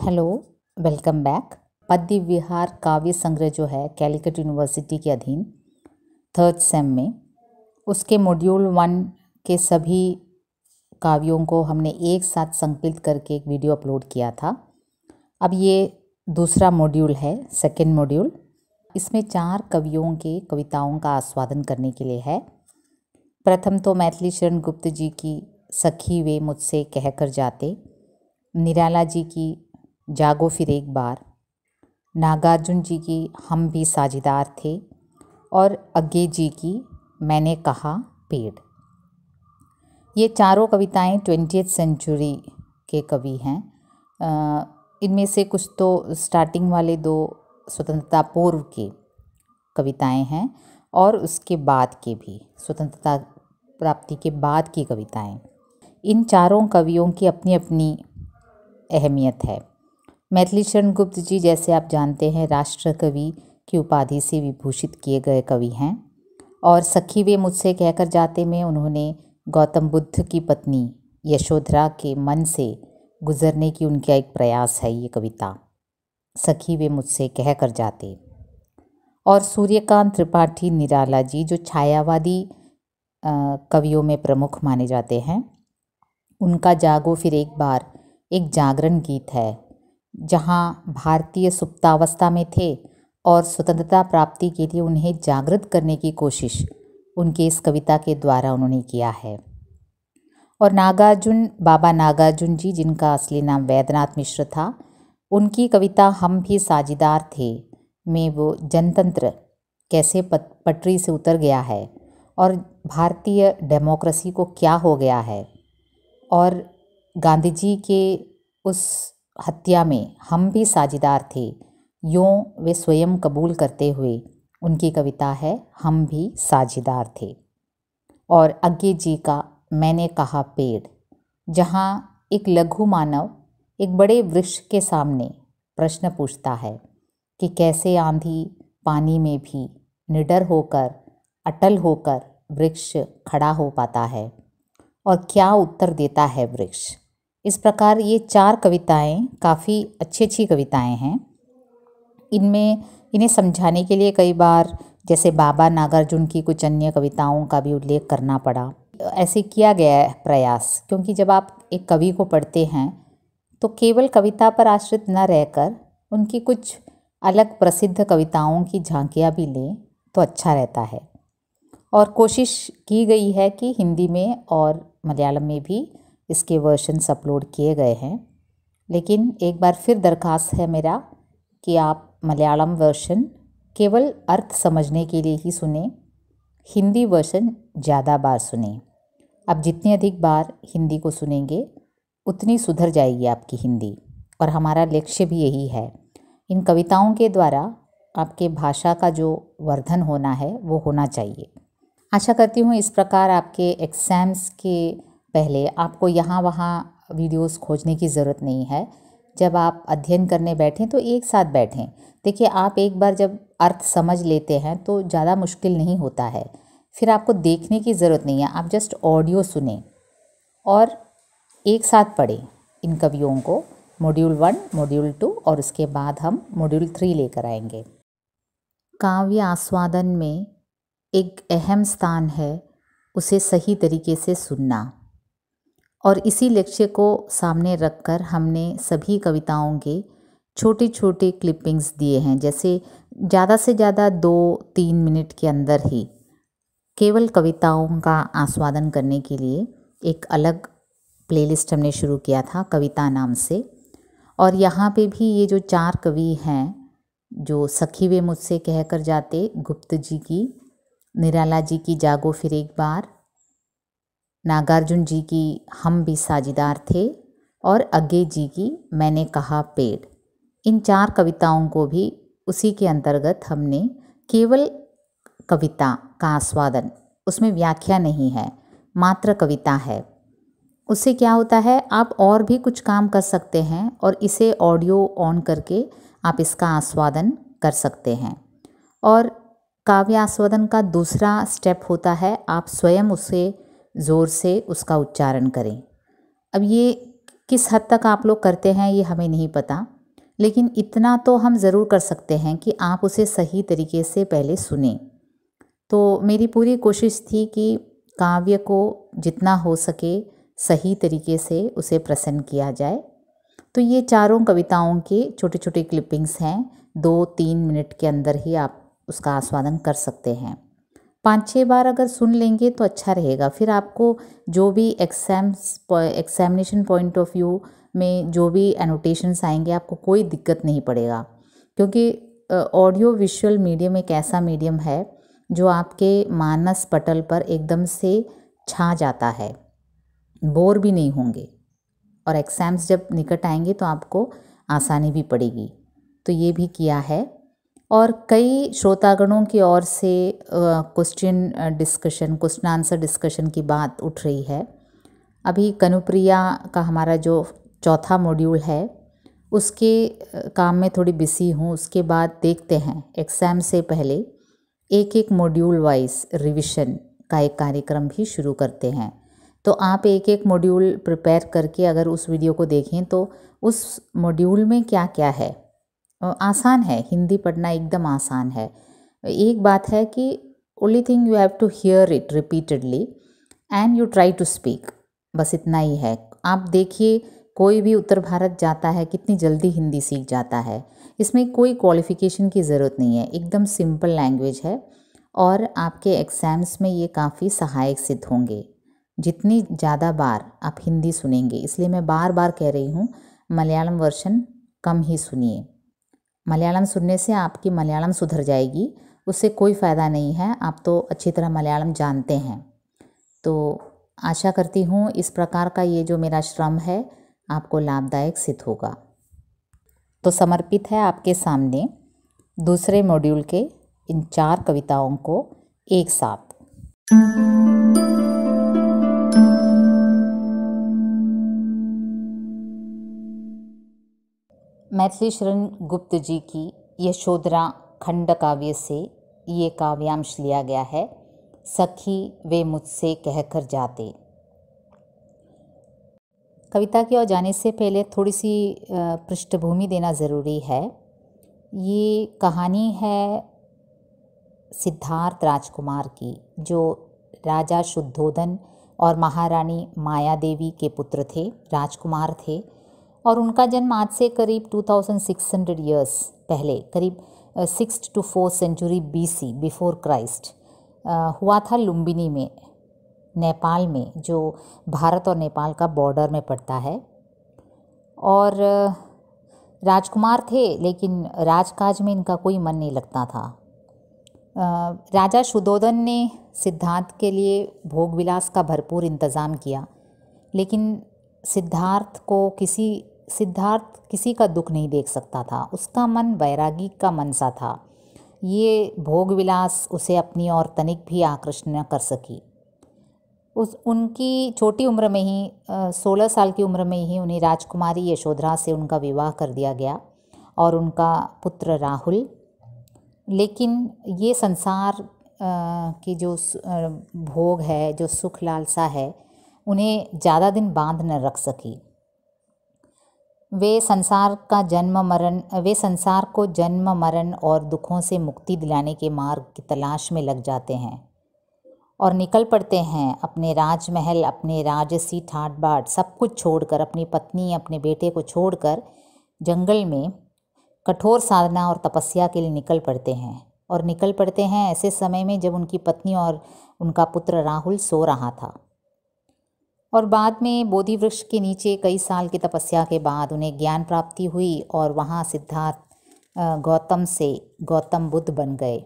hello welcome back पद्य विहार काव्य संग्रह जो है कैलिकट यूनिवर्सिटी के अधीन थर्ड सेम में उसके मॉड्यूल वन के सभी काव्यों को हमने एक साथ संकलित करके एक वीडियो अपलोड किया था अब ये दूसरा मॉड्यूल है सेकेंड मॉड्यूल इसमें चार कवियों के कविताओं का आस्वादन करने के लिए है प्रथम तो मैथिली शरण गुप्त जी की सखी वे मुझसे कह कर जाते निराला जी की जागो फिर एक बार नागार्जुन जी की हम भी साझेदार थे और अज्ञे जी की मैंने कहा पेड़ ये चारों कविताएं ट्वेंटी सेंचुरी के कवि हैं इनमें से कुछ तो स्टार्टिंग वाले दो स्वतंत्रता पूर्व की कविताएं हैं और उसके बाद की भी स्वतंत्रता प्राप्ति के बाद की कविताएं इन चारों कवियों की अपनी अपनी अहमियत है मैथिली शरण गुप्त जी जैसे आप जानते हैं राष्ट्र कवि की उपाधि से विभूषित किए गए कवि हैं और सखी वे मुझसे कहकर जाते में उन्होंने गौतम बुद्ध की पत्नी यशोधरा के मन से गुजरने की उनका एक प्रयास है ये कविता सखी वे मुझसे कह कर जाते और सूर्यकांत त्रिपाठी निराला जी जो छायावादी कवियों में प्रमुख माने जाते हैं उनका जागो फिर एक बार एक जागरण गीत है जहाँ भारतीय सुप्तावस्था में थे और स्वतंत्रता प्राप्ति के लिए उन्हें जागृत करने की कोशिश उनके इस कविता के द्वारा उन्होंने किया है और नागार्जुन बाबा नागार्जुन जी जिनका असली नाम वैद्यनाथ मिश्र था उनकी कविता हम भी साझीदार थे में वो जनतंत्र कैसे पटरी से उतर गया है और भारतीय डेमोक्रेसी को क्या हो गया है और गांधी जी के उस हत्या में हम भी साझीदार थे यों वे स्वयं कबूल करते हुए उनकी कविता है हम भी साझीदार थे और अज्ञे जी का मैंने कहा पेड़ जहाँ एक लघु मानव एक बड़े वृक्ष के सामने प्रश्न पूछता है कि कैसे आंधी पानी में भी निडर होकर अटल होकर वृक्ष खड़ा हो पाता है और क्या उत्तर देता है वृक्ष इस प्रकार ये चार कविताएं काफ़ी अच्छी अच्छी कविताएं हैं इनमें इन्हें समझाने के लिए कई बार जैसे बाबा नागार्जुन की कुछ अन्य कविताओं का भी उल्लेख करना पड़ा ऐसे किया गया है प्रयास क्योंकि जब आप एक कवि को पढ़ते हैं तो केवल कविता पर आश्रित न रहकर उनकी कुछ अलग प्रसिद्ध कविताओं की झांकियाँ भी लें तो अच्छा रहता है और कोशिश की गई है कि हिंदी में और मलयालम में भी इसके वर्शंस अपलोड किए गए हैं लेकिन एक बार फिर दरखास्त है मेरा कि आप मलयालम वर्शन केवल अर्थ समझने के लिए ही सुने हिंदी वर्शन ज़्यादा बार सुने आप जितनी अधिक बार हिंदी को सुनेंगे उतनी सुधर जाएगी आपकी हिंदी और हमारा लक्ष्य भी यही है इन कविताओं के द्वारा आपके भाषा का जो वर्धन होना है वो होना चाहिए आशा करती हूँ इस प्रकार आपके एग्ज़ाम्स के पहले आपको यहाँ वहाँ वीडियोस खोजने की ज़रूरत नहीं है जब आप अध्ययन करने बैठें तो एक साथ बैठें देखिए आप एक बार जब अर्थ समझ लेते हैं तो ज़्यादा मुश्किल नहीं होता है फिर आपको देखने की ज़रूरत नहीं है आप जस्ट ऑडियो सुने और एक साथ पढ़ें इन कवियों को मॉड्यूल वन मॉड्यूल टू और उसके बाद हम मॉड्यूल थ्री लेकर आएंगे काव्य आस्वादन में एक अहम स्थान है उसे सही तरीके से सुनना और इसी लक्ष्य को सामने रखकर हमने सभी कविताओं के छोटे छोटे क्लिपिंग्स दिए हैं जैसे ज़्यादा से ज़्यादा दो तीन मिनट के अंदर ही केवल कविताओं का आस्वादन करने के लिए एक अलग प्लेलिस्ट हमने शुरू किया था कविता नाम से और यहाँ पे भी ये जो चार कवि हैं जो सखी वे मुझसे कह कर जाते गुप्त जी की निराला जी की जागो फिर एक बार नागार्जुन जी की हम भी साझेदार थे और अग्गे जी की मैंने कहा पेड़ इन चार कविताओं को भी उसी के अंतर्गत हमने केवल कविता का आस्वादन उसमें व्याख्या नहीं है मात्र कविता है उससे क्या होता है आप और भी कुछ काम कर सकते हैं और इसे ऑडियो ऑन करके आप इसका आस्वादन कर सकते हैं और काव्य आस्वादन का दूसरा स्टेप होता है आप स्वयं उसे ज़ोर से उसका उच्चारण करें अब ये किस हद तक आप लोग करते हैं ये हमें नहीं पता लेकिन इतना तो हम ज़रूर कर सकते हैं कि आप उसे सही तरीके से पहले सुने तो मेरी पूरी कोशिश थी कि काव्य को जितना हो सके सही तरीके से उसे प्रसन्न किया जाए तो ये चारों कविताओं के छोटे छोटे क्लिपिंग्स हैं दो तीन मिनट के अंदर ही आप उसका आस्वादन कर सकते हैं पाँच छः बार अगर सुन लेंगे तो अच्छा रहेगा फिर आपको जो भी exams examination point of view में जो भी एनोटेशंस आएंगे आपको कोई दिक्कत नहीं पड़ेगा क्योंकि ऑडियो विजुअल मीडियम एक ऐसा मीडियम है जो आपके मानस पटल पर एकदम से छा जाता है बोर भी नहीं होंगे और एग्ज़ाम्स जब निकट आएंगे तो आपको आसानी भी पड़ेगी तो ये भी किया है और कई श्रोतागणों की ओर से question discussion question answer discussion की बात उठ रही है अभी कनुप्रिया का हमारा जो चौथा मॉड्यूल है उसके काम में थोड़ी बिजी हूँ उसके बाद देखते हैं एग्ज़ाम से पहले एक एक मॉड्यूल वाइज रिविशन का एक कार्यक्रम भी शुरू करते हैं तो आप एक एक मॉड्यूल प्रिपेयर करके अगर उस वीडियो को देखें तो उस मॉड्यूल में क्या क्या है आसान है हिंदी पढ़ना एकदम आसान है एक बात है कि only thing you have to hear it repeatedly and you try to speak बस इतना ही है आप देखिए कोई भी उत्तर भारत जाता है कितनी जल्दी हिंदी सीख जाता है इसमें कोई क्वालिफ़िकेशन की ज़रूरत नहीं है एकदम सिंपल लैंग्वेज है और आपके एग्ज़ाम्स में ये काफ़ी सहायक सिद्ध होंगे जितनी ज़्यादा बार आप हिंदी सुनेंगे इसलिए मैं बार बार कह रही हूँ मलयालम वर्षन कम ही सुनिए मलयालम सुनने से आपकी मलयालम सुधर जाएगी उससे कोई फ़ायदा नहीं है आप तो अच्छी तरह मलयालम जानते हैं तो आशा करती हूँ इस प्रकार का ये जो मेरा श्रम है आपको लाभदायक सिद्ध होगा तो समर्पित है आपके सामने दूसरे मॉड्यूल के इन चार कविताओं को एक साथ मैथिली शरण गुप्त जी की यशोधरा खंड काव्य से ये काव्यांश लिया गया है सखी वे मुझसे कहकर जाते कविता की ओर जाने से पहले थोड़ी सी पृष्ठभूमि देना ज़रूरी है ये कहानी है सिद्धार्थ राजकुमार की जो राजा शुद्धोधन और महारानी माया देवी के पुत्र थे राजकुमार थे और उनका जन्म आज से करीब 2600 ईयर्स पहले करीब six to fourth century BC before Christ हुआ था लुम्बिनी में नेपाल में जो भारत और नेपाल का बॉर्डर में पड़ता है और राजकुमार थे लेकिन राजकाज में इनका कोई मन नहीं लगता था राजा शुदोधन ने सिद्धार्थ के लिए भोग विलास का भरपूर इंतज़ाम किया लेकिन सिद्धार्थ को किसी सिद्धार्थ किसी का दुख नहीं देख सकता था उसका मन वैरागी का मन सा था ये भोग विलास उसे अपनी और तनिक भी आकर्षण न कर सकी उस उनकी छोटी उम्र में ही सोलह साल की उम्र में ही उन्हें राजकुमारी यशोधरा से उनका विवाह कर दिया गया और उनका पुत्र राहुल लेकिन ये संसार की जो भोग है जो सुख लालसा है उन्हें ज़्यादा दिन बांध न रख सकी वे संसार का जन्म मरण वे संसार को जन्म मरण और दुखों से मुक्ति दिलाने के मार्ग की तलाश में लग जाते हैं और निकल पड़ते हैं अपने राजमहल अपने राजसी ठाट बाट सब कुछ छोड़कर अपनी पत्नी अपने बेटे को छोड़कर जंगल में कठोर साधना और तपस्या के लिए निकल पड़ते हैं और निकल पड़ते हैं ऐसे समय में जब उनकी पत्नी और उनका पुत्र राहुल सो रहा था और बाद में बोधि वृक्ष के नीचे कई साल की तपस्या के बाद उन्हें ज्ञान प्राप्ति हुई और वहाँ सिद्धार्थ गौतम से गौतम बुद्ध बन गए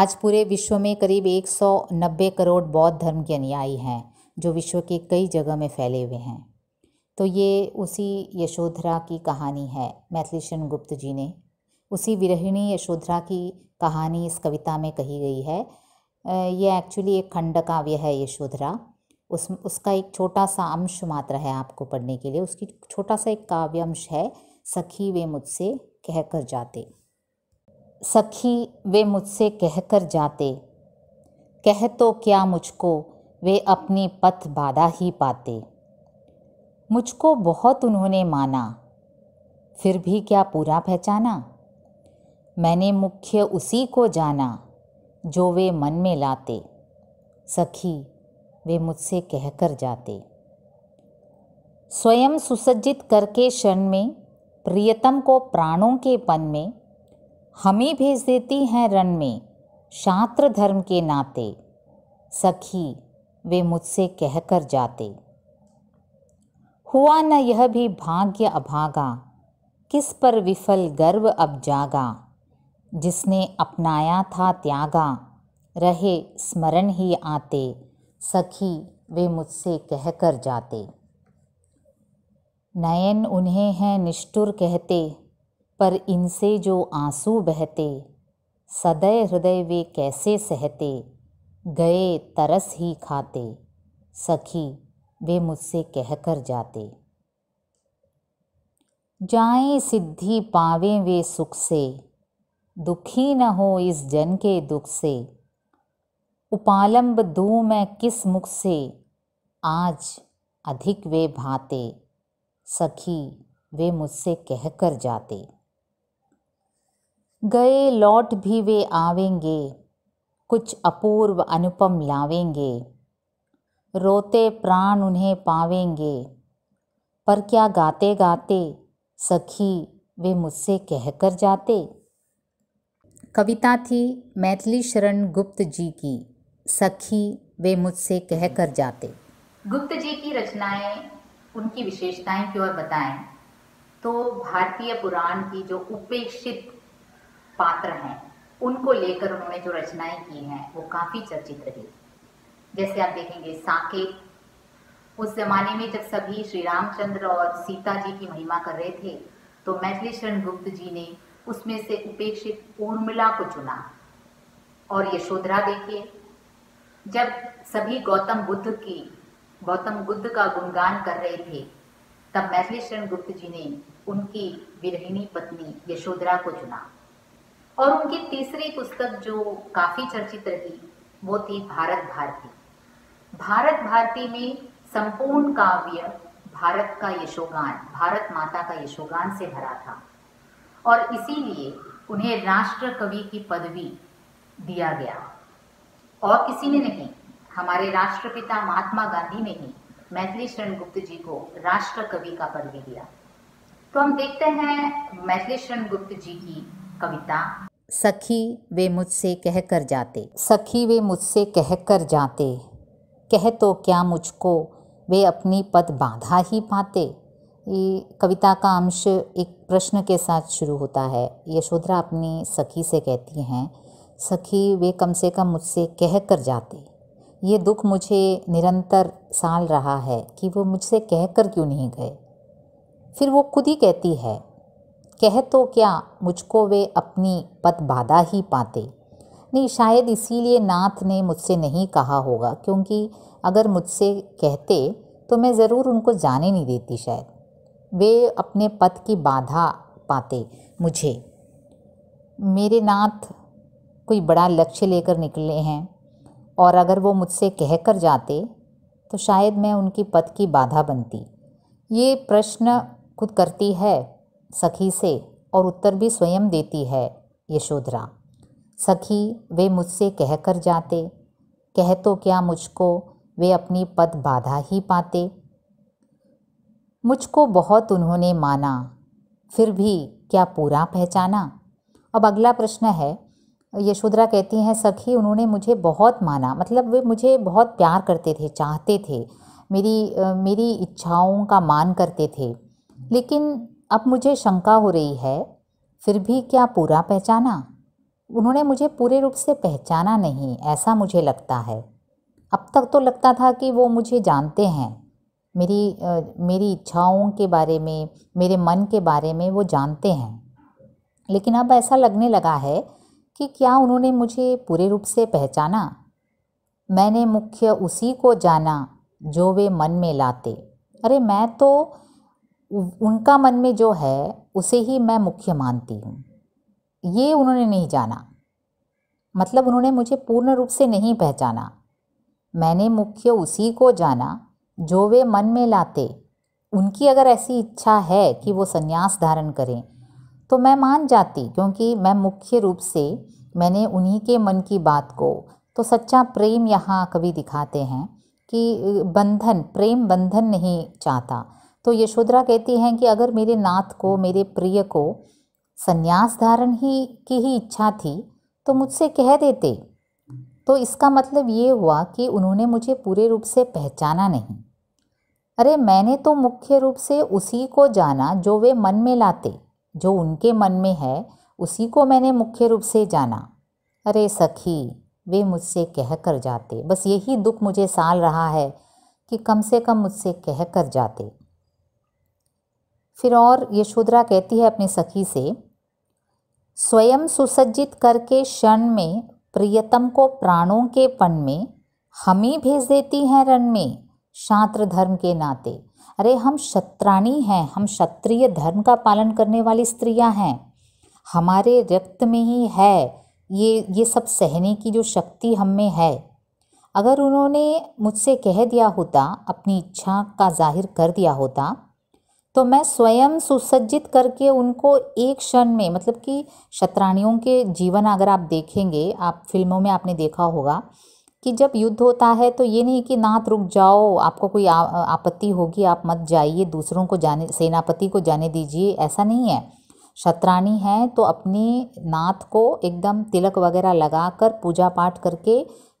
आज पूरे विश्व में करीब 190 करोड़ बौद्ध धर्म के अनुयायी हैं जो विश्व के कई जगह में फैले हुए हैं तो ये उसी यशोधरा की कहानी है मैथिलीशन गुप्त जी ने उसी विरहिणी यशोधरा की कहानी इस कविता में कही गई है ये एक्चुअली एक खंड काव्य है यशोधरा उस उसका एक छोटा सा अंश मात्र है आपको पढ़ने के लिए उसकी छोटा सा एक काव्य अंश है सखी वे मुझसे कह कर जाते सखी वे मुझसे कह कर जाते कह तो क्या मुझको वे अपनी पथ बाधा ही पाते मुझको बहुत उन्होंने माना फिर भी क्या पूरा पहचाना मैंने मुख्य उसी को जाना जो वे मन में लाते सखी वे मुझसे कहकर जाते स्वयं सुसज्जित करके क्षण में प्रियतम को प्राणों के पन में हमें भेज देती हैं रण में शास्त्र धर्म के नाते सखी वे मुझसे कहकर जाते हुआ न यह भी भाग्य अभागा किस पर विफल गर्व अब जागा जिसने अपनाया था त्यागा रहे स्मरण ही आते सखी वे मुझसे कह कर जाते नयन उन्हें हैं निष्ठुर कहते पर इनसे जो आंसू बहते सदै हृदय वे कैसे सहते गए तरस ही खाते सखी वे मुझसे कह कर जाते जाए सिद्धि पावे वे सुख से दुखी न हो इस जन के दुख से उपालंब दू मैं किस मुख से आज अधिक वे भाते सखी वे मुझसे कह कर जाते गए लौट भी वे आवेंगे कुछ अपूर्व अनुपम लावेंगे रोते प्राण उन्हें पावेंगे पर क्या गाते गाते सखी वे मुझसे कह कर जाते कविता थी मैथिली शरण गुप्त जी की सखी वे मुझसे कह कर जाते गुप्त जी की रचनाएं उनकी विशेषताएं की ओर बताएं तो भारतीय पुराण की जो उपेक्षित पात्र हैं उनको लेकर उन्होंने जो रचनाएं की हैं वो काफ़ी चर्चित रही जैसे आप देखेंगे साकेत उस जमाने में जब सभी श्री रामचंद्र और सीता जी की महिमा कर रहे थे तो मैथिली शरण गुप्त जी ने उसमें से उपेक्षित उर्मिला को चुना और यशोधरा देखिए जब सभी गौतम बुद्ध की गौतम बुद्ध का गुणगान कर रहे थे तब मैथिली शरण गुप्त जी ने उनकी विरहिणी पत्नी यशोधरा को चुना और उनकी तीसरी पुस्तक जो काफी चर्चित रही वो थी भारत भारती भारत भारती में संपूर्ण काव्य भारत का यशोगान भारत माता का यशोगान से भरा था और इसीलिए उन्हें राष्ट्र कवि की पदवी दिया गया और किसी ने नहीं हमारे राष्ट्रपिता महात्मा गांधी ने ही मैथिली शरण गुप्त जी को राष्ट्र कवि का पद भी दिया तो हम देखते हैं मैथिली शरण गुप्त जी की कविता सखी वे मुझसे कह कर जाते सखी वे मुझसे कह कर जाते कह तो क्या मुझको वे अपनी पद बांधा ही पाते ये कविता का अंश एक प्रश्न के साथ शुरू होता है यशोधरा अपनी सखी से कहती हैं सखी वे कम से कम मुझसे कह कर जाते ये दुख मुझे निरंतर साल रहा है कि वो मुझसे कह कर क्यों नहीं गए फिर वो खुद ही कहती है कह तो क्या मुझको वे अपनी पत बाधा ही पाते नहीं शायद इसीलिए नाथ ने मुझसे नहीं कहा होगा क्योंकि अगर मुझसे कहते तो मैं ज़रूर उनको जाने नहीं देती शायद वे अपने पथ की बाधा पाते मुझे मेरे नाथ कोई बड़ा लक्ष्य लेकर निकले हैं और अगर वो मुझसे कह कर जाते तो शायद मैं उनकी पथ की बाधा बनती ये प्रश्न खुद करती है सखी से और उत्तर भी स्वयं देती है यशोधरा सखी वे मुझसे कह कर जाते कह तो क्या मुझको वे अपनी पद बाधा ही पाते मुझको बहुत उन्होंने माना फिर भी क्या पूरा पहचाना अब अगला प्रश्न है यशोधरा कहती हैं सखी उन्होंने मुझे बहुत माना मतलब वे मुझे बहुत प्यार करते थे चाहते थे मेरी मेरी इच्छाओं का मान करते थे लेकिन अब मुझे शंका हो रही है फिर भी क्या पूरा पहचाना उन्होंने मुझे पूरे रूप से पहचाना नहीं ऐसा मुझे लगता है अब तक तो लगता था कि वो मुझे जानते हैं मेरी मेरी इच्छाओं के बारे में मेरे मन के बारे में वो जानते हैं लेकिन अब ऐसा लगने लगा है कि क्या उन्होंने मुझे पूरे रूप से पहचाना मैंने मुख्य उसी को जाना जो वे मन में लाते अरे मैं तो उनका मन में जो है उसे ही मैं मुख्य मानती हूँ ये उन्होंने नहीं जाना मतलब उन्होंने मुझे पूर्ण रूप से नहीं पहचाना मैंने मुख्य उसी को जाना जो वे मन में लाते उनकी अगर ऐसी इच्छा है कि वो संन्यास धारण करें तो मैं मान जाती क्योंकि मैं मुख्य रूप से मैंने उन्हीं के मन की बात को तो सच्चा प्रेम यहाँ कभी दिखाते हैं कि बंधन प्रेम बंधन नहीं चाहता तो यशोधरा कहती हैं कि अगर मेरे नाथ को मेरे प्रिय को संन्यास धारण ही की ही इच्छा थी तो मुझसे कह देते तो इसका मतलब ये हुआ कि उन्होंने मुझे पूरे रूप से पहचाना नहीं अरे मैंने तो मुख्य रूप से उसी को जाना जो वे मन में लाते जो उनके मन में है उसी को मैंने मुख्य रूप से जाना अरे सखी वे मुझसे कह कर जाते बस यही दुख मुझे साल रहा है कि कम से कम मुझसे कह कर जाते फिर और यशोधरा कहती है अपनी सखी से स्वयं सुसज्जित करके क्षण में प्रियतम को प्राणों के पन में हम ही भेज देती हैं रण में शांत्र धर्म के नाते अरे हम क्षत्राणी हैं हम क्षत्रिय धर्म का पालन करने वाली स्त्रियां हैं हमारे रक्त में ही है ये ये सब सहने की जो शक्ति हम में है अगर उन्होंने मुझसे कह दिया होता अपनी इच्छा का जाहिर कर दिया होता तो मैं स्वयं सुसज्जित करके उनको एक क्षण में मतलब कि शत्राणियों के जीवन अगर आप देखेंगे आप फिल्मों में आपने देखा होगा कि जब युद्ध होता है तो ये नहीं कि नाथ रुक जाओ आपको कोई आ, आपत्ति होगी आप मत जाइए दूसरों को जाने सेनापति को जाने दीजिए ऐसा नहीं है शत्राणी हैं तो अपने नाथ को एकदम तिलक वगैरह लगा कर पूजा पाठ करके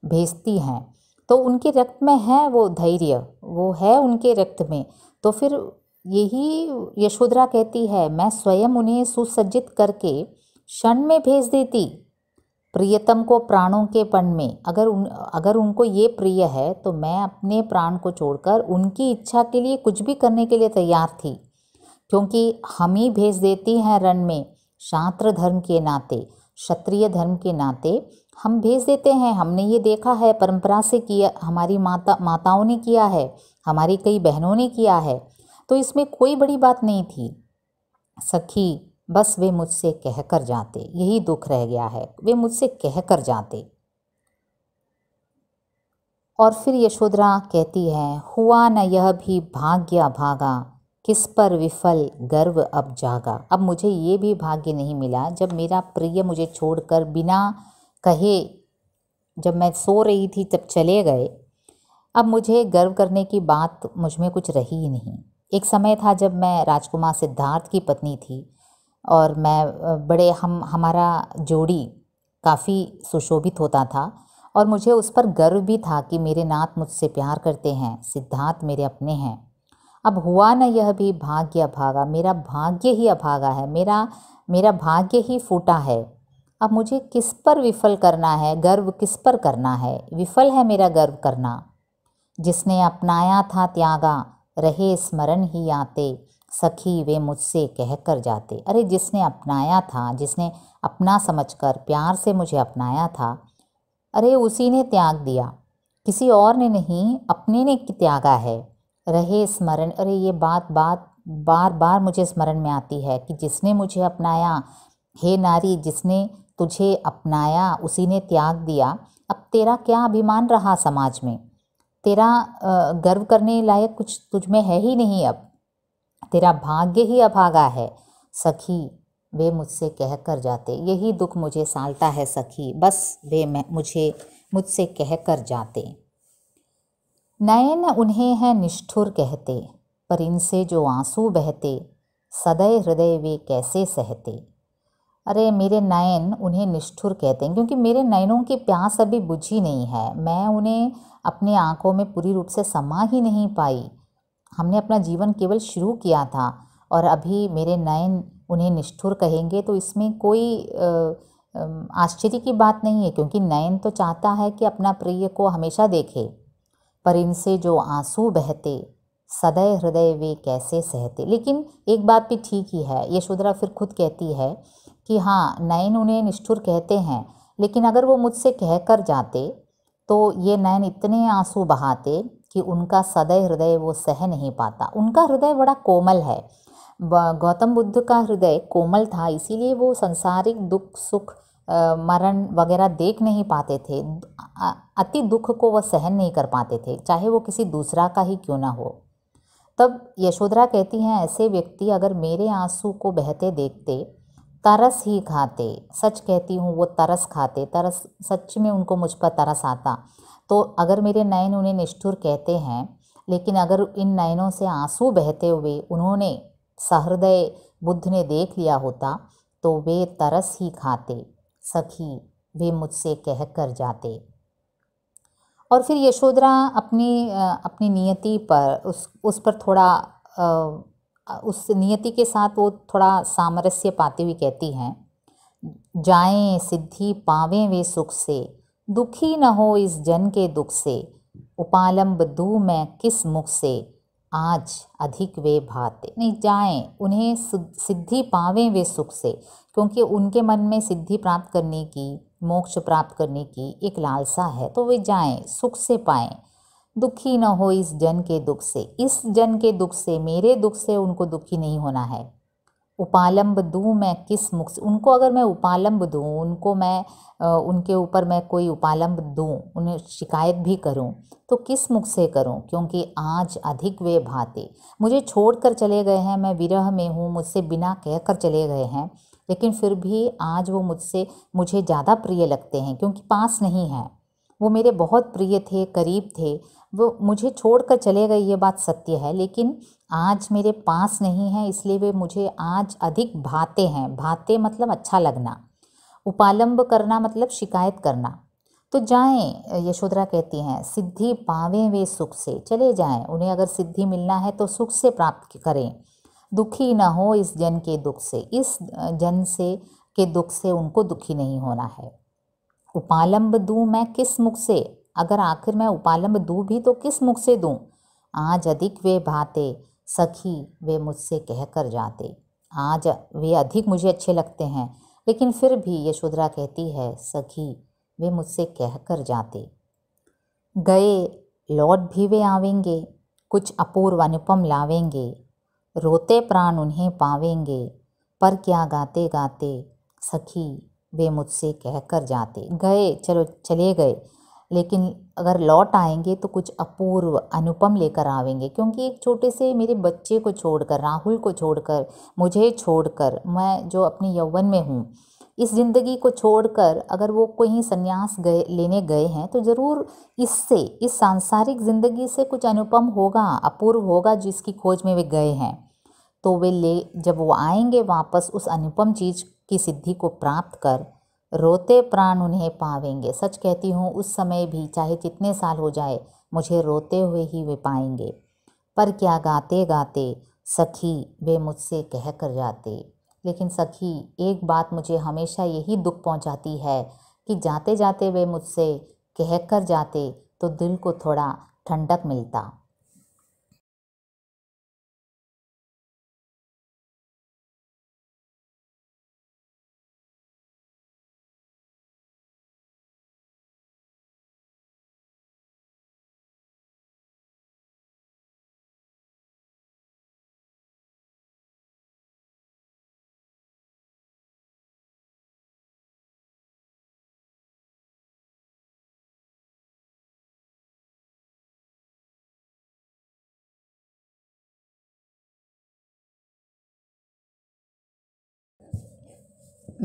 भेजती हैं तो उनके रक्त में है वो धैर्य वो है उनके रक्त में तो फिर यही यशोधरा कहती है मैं स्वयं उन्हें सुसज्जित करके क्षण में भेज देती प्रियतम को प्राणों के पन में अगर उन अगर उनको ये प्रिय है तो मैं अपने प्राण को छोड़कर उनकी इच्छा के लिए कुछ भी करने के लिए तैयार थी क्योंकि हम ही भेज देती हैं रण में शास्त्र धर्म के नाते क्षत्रिय धर्म के नाते हम भेज देते हैं हमने ये देखा है परंपरा से किया हमारी माता माताओं ने किया है हमारी कई बहनों ने किया है तो इसमें कोई बड़ी बात नहीं थी सखी बस वे मुझसे कह कर जाते यही दुख रह गया है वे मुझसे कह कर जाते और फिर यशोधरा कहती है हुआ न यह भी भाग्य भागा किस पर विफल गर्व अब जागा अब मुझे ये भी भाग्य नहीं मिला जब मेरा प्रिय मुझे छोड़कर बिना कहे जब मैं सो रही थी तब चले गए अब मुझे गर्व करने की बात मुझ में कुछ रही ही नहीं एक समय था जब मैं राजकुमार सिद्धार्थ की पत्नी थी और मैं बड़े हम हमारा जोड़ी काफ़ी सुशोभित होता था और मुझे उस पर गर्व भी था कि मेरे नात मुझसे प्यार करते हैं सिद्धार्थ मेरे अपने हैं अब हुआ न यह भी भाग्य अभागा मेरा भाग्य ही अभागा है मेरा मेरा भाग्य ही फूटा है अब मुझे किस पर विफल करना है गर्व किस पर करना है विफल है मेरा गर्व करना जिसने अपनाया था त्यागा रहे स्मरण ही आते सखी वे मुझसे कह कर जाते अरे जिसने अपनाया था जिसने अपना समझकर प्यार से मुझे अपनाया था अरे उसी ने त्याग दिया किसी और ने नहीं अपने ने त्यागा है रहे स्मरण अरे ये बात बात बार बार मुझे स्मरण में आती है कि जिसने मुझे अपनाया हे नारी जिसने तुझे अपनाया उसी ने त्याग दिया अब तेरा क्या अभिमान रहा समाज में तेरा गर्व करने लायक कुछ तुझ में है ही नहीं अब तेरा भाग्य ही अभागा है सखी वे मुझसे कह कर जाते यही दुख मुझे सालता है सखी बस वे मैं मुझे मुझसे कह कर जाते नयन उन्हें है निष्ठुर कहते पर इनसे जो आंसू बहते सदै हृदय वे कैसे सहते अरे मेरे नयन उन्हें निष्ठुर कहते हैं क्योंकि मेरे नयनों की प्यास अभी बुझी नहीं है मैं उन्हें अपनी आंखों में पूरी रूप से समा ही नहीं पाई हमने अपना जीवन केवल शुरू किया था और अभी मेरे नयन उन्हें निष्ठुर कहेंगे तो इसमें कोई आश्चर्य की बात नहीं है क्योंकि नयन तो चाहता है कि अपना प्रिय को हमेशा देखे पर इनसे जो आंसू बहते सदैव हृदय वे कैसे सहते लेकिन एक बात भी ठीक ही है यशोधरा फिर खुद कहती है कि हाँ नयन उन्हें निष्ठुर कहते हैं लेकिन अगर वो मुझसे कह कर जाते तो ये नयन इतने आंसू बहाते कि उनका सदैव हृदय वो सह नहीं पाता उनका हृदय बड़ा कोमल है गौतम बुद्ध का हृदय कोमल था इसीलिए वो संसारिक दुख सुख मरण वगैरह देख नहीं पाते थे अति दुख को वह सहन नहीं कर पाते थे चाहे वो किसी दूसरा का ही क्यों ना हो तब यशोधरा कहती हैं ऐसे व्यक्ति अगर मेरे आंसू को बहते देखते तरस ही खाते सच कहती हूँ वो तरस खाते तरस सच में उनको मुझ पर तरस आता तो अगर मेरे नयन उन्हें निष्ठुर कहते हैं लेकिन अगर इन नयनों से आंसू बहते हुए उन्होंने सहृदय बुद्ध ने देख लिया होता तो वे तरस ही खाते सखी वे मुझसे कह कर जाते और फिर यशोधरा अपनी अपनी नियति पर उस उस पर थोड़ा उस नियति के साथ वो थोड़ा सामरस्य पाती हुई कहती हैं जाएं सिद्धि पावें वे सुख से दुखी न हो इस जन के दुख से उपालम्ब दू मैं किस मुख से आज अधिक वे भाते नहीं जाएं उन्हें सिद्धि पावें वे सुख से क्योंकि उनके मन में सिद्धि प्राप्त करने की मोक्ष प्राप्त करने की एक लालसा है तो वे जाएं सुख से पाएं दुखी न हो इस जन के दुख से इस जन के दुख से मेरे दुख से उनको दुखी नहीं होना है उपालम्ब दूँ मैं किस मुख से उनको अगर मैं उपालम्ब दूँ उनको मैं उनके ऊपर मैं कोई उपालम्ब दूँ उन्हें शिकायत भी करूँ तो किस मुख से करूँ क्योंकि आज अधिक वे भाते मुझे छोड़ कर चले गए हैं मैं विरह में हूँ मुझसे बिना कह कर चले गए हैं लेकिन फिर भी आज वो मुझसे मुझे ज़्यादा प्रिय लगते हैं क्योंकि पास नहीं है वो मेरे बहुत प्रिय थे करीब थे वो मुझे छोड़ कर चले गए ये बात सत्य है लेकिन आज मेरे पास नहीं है इसलिए वे मुझे आज अधिक भाते हैं भाते मतलब अच्छा लगना उपालंब करना मतलब शिकायत करना तो जाएं यशोधरा कहती हैं सिद्धि पावें वे सुख से चले जाएं उन्हें अगर सिद्धि मिलना है तो सुख से प्राप्त करें दुखी न हो इस जन के दुख से इस जन से के दुख से उनको दुखी नहीं होना है उपालंब दूँ मैं किस मुख से अगर आखिर मैं उपालंब दूँ भी तो किस मुख से दूँ आज अधिक वे भाते सखी वे मुझसे कह कर जाते आज वे अधिक मुझे अच्छे लगते हैं लेकिन फिर भी यशोधरा कहती है सखी वे मुझसे कह कर जाते गए लौट भी वे आवेंगे कुछ अपूर्व अनुपम लावेंगे रोते प्राण उन्हें पावेंगे पर क्या गाते गाते सखी वे मुझसे कह कर जाते गए चलो चले गए लेकिन अगर लौट आएंगे तो कुछ अपूर्व अनुपम लेकर आवेंगे क्योंकि एक छोटे से मेरे बच्चे को छोड़कर राहुल को छोड़कर मुझे छोड़कर मैं जो अपने यौवन में हूँ इस ज़िंदगी को छोड़कर अगर वो कहीं संन्यास गए लेने गए हैं तो ज़रूर इससे इस सांसारिक ज़िंदगी से कुछ अनुपम होगा अपूर्व होगा जिसकी खोज में वे गए हैं तो वे ले जब वो आएंगे वापस उस अनुपम चीज़ की सिद्धि को प्राप्त कर रोते प्राण उन्हें पावेंगे सच कहती हूँ उस समय भी चाहे जितने साल हो जाए मुझे रोते हुए ही वे पाएंगे पर क्या गाते गाते सखी वे मुझसे कह कर जाते लेकिन सखी एक बात मुझे हमेशा यही दुख पहुंचाती है कि जाते जाते वे मुझसे कह कर जाते तो दिल को थोड़ा ठंडक मिलता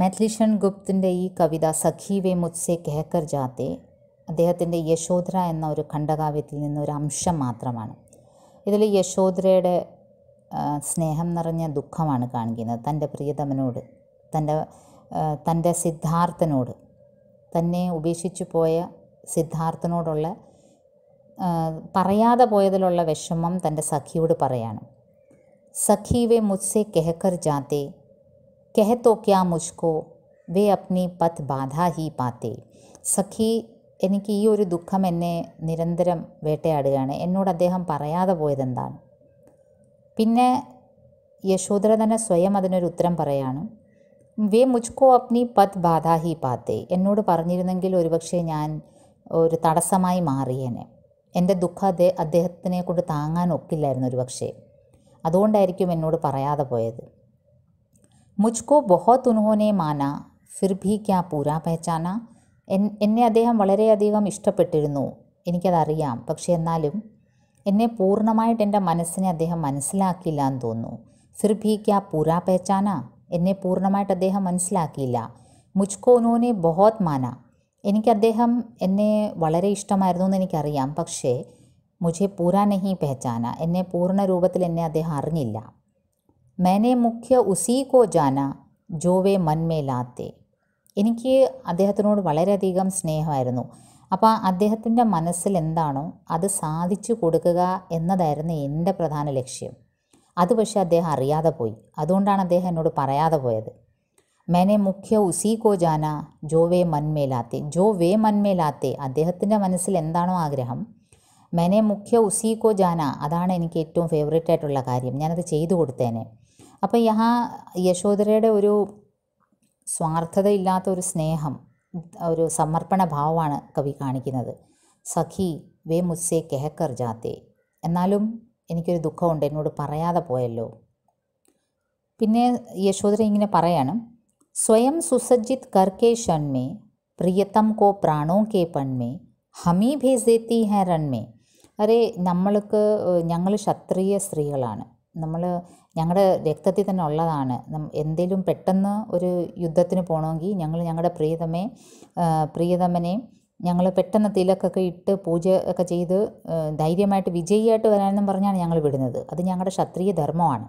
മാത്ലിഷൻ ഗുപ്തിൻ്റെ ഈ കവിത സഖീവേ മുത്സെ കെഹക്കർ ജാത്തെ അദ്ദേഹത്തിൻ്റെ യശോധര എന്ന ഒരു ഖണ്ഡകാവ്യത്തിൽ നിന്നൊരു അംശം മാത്രമാണ് ഇതിൽ യശോധരയുടെ സ്നേഹം നിറഞ്ഞ ദുഃഖമാണ് കാണിക്കുന്നത് തൻ്റെ പ്രിയതമനോട് തൻ്റെ തൻ്റെ സിദ്ധാർത്ഥനോട് തന്നെ ഉപേക്ഷിച്ചു പോയ സിദ്ധാർത്ഥനോടുള്ള പറയാതെ പോയതിലുള്ള വിഷമം തൻ്റെ സഖിയോട് പറയാണ് സഖീവേ മുത്സെ കെഹക്കർ ജാത്തേ कह तो क्या मुझको वे अपनी पथ बाधा ही पाते സഖി എനിക്ക് ഈ ഒരു ദുഃഖം എന്നെ നിരന്തരം വേട്ടയാടുകയാണ് എന്നോട് അദ്ദേഹം പറയാതെ പോയതെന്താണ് പിന്നെ യശോധര തന്നെ സ്വയം അതിനൊരു ഉത്തരം പറയാണ് വേ മുജ്കോ അപ്നി പത് ബാധാ ഹി പാത്തേ എന്നോട് പറഞ്ഞിരുന്നെങ്കിൽ ഒരുപക്ഷെ ഞാൻ ഒരു തടസ്സമായി മാറിയേനെ എൻ്റെ ദുഃഖം അദ്ദേഹ അദ്ദേഹത്തിനെ കൊണ്ട് താങ്ങാൻ ഒക്കില്ലായിരുന്നു ഒരുപക്ഷെ അതുകൊണ്ടായിരിക്കും എന്നോട് പറയാതെ പോയത് മുജ്കോ ബഹുത് ഉൻഹോനെ മാന ഫിർ ഭി ക്യാ പൂരാ പഹച്ചാന എന്നെ അദ്ദേഹം വളരെയധികം ഇഷ്ടപ്പെട്ടിരുന്നു എനിക്കതറിയാം പക്ഷേ എന്നാലും എന്നെ പൂർണ്ണമായിട്ട് എൻ്റെ മനസ്സിനെ അദ്ദേഹം മനസ്സിലാക്കിയില്ല എന്ന് തോന്നുന്നു ഫിർ ഭി ക്യാ പൂരാ പഹച്ചാന എന്നെ പൂർണ്ണമായിട്ട് അദ്ദേഹം മനസ്സിലാക്കിയില്ല മുജ്കോ ഉനോനെ ബഹോത് മാന എനിക്ക് അദ്ദേഹം എന്നെ വളരെ ഇഷ്ടമായിരുന്നു എന്ന് എനിക്കറിയാം പക്ഷേ മുജെ പൂരാ നഹി പെഹചാന എന്നെ പൂർണ്ണ രൂപത്തിൽ എന്നെ അദ്ദേഹം അറിഞ്ഞില്ല मैंने മുഖ്യ ഉസീ കോ ജാന ജോ വേ മൻമേ ലാത്തേ എനിക്ക് അദ്ദേഹത്തിനോട് വളരെയധികം സ്നേഹമായിരുന്നു അപ്പോൾ അദ്ദേഹത്തിൻ്റെ മനസ്സിൽ എന്താണോ അത് സാധിച്ചു കൊടുക്കുക എന്നതായിരുന്നു എൻ്റെ പ്രധാന ലക്ഷ്യം അത് പക്ഷേ അദ്ദേഹം അറിയാതെ പോയി അതുകൊണ്ടാണ് അദ്ദേഹം എന്നോട് പറയാതെ പോയത് മേനെ മുഖ്യ ഉസീ കോ ജാന ജോ വേ മന്മേലാത്തെ ജോ വേ മന്മേലാത്തെ അദ്ദേഹത്തിൻ്റെ മനസ്സിൽ എന്താണോ ആഗ്രഹം മേനെ മുഖ്യ ഉസീ കോ ജാന അതാണ് എനിക്ക് ഏറ്റവും ഫേവറേറ്റ് ആയിട്ടുള്ള കാര്യം ഞാനത് ചെയ്തു കൊടുത്തേനെ അപ്പോൾ യഹാ യശോധരയുടെ ഒരു സ്വാർത്ഥതയില്ലാത്ത ഒരു സ്നേഹം ഒരു സമർപ്പണ ഭാവമാണ് കവി കാണിക്കുന്നത് സഖി വേ മുസ്സേ കെഹക്കർ ജാത്തെ എന്നാലും എനിക്കൊരു ദുഃഖമുണ്ട് എന്നോട് പറയാതെ പോയല്ലോ പിന്നെ യശോധര ഇങ്ങനെ പറയാണ് സ്വയം സുസജ്ജിത് കർക്കേ ഷൺമേ പ്രിയത്തം കോ പ്രാണോ കേ പൺമേ ഹമീ ഭേസേത്തി ഹെ റൺമേ അരെ നമ്മൾക്ക് ഞങ്ങൾ ക്ഷത്രിയ സ്ത്രീകളാണ് നമ്മൾ ഞങ്ങളുടെ രക്തത്തിൽ തന്നെ ഉള്ളതാണ് എന്തെങ്കിലും പെട്ടെന്ന് ഒരു യുദ്ധത്തിന് പോകണമെങ്കിൽ ഞങ്ങൾ ഞങ്ങളുടെ പ്രിയതമേ പ്രിയതമനെ ഞങ്ങൾ പെട്ടെന്ന് തിലക്കൊക്കെ ഇട്ട് പൂജ ഒക്കെ ചെയ്ത് ധൈര്യമായിട്ട് വിജയിയായിട്ട് വരാനെന്നും പറഞ്ഞാണ് ഞങ്ങൾ വിടുന്നത് അത് ഞങ്ങളുടെ ക്ഷത്രിയ ധർമ്മമാണ്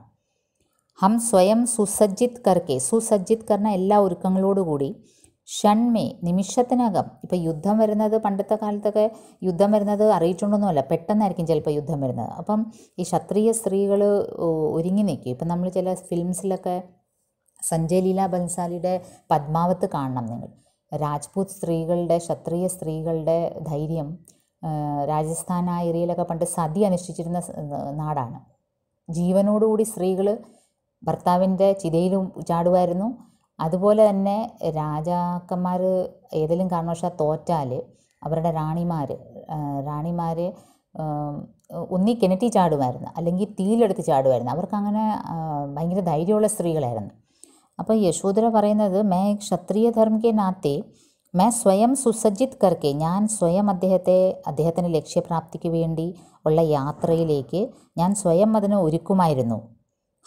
ഹം സ്വയം സുസജ്ജിത് കർക്കെ സുസജ്ജിത് കർണ എല്ലാ ഒരുക്കങ്ങളോടുകൂടി ഷൺമേ നിമിഷത്തിനകം ഇപ്പോൾ യുദ്ധം വരുന്നത് പണ്ടത്തെ കാലത്തൊക്കെ യുദ്ധം വരുന്നത് അറിയിച്ചുകൊണ്ടൊന്നുമല്ല പെട്ടെന്നായിരിക്കും ചിലപ്പോൾ യുദ്ധം വരുന്നത് അപ്പം ഈ ക്ഷത്രിയ സ്ത്രീകൾ ഒരുങ്ങി നിൽക്കും ഇപ്പം നമ്മൾ ചില ഫിലിംസിലൊക്കെ സഞ്ജയ് ലീല ബൻസാലിയുടെ പത്മാവത്ത് കാണണം നിങ്ങൾ രാജ്പൂത് സ്ത്രീകളുടെ ക്ഷത്രിയ സ്ത്രീകളുടെ ധൈര്യം രാജസ്ഥാൻ ആ ഏരിയയിലൊക്കെ പണ്ട് സതി അനുഷ്ഠിച്ചിരുന്ന നാടാണ് ജീവനോടുകൂടി സ്ത്രീകൾ ഭർത്താവിൻ്റെ ചിതയിലും ചാടുമായിരുന്നു അതുപോലെ തന്നെ രാജാക്കന്മാർ ഏതെങ്കിലും കാരണവശാൽ തോറ്റാൽ അവരുടെ റാണിമാർ റാണിമാർ ഒന്നി കിണറ്റി ചാടുമായിരുന്നു അല്ലെങ്കിൽ തീയിലെടുത്ത് ചാടുമായിരുന്നു അവർക്കങ്ങനെ ഭയങ്കര ധൈര്യമുള്ള സ്ത്രീകളായിരുന്നു അപ്പോൾ യശോധര പറയുന്നത് മേ ക്ഷത്രിയ ധർമ്മയ്ക്ക് നാത്തെ മേ സ്വയം സുസജ്ജിത് കർക്കെ ഞാൻ സ്വയം അദ്ദേഹത്തെ അദ്ദേഹത്തിൻ്റെ ലക്ഷ്യപ്രാപ്തിക്ക് വേണ്ടി ഉള്ള യാത്രയിലേക്ക് ഞാൻ സ്വയം അതിനെ ഒരുക്കുമായിരുന്നു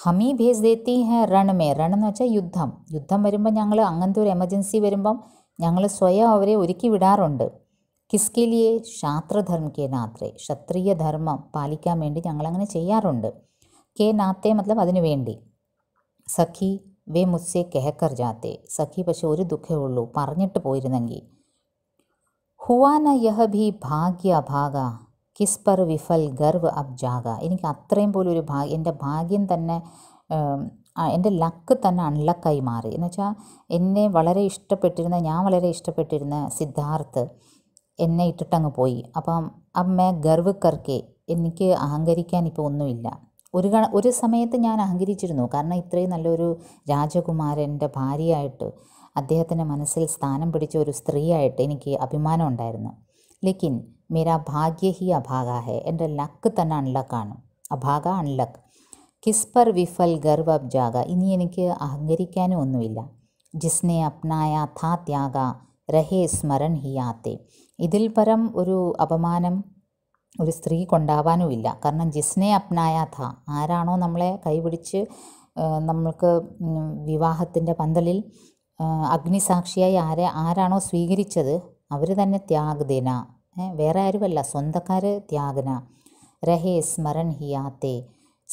ഹമീ ഭേസ് ദേത്തി ഹെ റൺമേ റൺ എന്ന് വെച്ചാൽ യുദ്ധം യുദ്ധം വരുമ്പോൾ ഞങ്ങൾ അങ്ങനത്തെ ഒരു എമർജൻസി വരുമ്പം ഞങ്ങൾ സ്വയം അവരെ ഒരുക്കി വിടാറുണ്ട് കിസ്കിലിയെ ശാസ്ത്രധർമ്മ കെ നാത്രേ ക്ഷത്രിയ ധർമ്മം പാലിക്കാൻ വേണ്ടി ഞങ്ങളങ്ങനെ ചെയ്യാറുണ്ട് കെ നാത്തേ മത്ലബ് അതിനു വേണ്ടി സഖി വേ മുസ്സെ കെഹക്കർ ജാത്തെ സഖി പക്ഷെ ഒരു ദുഃഖമേ ഉള്ളൂ പറഞ്ഞിട്ട് പോയിരുന്നെങ്കിൽ ഹുവാന യഹ ഭി ഭാഗ്യ ഭാഗ കിസ് പർ വിഫൽ ഗർവ് അബ് ജാഗ എനിക്ക് അത്രയും പോലും ഒരു ഭാഗ്യം എൻ്റെ ഭാഗ്യം തന്നെ എൻ്റെ ലക്ക് തന്നെ അൺലക്കായി മാറി എന്ന് വെച്ചാൽ എന്നെ വളരെ ഇഷ്ടപ്പെട്ടിരുന്ന ഞാൻ വളരെ ഇഷ്ടപ്പെട്ടിരുന്ന സിദ്ധാർത്ഥ് എന്നെ ഇട്ടിട്ടങ്ങ് പോയി അപ്പം അമ്മ ഗർവ് കർക്കെ എനിക്ക് അഹങ്കരിക്കാൻ ഇപ്പോൾ ഒന്നുമില്ല ഒരു കണ ഒരു സമയത്ത് ഞാൻ അഹങ്കരിച്ചിരുന്നു കാരണം ഇത്രയും നല്ലൊരു രാജകുമാരൻ്റെ ഭാര്യയായിട്ട് അദ്ദേഹത്തിൻ്റെ മനസ്സിൽ സ്ഥാനം പിടിച്ച ഒരു സ്ത്രീയായിട്ട് എനിക്ക് അഭിമാനം ഉണ്ടായിരുന്നു ലേക്കിൻ मेरा ഭാഗ്യ ഹി അഭാഗ है എൻ്റെ ലക്ക് തന്നെ അൺലക്കാണ് അഭാഗ അൺലക്ക് കിസ്പർ വിഫൽ ഗർവ് അബ് ജാഗ ഇനി എനിക്ക് അഹങ്കരിക്കാനും ഒന്നുമില്ല ജിസ്നെ അപ്നായ ഥാ ത്യാഗ രഹേ സ്മരൺ ഹിയാത്തെ ഇതിൽ പരം ഒരു അപമാനം ഒരു സ്ത്രീ സ്ത്രീക്കുണ്ടാവാനുമില്ല കാരണം ജിസ്നെ അപ്നായ ഥ ആരാണോ നമ്മളെ കൈപിടിച്ച് നമ്മൾക്ക് വിവാഹത്തിൻ്റെ പന്തലിൽ അഗ്നിസാക്ഷിയായി ആരെ ആരാണോ സ്വീകരിച്ചത് അവർ തന്നെ ത്യാഗ്ദിന വേറെ ആരുമല്ല സ്വന്തക്കാർ ത്യാഗന രഹേ സ്മരൺ ഹിയാത്തെ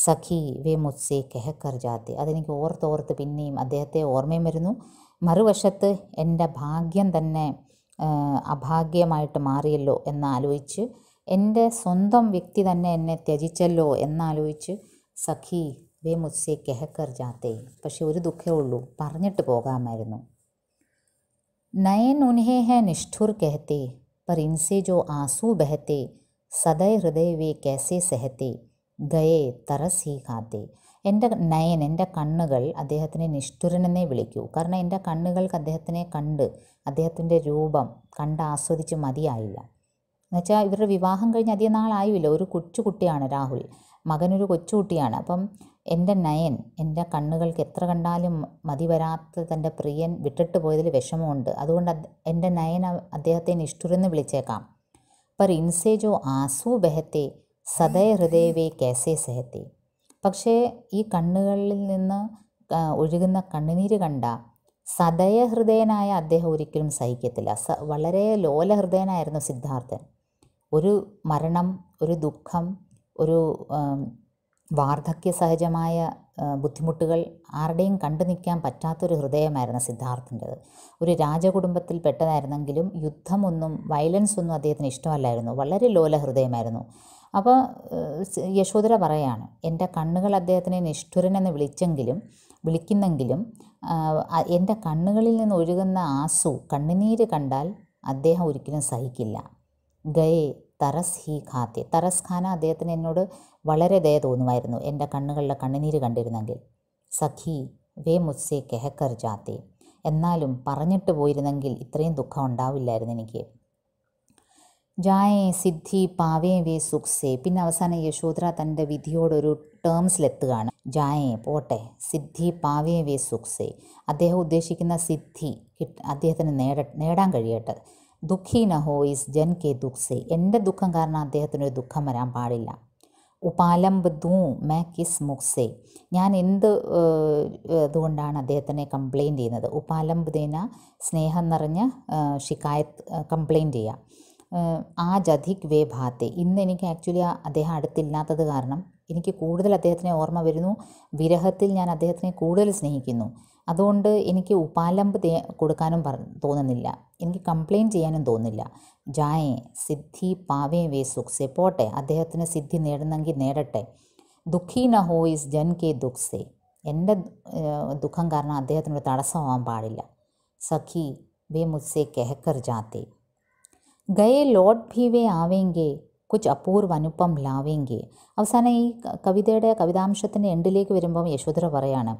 സഖി വേ മുത്സേ കെഹക്കർ ജാത്തെ അതെനിക്ക് ഓർത്തോർത്ത് പിന്നെയും അദ്ദേഹത്തെ ഓർമ്മയും വരുന്നു മറുവശത്ത് എൻ്റെ ഭാഗ്യം തന്നെ അഭാഗ്യമായിട്ട് മാറിയല്ലോ എന്നാലോചിച്ച് എൻ്റെ സ്വന്തം വ്യക്തി തന്നെ എന്നെ ത്യജിച്ചല്ലോ എന്നാലോചിച്ച് സഖി വേ മുത്സേ കെഹക്കർ ജാത്തെ പക്ഷെ ഒരു ദുഃഖമേ ഉള്ളൂ പറഞ്ഞിട്ട് പോകാമായിരുന്നു നയൻ ഉൻഹേ ഹെ നിഷ്ഠുർ കെഹത്തെ पर इनसे जो आंसू बहते हृदय वे कैसे सहते ഗയേ तरस ही खाते എൻ്റെ നയൻ എൻ്റെ കണ്ണുകൾ അദ്ദേഹത്തിനെ നിഷ്ഠുരനെന്നെ വിളിക്കൂ കാരണം എൻ്റെ കണ്ണുകൾക്ക് അദ്ദേഹത്തിനെ കണ്ട് അദ്ദേഹത്തിൻ്റെ രൂപം കണ്ട് ആസ്വദിച്ച് മതിയായില്ല എന്നുവെച്ചാൽ ഇവരുടെ വിവാഹം കഴിഞ്ഞ് അധികം നാളായില്ല ഒരു കൊച്ചുകുട്ടിയാണ് രാഹുൽ മകനൊരു കൊച്ചുകുട്ടിയാണ് അപ്പം എൻ്റെ നയൻ എൻ്റെ കണ്ണുകൾക്ക് എത്ര കണ്ടാലും മതി വരാത്ത തൻ്റെ പ്രിയൻ വിട്ടിട്ട് പോയതിൽ വിഷമമുണ്ട് അതുകൊണ്ട് എൻ്റെ നയൻ അദ്ദേഹത്തെ നിഷ്ഠുരെന്ന് വിളിച്ചേക്കാം പർ ഇൻസേ ജോ ആസു ബഹത്തെ സദയ ഹൃദയവേ കേസേ സഹത്തെ പക്ഷേ ഈ കണ്ണുകളിൽ നിന്ന് ഒഴുകുന്ന കണ്ണുനീര് കണ്ട ഹൃദയനായ അദ്ദേഹം ഒരിക്കലും സഹിക്കത്തില്ല സ വളരെ ഹൃദയനായിരുന്നു സിദ്ധാർത്ഥൻ ഒരു മരണം ഒരു ദുഃഖം ഒരു വാർദ്ധക്യ സഹജമായ ബുദ്ധിമുട്ടുകൾ ആരുടെയും കണ്ടു നിൽക്കാൻ പറ്റാത്തൊരു ഹൃദയമായിരുന്നു സിദ്ധാർത്ഥിൻ്റെത് ഒരു രാജകുടുംബത്തിൽ പെട്ടതായിരുന്നെങ്കിലും യുദ്ധമൊന്നും വയലൻസ് ഒന്നും അദ്ദേഹത്തിന് ഇഷ്ടമല്ലായിരുന്നു വളരെ ലോല ഹൃദയമായിരുന്നു അപ്പോൾ യശോധര പറയാണ് എൻ്റെ കണ്ണുകൾ അദ്ദേഹത്തിനെ നിഷ്ഠുരനെന്ന് വിളിച്ചെങ്കിലും വിളിക്കുന്നെങ്കിലും എൻ്റെ കണ്ണുകളിൽ നിന്ന് ഒഴുകുന്ന ആസു കണ്ണുനീര് കണ്ടാൽ അദ്ദേഹം ഒരിക്കലും സഹിക്കില്ല ഗയേ തറസ് ഹി ഖാത്തെ തറസ് ഖാന അദ്ദേഹത്തിന് എന്നോട് വളരെ ദയ തോന്നുമായിരുന്നു എൻ്റെ കണ്ണുകളിലെ കണ്ണുനീര് കണ്ടിരുന്നെങ്കിൽ സഖി വേ മുസ്സേ കെഹക്കർ ജാത്തേ എന്നാലും പറഞ്ഞിട്ട് പോയിരുന്നെങ്കിൽ ഇത്രയും ദുഃഖം ഉണ്ടാവില്ലായിരുന്നു എനിക്ക് ജായേ സിദ്ധി പാവേ വേ സുഖ്സേ പിന്നെ അവസാനം യശോധര തൻ്റെ വിധിയോടൊരു ടേംസിലെത്തുകയാണ് ജായേ പോട്ടെ സിദ്ധി പാവേ വേ സുഖ്സേ അദ്ദേഹം ഉദ്ദേശിക്കുന്ന സിദ്ധി അദ്ദേഹത്തിന് നേട നേടാൻ കഴിയട്ടെ ദുഃഖി ഇസ് ജൻ കെ ദുഃഖ്സേ എൻ്റെ ദുഃഖം കാരണം അദ്ദേഹത്തിനൊരു ദുഃഖം വരാൻ പാടില്ല മേ കിസ് മുക്സെ ഞാൻ എന്ത് ഇതുകൊണ്ടാണ് അദ്ദേഹത്തിനെ കംപ്ലൈൻറ്റ് ചെയ്യുന്നത് ദേന സ്നേഹം നിറഞ്ഞ ഷിക്കായത്ത് കംപ്ലൈൻറ്റ് ചെയ്യുക ആ ജധിക് വേ ഭാത്തെ ഇന്ന് എനിക്ക് ആക്ച്വലി അദ്ദേഹം അടുത്തില്ലാത്തത് കാരണം എനിക്ക് കൂടുതൽ അദ്ദേഹത്തിനെ ഓർമ്മ വരുന്നു വിരഹത്തിൽ ഞാൻ അദ്ദേഹത്തിനെ കൂടുതൽ സ്നേഹിക്കുന്നു അതുകൊണ്ട് എനിക്ക് ഉപാലംബ് കൊടുക്കാനും തോന്നുന്നില്ല എനിക്ക് കംപ്ലൈൻറ്റ് ചെയ്യാനും തോന്നുന്നില്ല ജായേ സിദ്ധി പാവേ വേ സുഖ് സെ പോട്ടെ അദ്ദേഹത്തിന് സിദ്ധി നേടണമെങ്കിൽ നേടട്ടെ ദുഃഖി ന ഹോയിസ് ജൻ കെ ദുഃഖ് സെ എൻ്റെ ദുഃഖം കാരണം അദ്ദേഹത്തിനൊരു തടസ്സമാവാൻ പാടില്ല സഖി വേ മുസ്സെ കെഹക്കർ ജാത്തെ ഗയേ ലോട്ട് ഭീ വേ ആവേങ്കെ കുച്ച് അപൂർവ അനുപം ലാവേങ്കെ അവസാനം ഈ കവിതയുടെ കവിതാംശത്തിൻ്റെ എൻഡിലേക്ക് വരുമ്പം യശോധര പറയാണ്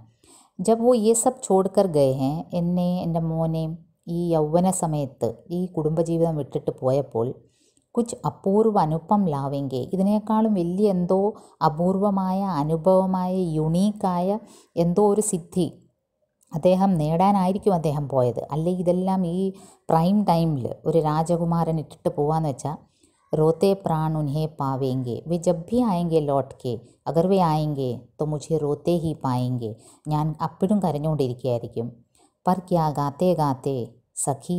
ജബ് വോ യേ സബ് ചോഡ് കർ ഗയേ ഹേ എന്നെ എൻ്റെ മോനെ ഈ യൗവന സമയത്ത് ഈ കുടുംബജീവിതം വിട്ടിട്ട് പോയപ്പോൾ കുച്ച് അപൂർവ അനുപം ലാവെങ്കിൽ ഇതിനേക്കാളും വലിയ എന്തോ അപൂർവമായ അനുഭവമായ യുണീക്കായ എന്തോ ഒരു സിദ്ധി അദ്ദേഹം നേടാനായിരിക്കും അദ്ദേഹം പോയത് അല്ലെങ്കിൽ ഇതെല്ലാം ഈ പ്രൈം ടൈമിൽ ഒരു രാജകുമാരൻ ഇട്ടിട്ട് പോവാന്ന് വെച്ചാൽ रोते प्राण उन्हें पावेंगे वे जब भी ആയെങ്കെ ലോട്ട് കെ അഗർ വേ ആയെങ്കെ തോ മുझे रोते ही पाएंगे ഞാൻ അപ്പോഴും കരഞ്ഞുകൊണ്ടിരിക്കുകയായിരിക്കും पर क्या ഗാത്തേ ഗാത്തേ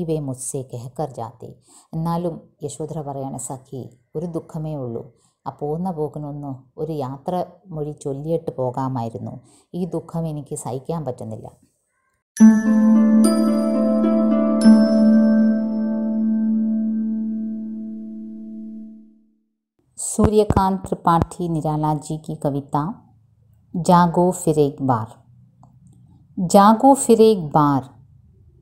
വേ മുസ്സേ കെഹക്കർ ജാത്തേ എന്നാലും യശോധര പറയാണ് സഖി ഒരു ദുഃഖമേ ഉള്ളൂ ആ പോകുന്ന പോക്കിനൊന്ന് ഒരു യാത്ര മൊഴി ചൊല്ലിയിട്ട് പോകാമായിരുന്നു ഈ ദുഃഖം എനിക്ക് സഹിക്കാൻ പറ്റുന്നില്ല സൂര്യകാന്ത് ത്രിപാഠി നിരാലാജിക്ക് കവിത ജാഗോ कविता ബാർ जागो फिर एक बार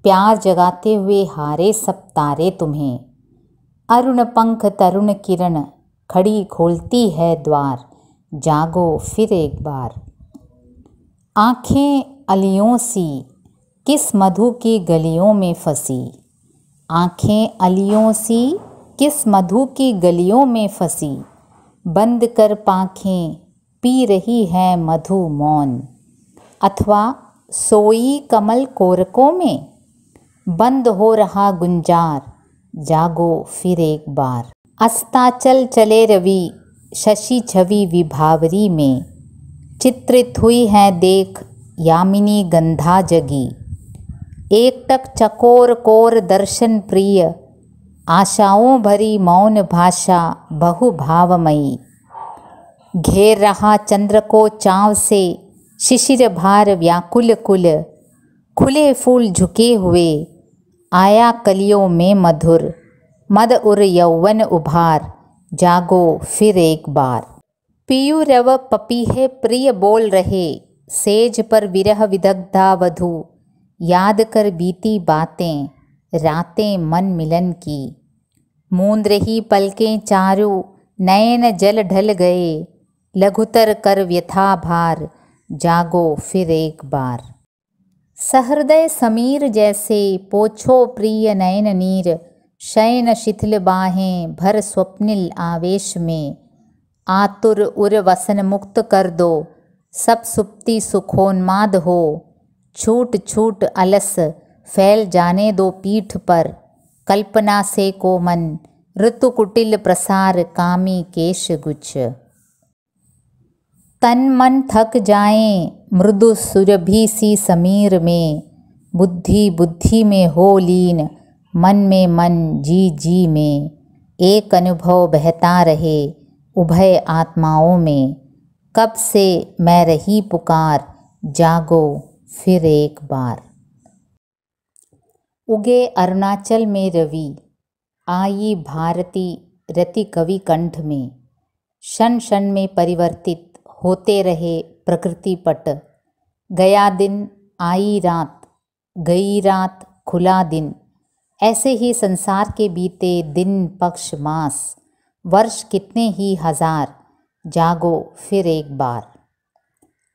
प्यार जगाते हुए हारे सब तारे तुम्हें अरुण पंख तरुण किरण खड़ी खोलती है द्वार जागो फिर एक बार आँखें अलियों सी किस मधु की गलियों में फंसी आँखें अलियों सी किस मधु की गलियों में फंसी बंद कर पाखें पी रही है मधु मौन अथवा सोई कमल कोरकों में बंद हो रहा गुंजार जागो फिर एक बार अस्ताचल चले रवि शशि छवि विभावरी में चित्रित हुई है देख यामिनी गंधा जगी एक तक चकोर कोर दर्शन प्रिय आशाओं भरी मौन भाषा बहुभावमयी घेर रहा चंद्र को चाँव से शिशिर भार व्याकुल कुल खुले फूल झुके हुए आया कलियों में मधुर मद उर यौवन उभार जागो फिर एक बार पीयू रव है प्रिय बोल रहे सेज पर विरह विदग्धा वधु याद कर बीती बातें रातें मन मिलन की मूंद रही पलकें चारू नयन जल ढल गए लघुतर कर व्यथा भार जागो फिर एक बार सहृदय समीर जैसे पोछो प्रिय नयन नीर शयन शिथिल बाहें भर स्वप्निल आवेश में आतुर उर वसन मुक्त कर दो सब सुप्ति सुखोन्माद हो छूट छूट अलस फैल जाने दो पीठ पर कल्पना से को मन ऋतुकुटिल प्रसार कामी केश गुच्छ तन मन थक जाए मृदु सुरभि सी समीर में बुद्धि बुद्धि में हो लीन मन में मन जी जी में एक अनुभव बहता रहे उभय आत्माओं में कब से मैं रही पुकार जागो फिर एक बार उगे अरुणाचल में रवि आई भारती रति कवि कंठ में क्षण क्षण में परिवर्तित होते रहे प्रकृति पट गया दिन आई रात गई रात खुला दिन ऐसे ही संसार के बीते दिन पक्ष मास वर्ष कितने ही हजार जागो फिर एक बार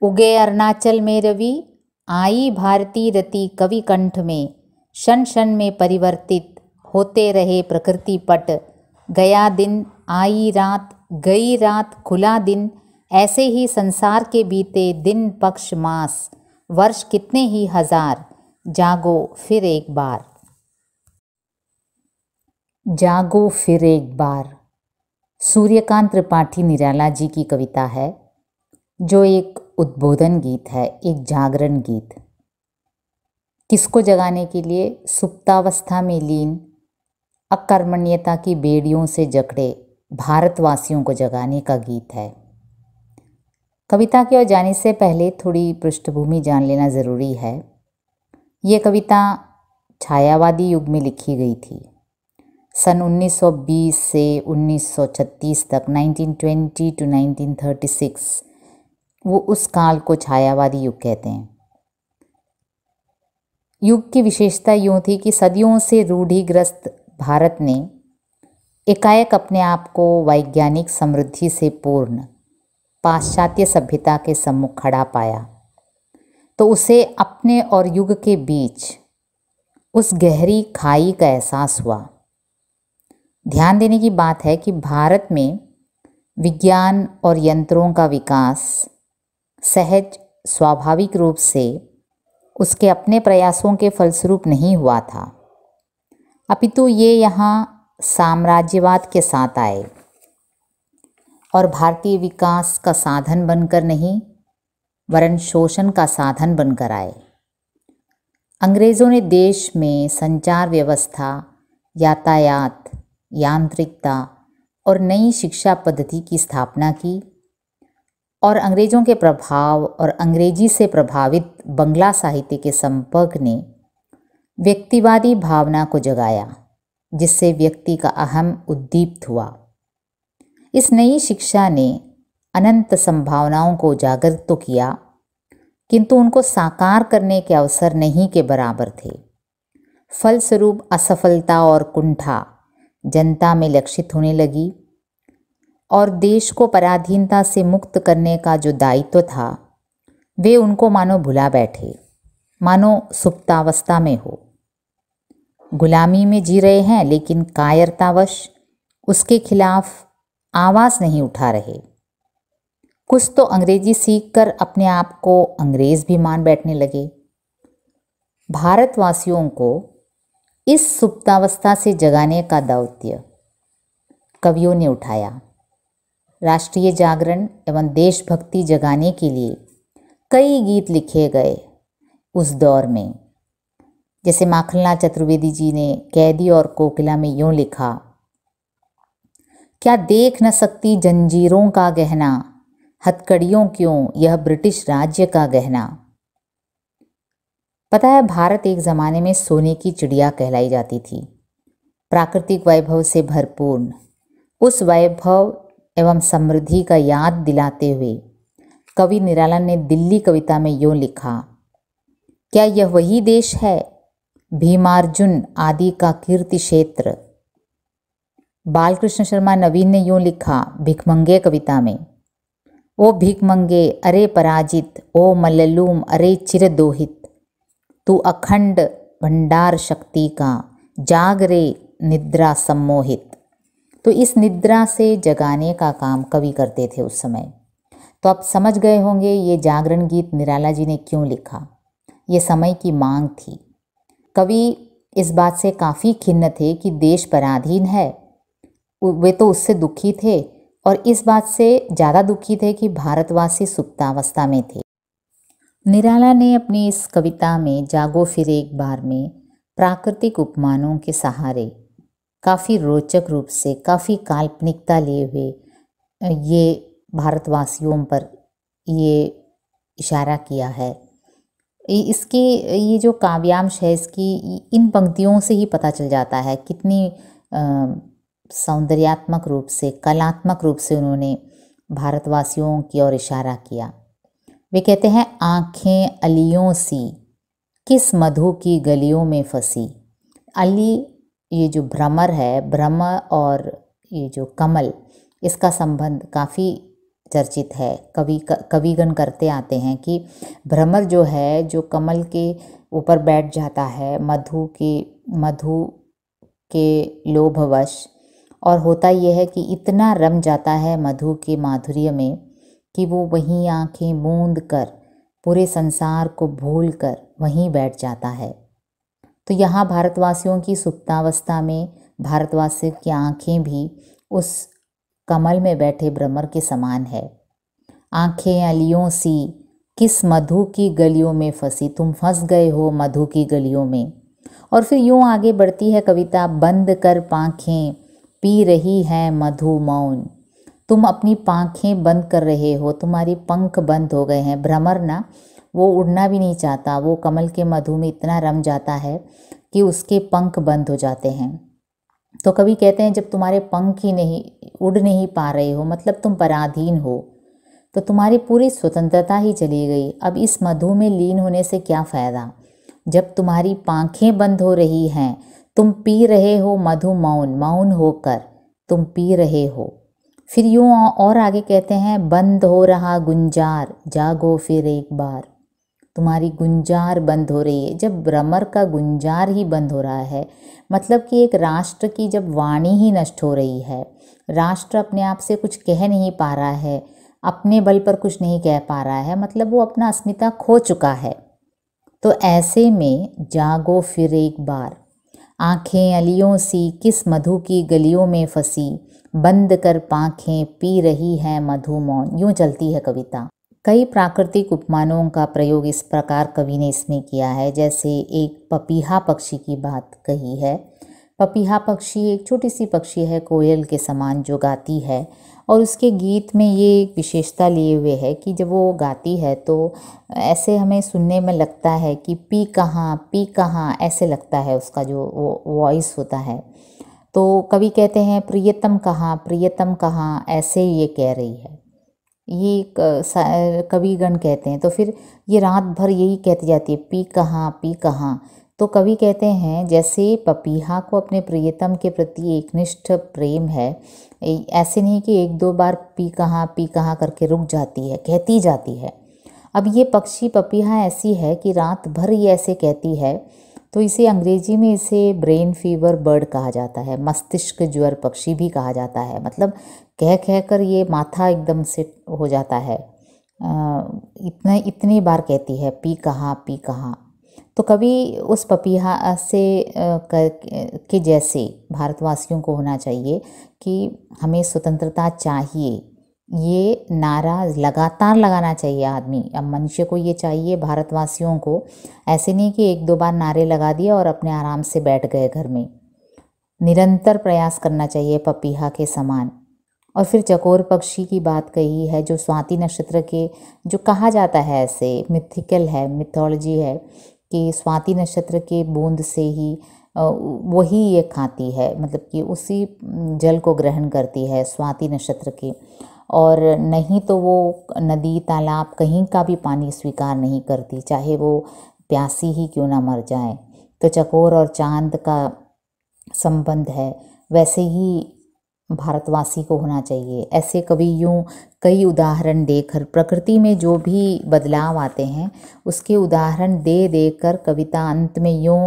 उगे अरुणाचल में रवि आई भारती रति कवि कंठ में शन शन में परिवर्तित होते रहे प्रकृति पट गया दिन आई रात गई रात खुला दिन ऐसे ही संसार के बीते दिन पक्ष मास वर्ष कितने ही हजार जागो फिर एक बार जागो फिर एक बार सूर्यकांत त्रिपाठी निराला जी की कविता है जो एक उद्बोधन गीत है एक जागरण गीत किसको जगाने के लिए सुप्तावस्था में लीन अकर्मण्यता की बेड़ियों से जकड़े भारतवासियों को जगाने का गीत है कविता की ओर जाने से पहले थोड़ी पृष्ठभूमि जान लेना ज़रूरी है ये कविता छायावादी युग में लिखी गई थी सन 1920 से 1936 तक 1920 टू 1936 वो उस काल को छायावादी युग कहते हैं युग की विशेषता यूँ थी कि सदियों से रूढ़िग्रस्त भारत ने एकाएक अपने आप को वैज्ञानिक समृद्धि से पूर्ण पाश्चात्य सभ्यता के सम्मुख खड़ा पाया तो उसे अपने और युग के बीच उस गहरी खाई का एहसास हुआ ध्यान देने की बात है कि भारत में विज्ञान और यंत्रों का विकास सहज स्वाभाविक रूप से उसके अपने प्रयासों के फलस्वरूप नहीं हुआ था अपितु ये यहाँ साम्राज्यवाद के साथ आए और भारतीय विकास का साधन बनकर नहीं वरन शोषण का साधन बनकर आए अंग्रेज़ों ने देश में संचार व्यवस्था यातायात यांत्रिकता और नई शिक्षा पद्धति की स्थापना की और अंग्रेज़ों के प्रभाव और अंग्रेजी से प्रभावित बंगला साहित्य के संपर्क ने व्यक्तिवादी भावना को जगाया जिससे व्यक्ति का अहम उद्दीप्त हुआ इस नई शिक्षा ने अनंत संभावनाओं को उजागर तो किया किंतु उनको साकार करने के अवसर नहीं के बराबर थे फलस्वरूप असफलता और कुंठा जनता में लक्षित होने लगी और देश को पराधीनता से मुक्त करने का जो दायित्व था वे उनको मानो भुला बैठे मानो सुप्तावस्था में हो गुलामी में जी रहे हैं लेकिन कायरतावश उसके खिलाफ आवाज़ नहीं उठा रहे कुछ तो अंग्रेजी सीख कर अपने आप को अंग्रेज़ भी मान बैठने लगे भारतवासियों को इस सुप्तावस्था से जगाने का दायित्व कवियों ने उठाया राष्ट्रीय जागरण एवं देशभक्ति जगाने के लिए कई गीत लिखे गए उस दौर में जैसे माखनलाल चतुर्वेदी जी ने कैदी और कोकिला में यूँ लिखा क्या देख न सकती जंजीरों का गहना हथकड़ियों क्यों यह ब्रिटिश राज्य का गहना पता है भारत एक ज़माने में सोने की चिड़िया कहलाई जाती थी प्राकृतिक वैभव से भरपूर उस वैभव एवं समृद्धि का याद दिलाते हुए कवि निराला ने दिल्ली कविता में यूँ लिखा क्या यह वही देश है भीमार्जुन आदि का कीर्ति क्षेत्र बालकृष्ण शर्मा नवीन ने यूं लिखा भिखमंगे कविता में ओ भिखमंगे अरे पराजित ओ मल्लूम अरे चिर दोहित तू अखंड भंडार शक्ति का जाग रे निद्रा सम्मोहित तो इस निद्रा से जगाने का काम कवि करते थे उस समय तो आप समझ गए होंगे ये जागरण गीत निराला जी ने क्यों लिखा ये समय की मांग थी कवि इस बात से काफ़ी खिन्न थे कि देश पराधीन है वे तो उससे दुखी थे और इस बात से ज़्यादा दुखी थे कि भारतवासी सुप्तावस्था में थे निराला ने अपनी इस कविता में जागो फिर एक बार में प्राकृतिक उपमानों के सहारे काफ़ी रोचक रूप से काफ़ी काल्पनिकता लिए हुए ये भारतवासियों पर ये इशारा किया है इसके ये जो काव्यांश है इसकी इन पंक्तियों से ही पता चल जाता है कितनी सौंदर्यात्मक रूप से कलात्मक रूप से उन्होंने भारतवासियों की ओर इशारा किया वे कहते हैं आँखें अलियों सी किस मधु की गलियों में फंसी अली ये जो भ्रमर है भ्रमर और ये जो कमल इसका संबंध काफ़ी चर्चित है कवि कविगण करते आते हैं कि भ्रमर जो है जो कमल के ऊपर बैठ जाता है मधु के मधु के लोभवश और होता यह है कि इतना रम जाता है मधु के माधुर्य में कि वो वहीं आंखें मूंद कर पूरे संसार को भूल कर वहीं बैठ जाता है तो यहाँ भारतवासियों की सुप्तावस्था में भारतवासियों की आंखें भी उस कमल में बैठे भ्रमर के समान है आंखें अलियों सी किस मधु की गलियों में फंसी तुम फंस गए हो मधु की गलियों में और फिर यूँ आगे बढ़ती है कविता बंद कर पाँखें पी रही है मधु मौन तुम अपनी पाँखें बंद कर रहे हो तुम्हारी पंख बंद हो गए हैं भ्रमर ना वो उड़ना भी नहीं चाहता वो कमल के मधु में इतना रम जाता है कि उसके पंख बंद हो जाते हैं तो कभी कहते हैं जब तुम्हारे पंख ही नहीं उड़ नहीं पा रहे हो मतलब तुम पराधीन हो तो तुम्हारी पूरी स्वतंत्रता ही चली गई अब इस मधु में लीन होने से क्या फ़ायदा जब तुम्हारी पाँखें बंद हो रही हैं तुम पी रहे हो मधु मौन मौन होकर तुम पी रहे हो फिर यूँ और आगे कहते हैं बंद हो रहा गुंजार जागो फिर एक बार तुम्हारी गुंजार बंद हो रही है जब भ्रमर का गुंजार ही बंद हो रहा है मतलब कि एक राष्ट्र की जब वाणी ही नष्ट हो रही है राष्ट्र अपने आप से कुछ कह नहीं पा रहा है अपने बल पर कुछ नहीं कह पा रहा है मतलब वो अपना अस्मिता खो चुका है तो ऐसे में जागो फिर एक बार आंखें अलियों सी किस मधु की गलियों में फंसी बंद कर पाखें पी रही है मधु मौन यूं चलती है कविता कई प्राकृतिक उपमानों का प्रयोग इस प्रकार कवि ने इसमें किया है जैसे एक पपीहा पक्षी की बात कही है पपीहा पक्षी एक छोटी सी पक्षी है कोयल के समान जो गाती है और उसके गीत में ये एक विशेषता लिए हुए है कि जब वो गाती है तो ऐसे हमें सुनने में लगता है कि पी कहाँ पी कहाँ ऐसे लगता है उसका जो वो वॉइस होता है तो कवि कहते हैं प्रियतम कहाँ प्रियतम कहाँ ऐसे ये कह रही है ये कविगण कहते हैं तो फिर ये रात भर यही कहती जाती है पी कहाँ पी कहाँ तो कवि कहते हैं जैसे पपीहा को अपने प्रियतम के प्रति एकनिष्ठ प्रेम है ऐसे नहीं कि एक दो बार पी कहाँ पी कहाँ करके रुक जाती है कहती जाती है अब ये पक्षी पपीहा ऐसी है कि रात भर ये ऐसे कहती है तो इसे अंग्रेजी में इसे ब्रेन फीवर बर्ड कहा जाता है मस्तिष्क ज्वर पक्षी भी कहा जाता है मतलब कह कह कर ये माथा एकदम से हो जाता है इतना इतनी बार कहती है पी कहाँ पी कहाँ तो कभी उस पपीहा से कर के जैसे भारतवासियों को होना चाहिए कि हमें स्वतंत्रता चाहिए ये नारा लगातार लगाना चाहिए आदमी अब मनुष्य को ये चाहिए भारतवासियों को ऐसे नहीं कि एक दो बार नारे लगा दिए और अपने आराम से बैठ गए घर में निरंतर प्रयास करना चाहिए पपीहा के समान और फिर चकोर पक्षी की बात कही है जो स्वाति नक्षत्र के जो कहा जाता है ऐसे मिथिकल है मिथोलॉजी है कि स्वाति नक्षत्र के बूंद से ही वही ये खाती है मतलब कि उसी जल को ग्रहण करती है स्वाति नक्षत्र के और नहीं तो वो नदी तालाब कहीं का भी पानी स्वीकार नहीं करती चाहे वो प्यासी ही क्यों ना मर जाए तो चकोर और चांद का संबंध है वैसे ही भारतवासी को होना चाहिए ऐसे कभी यूँ कई उदाहरण देकर प्रकृति में जो भी बदलाव आते हैं उसके उदाहरण दे देकर कविता अंत में यूँ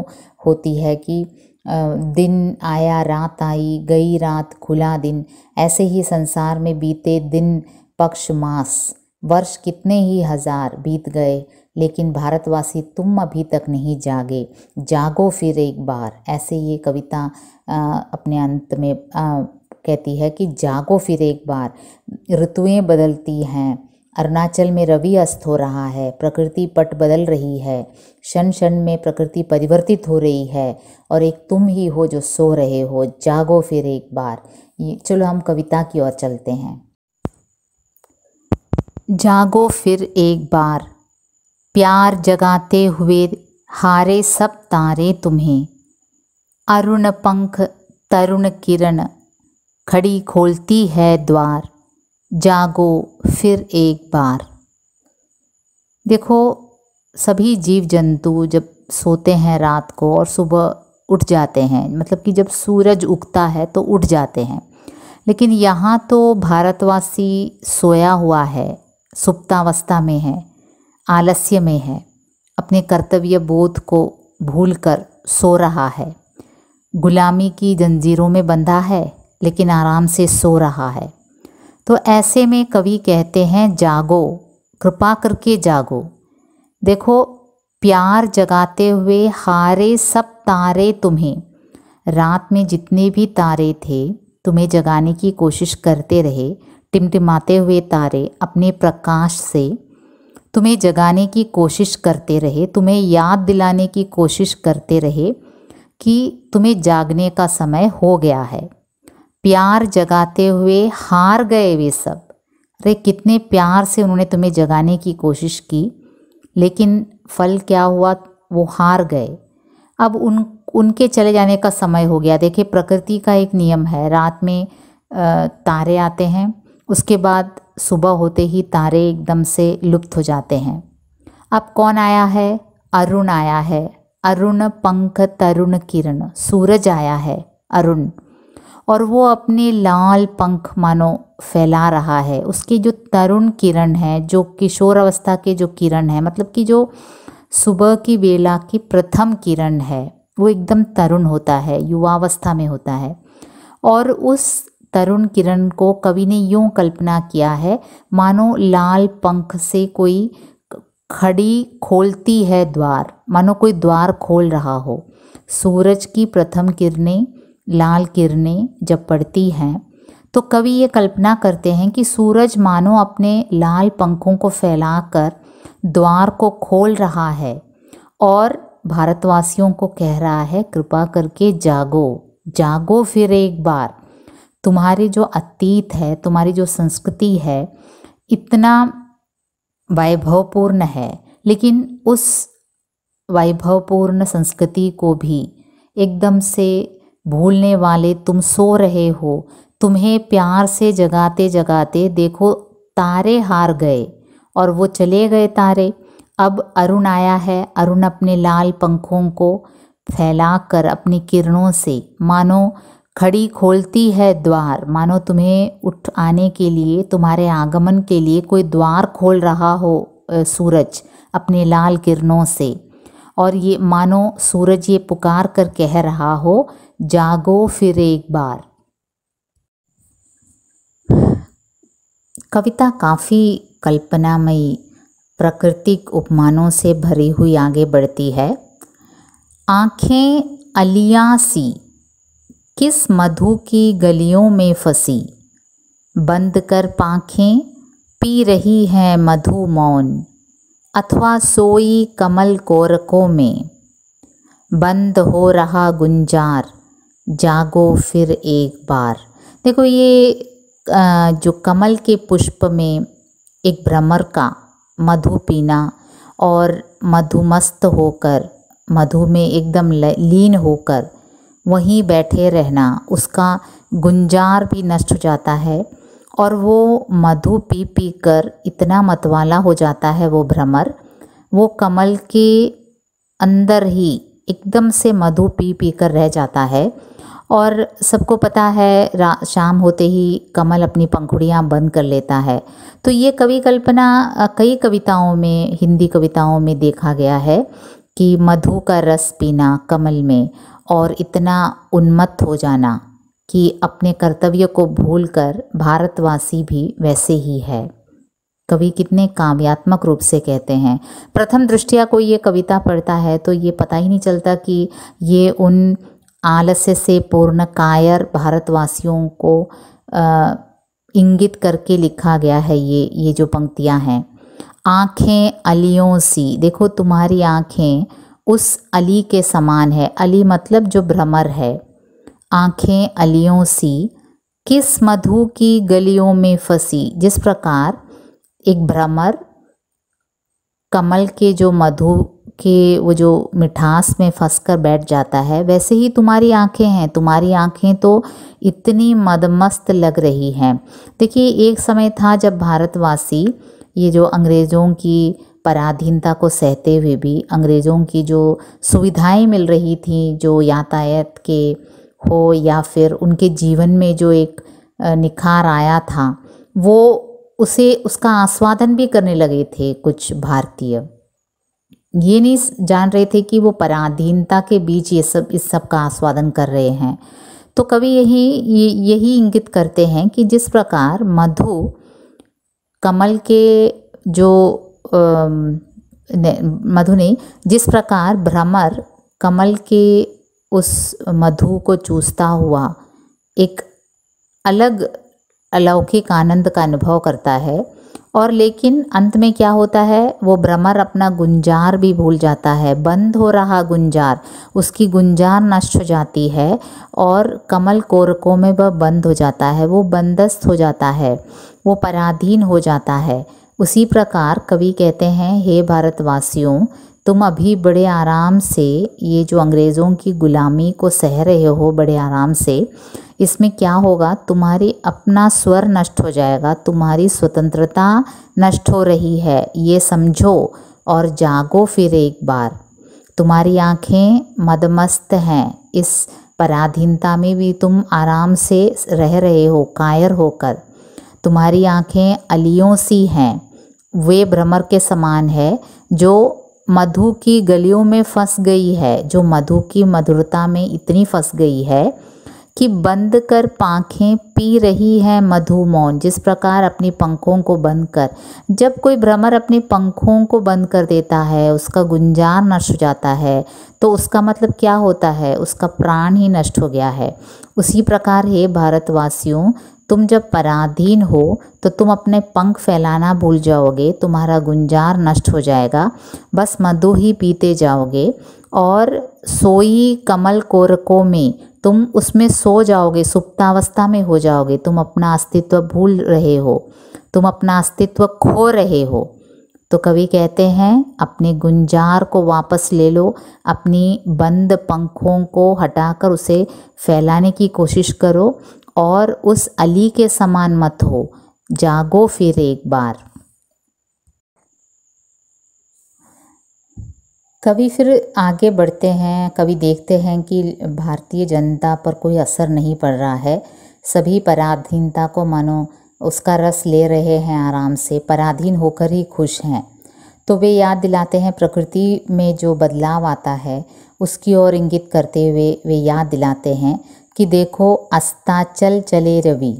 होती है कि दिन आया रात आई गई रात खुला दिन ऐसे ही संसार में बीते दिन पक्ष मास वर्ष कितने ही हजार बीत गए लेकिन भारतवासी तुम अभी तक नहीं जागे जागो फिर एक बार ऐसे ये कविता अपने अंत में कहती है कि जागो फिर एक बार ऋतुएं बदलती हैं अरुणाचल में रवि अस्त हो रहा है प्रकृति पट बदल रही है क्षण क्षण में प्रकृति परिवर्तित हो रही है और एक तुम ही हो जो सो रहे हो जागो फिर एक बार ये चलो हम कविता की ओर चलते हैं जागो फिर एक बार प्यार जगाते हुए हारे सब तारे तुम्हें अरुण पंख तरुण किरण खड़ी खोलती है द्वार जागो फिर एक बार देखो सभी जीव जंतु जब सोते हैं रात को और सुबह उठ जाते हैं मतलब कि जब सूरज उगता है तो उठ जाते हैं लेकिन यहाँ तो भारतवासी सोया हुआ है सुप्तावस्था में है आलस्य में है अपने कर्तव्य बोध को भूलकर सो रहा है गुलामी की जंजीरों में बंधा है लेकिन आराम से सो रहा है तो ऐसे में कवि कहते हैं जागो कृपा करके जागो देखो प्यार जगाते हुए हारे सब तारे तुम्हें रात में जितने भी तारे थे तुम्हें जगाने की कोशिश करते रहे टिमटिमाते हुए तारे अपने प्रकाश से तुम्हें जगाने की कोशिश करते रहे तुम्हें याद दिलाने की कोशिश करते रहे कि तुम्हें जागने का समय हो गया है प्यार जगाते हुए हार गए वे सब अरे कितने प्यार से उन्होंने तुम्हें जगाने की कोशिश की लेकिन फल क्या हुआ वो हार गए अब उन उनके चले जाने का समय हो गया देखिए प्रकृति का एक नियम है रात में तारे आते हैं उसके बाद सुबह होते ही तारे एकदम से लुप्त हो जाते हैं अब कौन आया है अरुण आया है अरुण पंख तरुण किरण सूरज आया है अरुण और वो अपने लाल पंख मानो फैला रहा है उसकी जो तरुण किरण है जो किशोर अवस्था के जो किरण है मतलब कि जो सुबह की वेला की प्रथम किरण है वो एकदम तरुण होता है युवावस्था में होता है और उस तरुण किरण को कवि ने यूँ कल्पना किया है मानो लाल पंख से कोई खड़ी खोलती है द्वार मानो कोई द्वार खोल रहा हो सूरज की प्रथम किरणें लाल किरणें जब पड़ती हैं तो कवि ये कल्पना करते हैं कि सूरज मानो अपने लाल पंखों को फैलाकर द्वार को खोल रहा है और भारतवासियों को कह रहा है कृपा करके जागो जागो फिर एक बार तुम्हारे जो अतीत है तुम्हारी जो संस्कृति है इतना वैभवपूर्ण है लेकिन उस वैभवपूर्ण संस्कृति को भी एकदम से भूलने वाले तुम सो रहे हो तुम्हें प्यार से जगाते जगाते देखो तारे हार गए और वो चले गए तारे अब अरुण आया है अरुण अपने लाल पंखों को फैलाकर अपनी किरणों से मानो खड़ी खोलती है द्वार मानो तुम्हें उठ आने के लिए तुम्हारे आगमन के लिए कोई द्वार खोल रहा हो सूरज अपने लाल किरणों से और ये मानो सूरज ये पुकार कर कह रहा हो जागो फिर एक बार कविता काफ़ी कल्पनामयी प्राकृतिक उपमानों से भरी हुई आगे बढ़ती है आँखें सी किस मधु की गलियों में फंसी बंद कर पाखें पी रही है मधु मौन अथवा सोई कमल कोरकों में बंद हो रहा गुंजार जागो फिर एक बार देखो ये जो कमल के पुष्प में एक भ्रमर का मधु पीना और मधुमस्त होकर मधु में एकदम लीन होकर वहीं बैठे रहना उसका गुंजार भी नष्ट हो जाता है और वो मधु पी पी कर इतना मतवाला हो जाता है वो भ्रमर वो कमल के अंदर ही एकदम से मधु पी पी कर रह जाता है और सबको पता है शाम होते ही कमल अपनी पंखुड़ियाँ बंद कर लेता है तो ये कवि कल्पना कई कविताओं में हिंदी कविताओं में देखा गया है कि मधु का रस पीना कमल में और इतना उन्मत्त हो जाना कि अपने कर्तव्य को भूलकर भारतवासी भी वैसे ही है कवि कितने काव्यात्मक रूप से कहते हैं प्रथम दृष्टिया कोई ये कविता पढ़ता है तो ये पता ही नहीं चलता कि ये उन आलस्य से पूर्ण कायर भारतवासियों को इंगित करके लिखा गया है ये ये जो पंक्तियाँ हैं आँखें अलियों सी देखो तुम्हारी आँखें उस अली के समान है अली मतलब जो भ्रमर है आँखें अलियों सी किस मधु की गलियों में फंसी जिस प्रकार एक भ्रमर कमल के जो मधु कि वो जो मिठास में फंस कर बैठ जाता है वैसे ही तुम्हारी आंखें हैं तुम्हारी आंखें तो इतनी मदमस्त लग रही हैं देखिए एक समय था जब भारतवासी ये जो अंग्रेज़ों की पराधीनता को सहते हुए भी अंग्रेज़ों की जो सुविधाएं मिल रही थी जो यातायात के हो या फिर उनके जीवन में जो एक निखार आया था वो उसे उसका आस्वादन भी करने लगे थे कुछ भारतीय ये नहीं जान रहे थे कि वो पराधीनता के बीच ये सब इस सब का आस्वादन कर रहे हैं तो कवि यही ये यही इंगित करते हैं कि जिस प्रकार मधु कमल के जो मधु ने जिस प्रकार भ्रमर कमल के उस मधु को चूसता हुआ एक अलग अलौकिक आनंद का अनुभव करता है और लेकिन अंत में क्या होता है वो भ्रमर अपना गुंजार भी भूल जाता है बंद हो रहा गुंजार उसकी गुंजार नष्ट हो जाती है और कमल कोरकों में वह बंद हो जाता है वो बंदस्त हो जाता है वो पराधीन हो जाता है उसी प्रकार कवि कहते हैं हे भारतवासियों तुम अभी बड़े आराम से ये जो अंग्रेज़ों की गुलामी को सह रहे हो बड़े आराम से इसमें क्या होगा तुम्हारी अपना स्वर नष्ट हो जाएगा तुम्हारी स्वतंत्रता नष्ट हो रही है ये समझो और जागो फिर एक बार तुम्हारी आँखें मदमस्त हैं इस पराधीनता में भी तुम आराम से रह रहे हो कायर होकर तुम्हारी आँखें अलियों सी हैं वे भ्रमर के समान है जो मधु की गलियों में फंस गई है जो मधु की मधुरता में इतनी फंस गई है कि बंद कर पाँखें पी रही है मधु मौन जिस प्रकार अपनी पंखों को बंद कर जब कोई भ्रमर अपने पंखों को बंद कर देता है उसका गुंजार नष्ट हो जाता है तो उसका मतलब क्या होता है उसका प्राण ही नष्ट हो गया है उसी प्रकार है भारतवासियों तुम जब पराधीन हो तो तुम अपने पंख फैलाना भूल जाओगे तुम्हारा गुंजार नष्ट हो जाएगा बस मधु ही पीते जाओगे और सोई कमल कोरकों में तुम उसमें सो जाओगे सुप्तावस्था में हो जाओगे तुम अपना अस्तित्व भूल रहे हो तुम अपना अस्तित्व खो रहे हो तो कवि कहते हैं अपने गुंजार को वापस ले लो अपनी बंद पंखों को हटाकर उसे फैलाने की कोशिश करो और उस अली के समान मत हो जागो फिर एक बार कभी फिर आगे बढ़ते हैं कभी देखते हैं कि भारतीय जनता पर कोई असर नहीं पड़ रहा है सभी पराधीनता को मानो उसका रस ले रहे हैं आराम से पराधीन होकर ही खुश हैं तो वे याद दिलाते हैं प्रकृति में जो बदलाव आता है उसकी ओर इंगित करते हुए वे याद दिलाते हैं कि देखो अस्ताचल चले रवि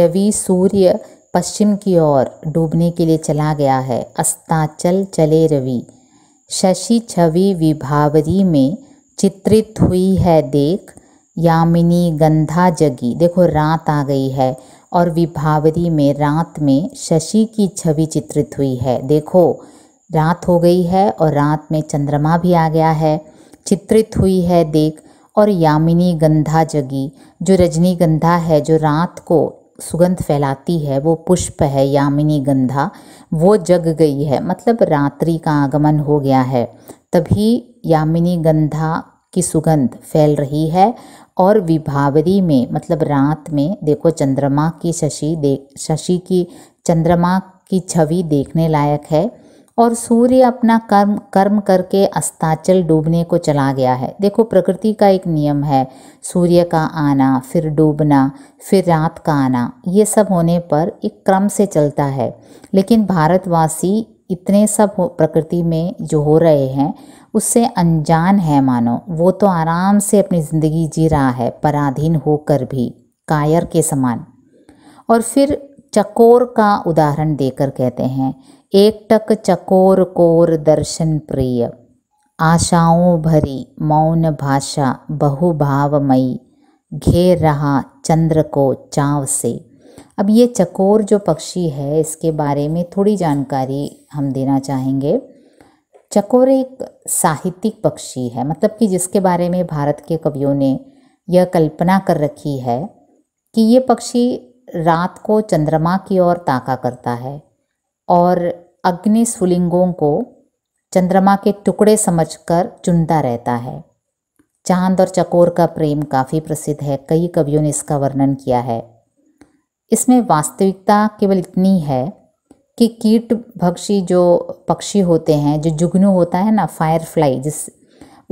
रवि सूर्य पश्चिम की ओर डूबने के लिए चला गया है अस्ताचल चले रवि शशि छवि विभावरी में चित्रित हुई है देख यामिनी गंधा जगी देखो रात आ गई है और विभावरी में रात में शशि की छवि चित्रित हुई है देखो रात हो गई है और रात में चंद्रमा भी आ गया है चित्रित हुई है देख और यामिनी गंधा जगी जो रजनीगंधा है जो रात को सुगंध फैलाती है वो पुष्प है यामिनी गंधा वो जग गई है मतलब रात्रि का आगमन हो गया है तभी यामिनी गंधा की सुगंध फैल रही है और विभावरी में मतलब रात में देखो चंद्रमा की शशि देख शशि की चंद्रमा की छवि देखने लायक है और सूर्य अपना कर्म कर्म करके अस्ताचल डूबने को चला गया है देखो प्रकृति का एक नियम है सूर्य का आना फिर डूबना फिर रात का आना ये सब होने पर एक क्रम से चलता है लेकिन भारतवासी इतने सब प्रकृति में जो हो रहे हैं उससे अनजान है मानो वो तो आराम से अपनी ज़िंदगी जी रहा है पराधीन होकर भी कायर के समान और फिर चकोर का उदाहरण देकर कहते हैं एकटक चकोर कोर दर्शन प्रिय आशाओं भरी मौन भाषा बहुभावमयी घेर रहा चंद्र को चाव से अब ये चकोर जो पक्षी है इसके बारे में थोड़ी जानकारी हम देना चाहेंगे चकोर एक साहित्यिक पक्षी है मतलब कि जिसके बारे में भारत के कवियों ने यह कल्पना कर रखी है कि ये पक्षी रात को चंद्रमा की ओर ताका करता है और अग्नि स्फुलिंगों को चंद्रमा के टुकड़े समझकर चुनता रहता है चांद और चकोर का प्रेम काफ़ी प्रसिद्ध है कई कवियों ने इसका वर्णन किया है इसमें वास्तविकता केवल इतनी है कि कीट भक्षी जो पक्षी होते हैं जो जुगनू होता है ना फायरफ्लाई जिस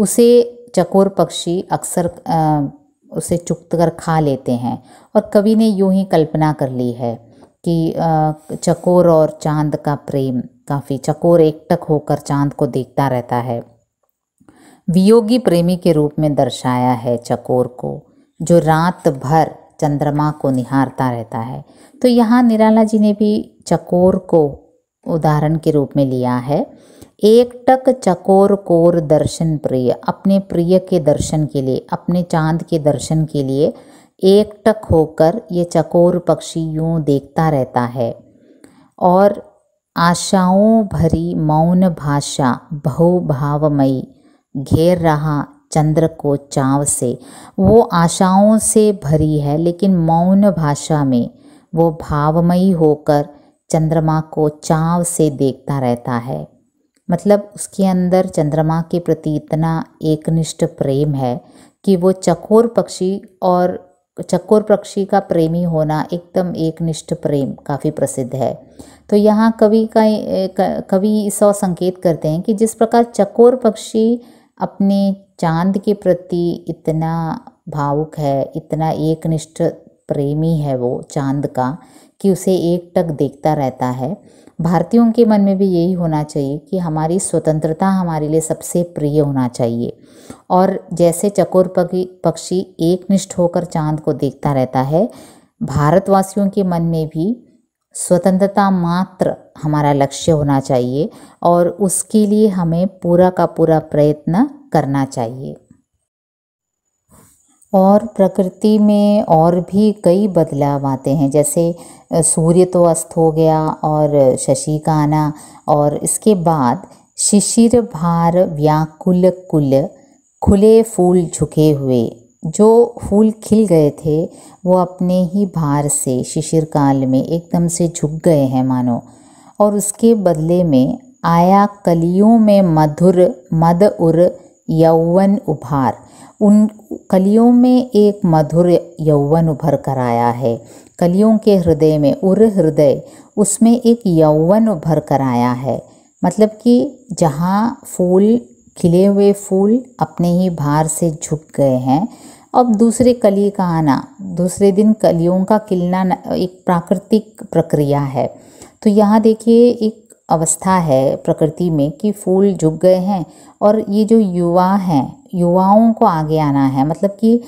उसे चकोर पक्षी अक्सर उसे चुक्त कर खा लेते हैं और कवि ने यूं ही कल्पना कर ली है कि चकोर और चांद का प्रेम काफ़ी चकोर एकटक होकर चांद को देखता रहता है वियोगी प्रेमी के रूप में दर्शाया है चकोर को जो रात भर चंद्रमा को निहारता रहता है तो यहाँ निराला जी ने भी चकोर को उदाहरण के रूप में लिया है एक टक चकोर कोर दर्शन प्रिय अपने प्रिय के दर्शन के लिए अपने चांद के दर्शन के लिए एकटक होकर ये चकोर पक्षी यूं देखता रहता है और आशाओं भरी मौन भाषा बहुभावमयी घेर रहा चंद्र को चाव से वो आशाओं से भरी है लेकिन मौन भाषा में वो भावमयी होकर चंद्रमा को चाव से देखता रहता है मतलब उसके अंदर चंद्रमा के प्रति इतना एकनिष्ठ प्रेम है कि वो चकोर पक्षी और चकोर पक्षी का प्रेमी होना एकदम एक निष्ठ प्रेम काफ़ी प्रसिद्ध है तो यहाँ कवि का कवि इस और संकेत करते हैं कि जिस प्रकार चकोर पक्षी अपने चांद के प्रति इतना भावुक है इतना एकनिष्ठ प्रेमी है वो चांद का कि उसे एक टक देखता रहता है भारतीयों के मन में भी यही होना चाहिए कि हमारी स्वतंत्रता हमारे लिए सबसे प्रिय होना चाहिए और जैसे चकोर पक्षी एकनिष्ठ होकर चांद को देखता रहता है भारतवासियों के मन में भी स्वतंत्रता मात्र हमारा लक्ष्य होना चाहिए और उसके लिए हमें पूरा का पूरा प्रयत्न करना चाहिए और प्रकृति में और भी कई बदलाव आते हैं जैसे सूर्य तो अस्त हो गया और शशि का आना और इसके बाद शिशिर भार व्याकुल कुल खुले फूल झुके हुए जो फूल खिल गए थे वो अपने ही भार से शिशिर काल में एकदम से झुक गए हैं मानो और उसके बदले में आया कलियों में मधुर मद उर यौवन उभार उन कलियों में एक मधुर यौवन उभर कर आया है कलियों के हृदय में उर हृदय उसमें एक यौवन उभर कर आया है मतलब कि जहाँ फूल खिले हुए फूल अपने ही भार से झुक गए हैं अब दूसरे कली का आना दूसरे दिन कलियों का खिलना एक प्राकृतिक प्रक्रिया है तो यहाँ देखिए एक अवस्था है प्रकृति में कि फूल झुक गए हैं और ये जो युवा हैं युवाओं को आगे आना है मतलब कि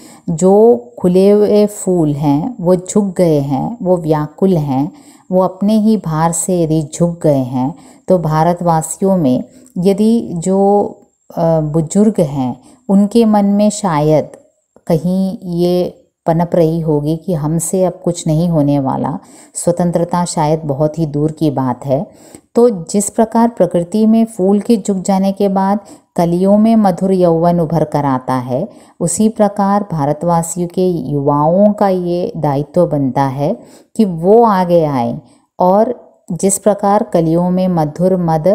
जो खुले हुए फूल हैं वो झुक गए हैं वो व्याकुल हैं वो अपने ही भार से यदि झुक गए हैं तो भारतवासियों में यदि जो बुजुर्ग हैं उनके मन में शायद कहीं ये पनप रही होगी कि हमसे अब कुछ नहीं होने वाला स्वतंत्रता शायद बहुत ही दूर की बात है तो जिस प्रकार प्रकृति में फूल के झुक जाने के बाद कलियों में मधुर यौवन उभर कर आता है उसी प्रकार भारतवासियों के युवाओं का ये दायित्व बनता है कि वो आगे आए और जिस प्रकार कलियों में मधुर मद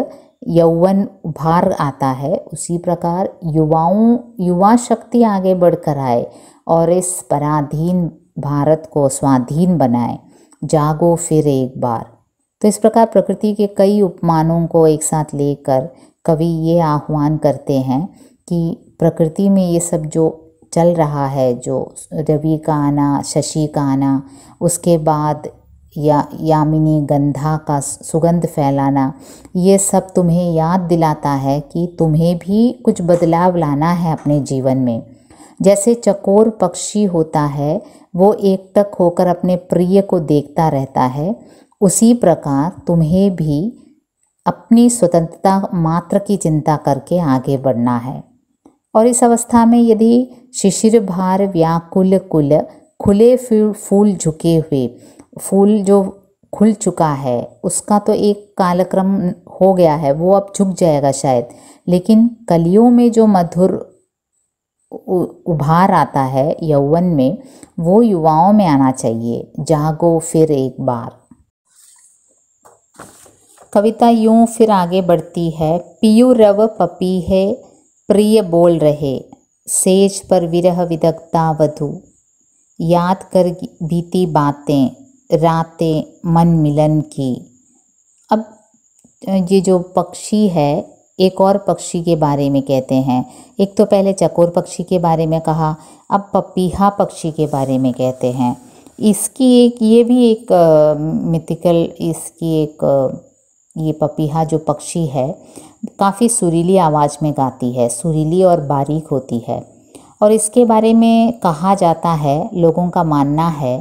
यौवन उभार आता है उसी प्रकार युवाओं युवा शक्ति आगे बढ़कर आए और इस पराधीन भारत को स्वाधीन बनाए जागो फिर एक बार तो इस प्रकार प्रकृति के कई उपमानों को एक साथ लेकर कवि ये आह्वान करते हैं कि प्रकृति में ये सब जो चल रहा है जो रवि का आना शशि का आना उसके बाद या यामिनी गंधा का सुगंध फैलाना ये सब तुम्हें याद दिलाता है कि तुम्हें भी कुछ बदलाव लाना है अपने जीवन में जैसे चकोर पक्षी होता है वो एकटक होकर अपने प्रिय को देखता रहता है उसी प्रकार तुम्हें भी अपनी स्वतंत्रता मात्र की चिंता करके आगे बढ़ना है और इस अवस्था में यदि शिशिर भार व्याकुल कुल खुले फूल झुके हुए फूल जो खुल चुका है उसका तो एक कालक्रम हो गया है वो अब झुक जाएगा शायद लेकिन कलियों में जो मधुर उभार आता है यौवन में वो युवाओं में आना चाहिए जागो फिर एक बार कविता यूं फिर आगे बढ़ती है पियू रव पपी है प्रिय बोल रहे सेज पर विरह विदग्धा वधु याद कर बीती बातें रातें मन मिलन की अब ये जो पक्षी है एक और पक्षी के बारे में कहते हैं एक तो पहले चकोर पक्षी के बारे में कहा अब पपीहा पक्षी के बारे में कहते हैं इसकी एक ये भी एक मिथिकल इसकी एक ये पपीहा जो पक्षी है काफ़ी सुरीली आवाज़ में गाती है सुरीली और बारीक होती है और इसके बारे में कहा जाता है लोगों का मानना है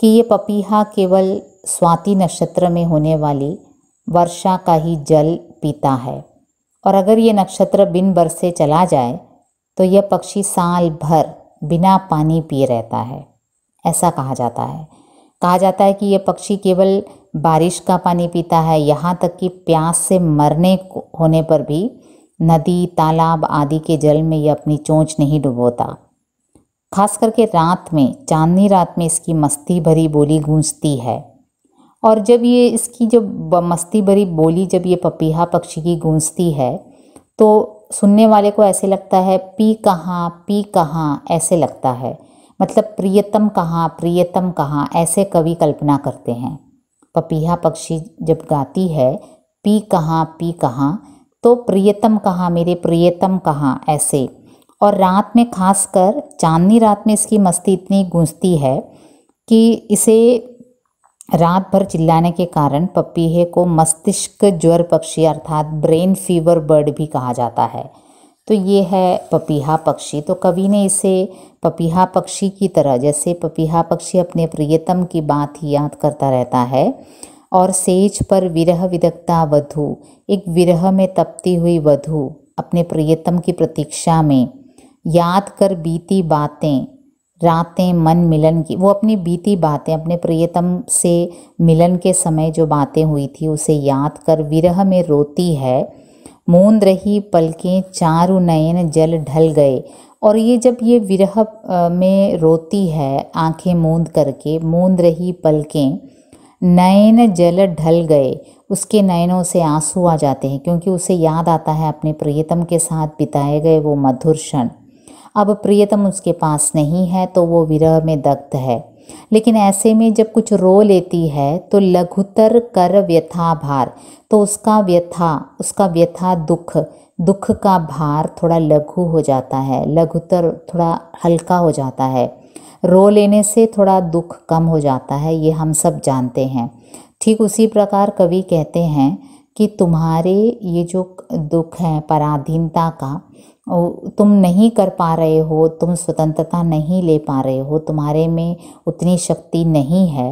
कि ये पपीहा केवल स्वाति नक्षत्र में होने वाली वर्षा का ही जल पीता है और अगर ये नक्षत्र बिन बरसे चला जाए तो यह पक्षी साल भर बिना पानी पिए रहता है ऐसा कहा जाता है कहा जाता है कि ये पक्षी केवल बारिश का पानी पीता है यहाँ तक कि प्यास से मरने होने पर भी नदी तालाब आदि के जल में यह अपनी चोंच नहीं डुबोता खास करके रात में चांदनी रात में इसकी मस्ती भरी बोली गूंजती है और जब ये इसकी जब मस्ती भरी बोली जब ये पपीहा पक्षी की गूंजती है तो सुनने वाले को ऐसे लगता है पी कहाँ पी कहाँ ऐसे लगता है मतलब प्रियतम कहाँ प्रियतम कहाँ ऐसे कवि कल्पना करते हैं पपीहा पक्षी जब गाती है पी कहाँ पी कहाँ तो प्रियतम कहाँ मेरे प्रियतम कहाँ ऐसे और रात में खासकर चांदनी रात में इसकी मस्ती इतनी गूंजती है कि इसे रात भर चिल्लाने के कारण पपीहे को मस्तिष्क ज्वर पक्षी अर्थात ब्रेन फीवर बर्ड भी कहा जाता है तो ये है पपीहा पक्षी तो कवि ने इसे पपीहा पक्षी की तरह जैसे पपीहा पक्षी अपने प्रियतम की बात ही याद करता रहता है और सेज पर विरह विदग्धा वधु एक विरह में तपती हुई वधु अपने प्रियतम की प्रतीक्षा में याद कर बीती बातें रातें मन मिलन की वो अपनी बीती बातें अपने प्रियतम से मिलन के समय जो बातें हुई थी उसे याद कर विरह में रोती है मूंद रही पलकें चारु नयन जल ढल गए और ये जब ये विरह में रोती है आंखें मूंद करके मूंद रही पलकें नयन जल ढल गए उसके नयनों से आंसू आ जाते हैं क्योंकि उसे याद आता है अपने प्रियतम के साथ बिताए गए वो मधुर क्षण अब प्रियतम उसके पास नहीं है तो वो विरह में दग्ध है लेकिन ऐसे में जब कुछ रो लेती है तो लघुतर कर व्यथा भार तो उसका व्यथा उसका व्यथा दुख दुख का भार थोड़ा लघु हो जाता है लघुतर थोड़ा हल्का हो जाता है रो लेने से थोड़ा दुख कम हो जाता है ये हम सब जानते हैं ठीक उसी प्रकार कवि कहते हैं कि तुम्हारे ये जो दुख है पराधीनता का तुम नहीं कर पा रहे हो तुम स्वतंत्रता नहीं ले पा रहे हो तुम्हारे में उतनी शक्ति नहीं है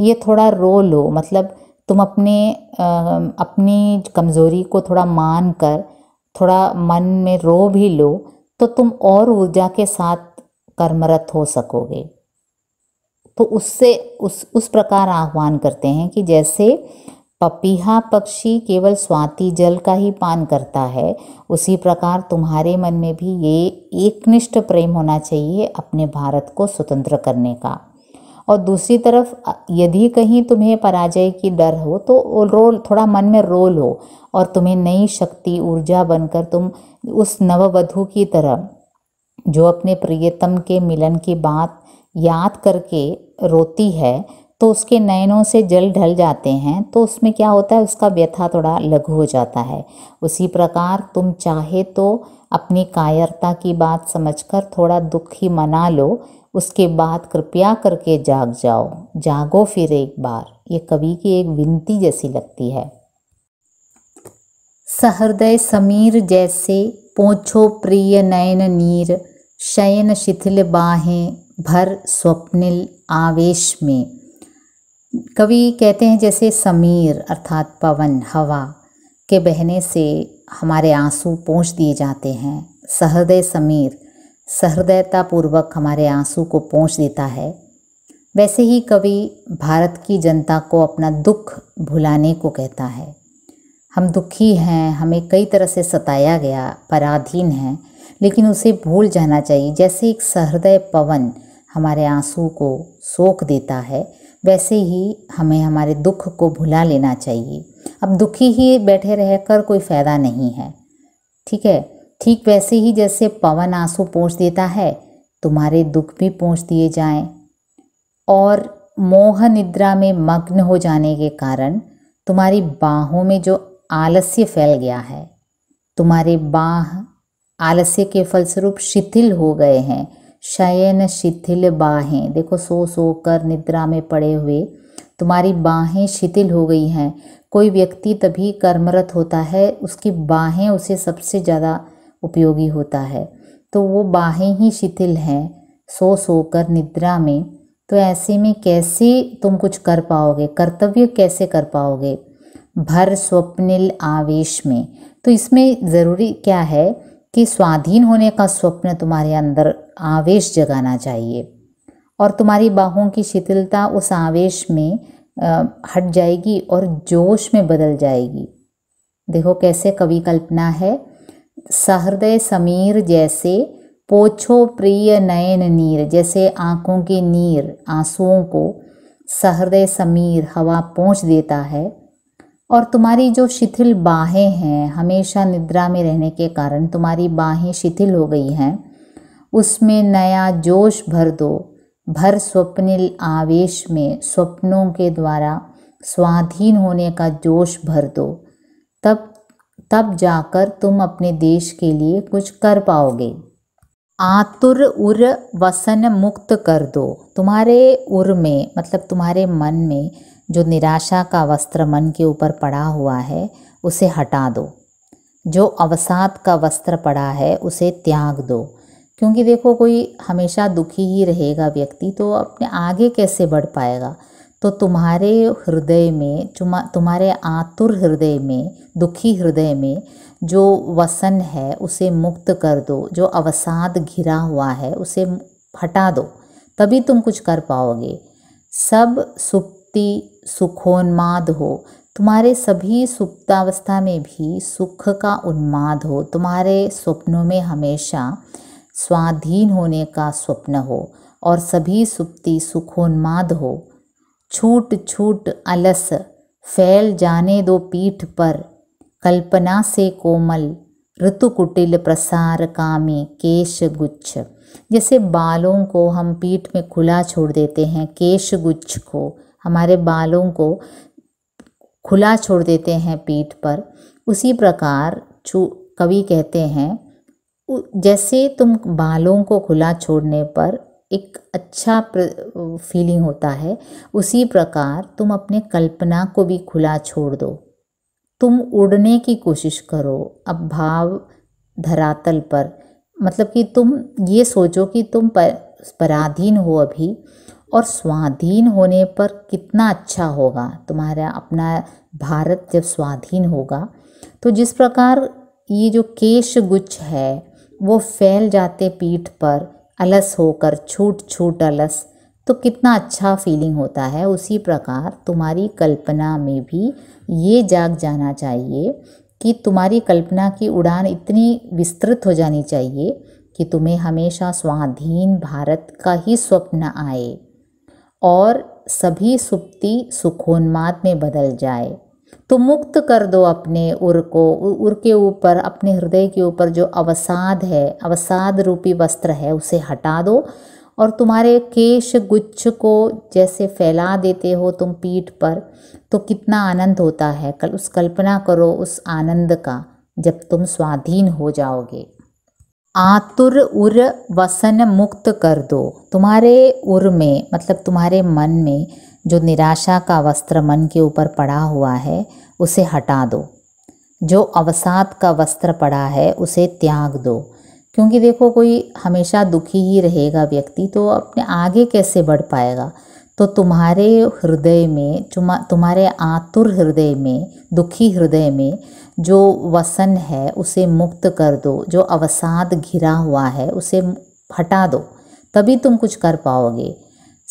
ये थोड़ा रो लो मतलब तुम अपने अपनी कमज़ोरी को थोड़ा मान कर थोड़ा मन में रो भी लो तो तुम और ऊर्जा के साथ कर्मरत हो सकोगे तो उससे उस उस प्रकार आह्वान करते हैं कि जैसे पपीहा पक्षी केवल स्वाति जल का ही पान करता है उसी प्रकार तुम्हारे मन में भी ये एकनिष्ठ प्रेम होना चाहिए अपने भारत को स्वतंत्र करने का और दूसरी तरफ यदि कहीं तुम्हें पराजय की डर हो तो रोल थोड़ा मन में रोल हो और तुम्हें नई शक्ति ऊर्जा बनकर तुम उस नववधु की तरह जो अपने प्रियतम के मिलन की बात याद करके रोती है तो उसके नयनों से जल ढल जाते हैं तो उसमें क्या होता है उसका व्यथा थोड़ा लघु हो जाता है उसी प्रकार तुम चाहे तो अपनी कायरता की बात समझकर थोड़ा दुख ही मना लो उसके बाद कृपया करके जाग जाओ जागो फिर एक बार ये कवि की एक विनती जैसी लगती है सहृदय समीर जैसे पोछो प्रिय नयन नीर शयन शिथिल बाहें भर स्वप्निल आवेश में कवि कहते हैं जैसे समीर अर्थात पवन हवा के बहने से हमारे आंसू पहुँच दिए जाते हैं सहृदय समीर सहृदयतापूर्वक हमारे आंसू को पहुँच देता है वैसे ही कवि भारत की जनता को अपना दुख भुलाने को कहता है हम दुखी हैं हमें कई तरह से सताया गया पराधीन हैं लेकिन उसे भूल जाना चाहिए जैसे एक सहृदय पवन हमारे आंसू को सोख देता है वैसे ही हमें हमारे दुख को भुला लेना चाहिए अब दुखी ही बैठे रहकर कोई फ़ायदा नहीं है ठीक है ठीक वैसे ही जैसे पवन आंसू पहुँच देता है तुम्हारे दुख भी पहुँच दिए जाएं और मोह निद्रा में मग्न हो जाने के कारण तुम्हारी बाहों में जो आलस्य फैल गया है तुम्हारे बाह आलस्य के फलस्वरूप शिथिल हो गए हैं शयन शिथिल बाहें देखो सो सो कर निद्रा में पड़े हुए तुम्हारी बाहें शिथिल हो गई हैं कोई व्यक्ति तभी कर्मरत होता है उसकी बाहें उसे सबसे ज़्यादा उपयोगी होता है तो वो बाहें ही शिथिल हैं सो सो कर निद्रा में तो ऐसे में कैसे तुम कुछ कर पाओगे कर्तव्य कैसे कर पाओगे भर स्वप्निल आवेश में तो इसमें ज़रूरी क्या है कि स्वाधीन होने का स्वप्न तुम्हारे अंदर आवेश जगाना चाहिए और तुम्हारी बाहों की शिथिलता उस आवेश में हट जाएगी और जोश में बदल जाएगी देखो कैसे कवि कल्पना है सहृदय समीर जैसे पोछो प्रिय नयन नीर जैसे आंखों के नीर आंसुओं को सहृदय समीर हवा पहुँच देता है और तुम्हारी जो शिथिल बाहें हैं हमेशा निद्रा में रहने के कारण तुम्हारी बाहें शिथिल हो गई हैं उसमें नया जोश भर दो भर स्वप्निल आवेश में स्वप्नों के द्वारा स्वाधीन होने का जोश भर दो तब तब जाकर तुम अपने देश के लिए कुछ कर पाओगे आतुर उर वसन मुक्त कर दो तुम्हारे उर में मतलब तुम्हारे मन में जो निराशा का वस्त्र मन के ऊपर पड़ा हुआ है उसे हटा दो जो अवसाद का वस्त्र पड़ा है उसे त्याग दो क्योंकि देखो कोई हमेशा दुखी ही रहेगा व्यक्ति तो अपने आगे कैसे बढ़ पाएगा तो तुम्हारे हृदय में तुम्हारे आतुर हृदय में दुखी हृदय में जो वसन है उसे मुक्त कर दो जो अवसाद घिरा हुआ है उसे हटा दो तभी तुम कुछ कर पाओगे सब सुप्ति सुखोन्माद हो तुम्हारे सभी सुप्तावस्था में भी सुख का उन्माद हो तुम्हारे स्वप्नों में हमेशा स्वाधीन होने का स्वप्न हो और सभी सुप्ति सुखोन्माद हो छूट छूट अलस फैल जाने दो पीठ पर कल्पना से कोमल ऋतु कुटिल प्रसार कामी केश गुच्छ जैसे बालों को हम पीठ में खुला छोड़ देते हैं केश गुच्छ को हमारे बालों को खुला छोड़ देते हैं पीठ पर उसी प्रकार कवि कहते हैं जैसे तुम बालों को खुला छोड़ने पर एक अच्छा फीलिंग होता है उसी प्रकार तुम अपने कल्पना को भी खुला छोड़ दो तुम उड़ने की कोशिश करो अब भाव धरातल पर मतलब कि तुम ये सोचो कि तुम पराधीन हो अभी और स्वाधीन होने पर कितना अच्छा होगा तुम्हारा अपना भारत जब स्वाधीन होगा तो जिस प्रकार ये जो केश गुच्छ है वो फैल जाते पीठ पर अलस होकर छूट छूट अलस तो कितना अच्छा फीलिंग होता है उसी प्रकार तुम्हारी कल्पना में भी ये जाग जाना चाहिए कि तुम्हारी कल्पना की उड़ान इतनी विस्तृत हो जानी चाहिए कि तुम्हें हमेशा स्वाधीन भारत का ही स्वप्न आए और सभी सुप्ति सुखोन्माद में बदल जाए तो मुक्त कर दो अपने उर को उर के ऊपर अपने हृदय के ऊपर जो अवसाद है अवसाद रूपी वस्त्र है उसे हटा दो और तुम्हारे केश गुच्छ को जैसे फैला देते हो तुम पीठ पर तो कितना आनंद होता है कल उस कल्पना करो उस आनंद का जब तुम स्वाधीन हो जाओगे आतुर उर वसन मुक्त कर दो तुम्हारे उर में मतलब तुम्हारे मन में जो निराशा का वस्त्र मन के ऊपर पड़ा हुआ है उसे हटा दो जो अवसाद का वस्त्र पड़ा है उसे त्याग दो क्योंकि देखो कोई हमेशा दुखी ही रहेगा व्यक्ति तो अपने आगे कैसे बढ़ पाएगा तो तुम्हारे हृदय में तुम्हारे आतुर हृदय में दुखी हृदय में जो वसन है उसे मुक्त कर दो जो अवसाद घिरा हुआ है उसे हटा दो तभी तुम कुछ कर पाओगे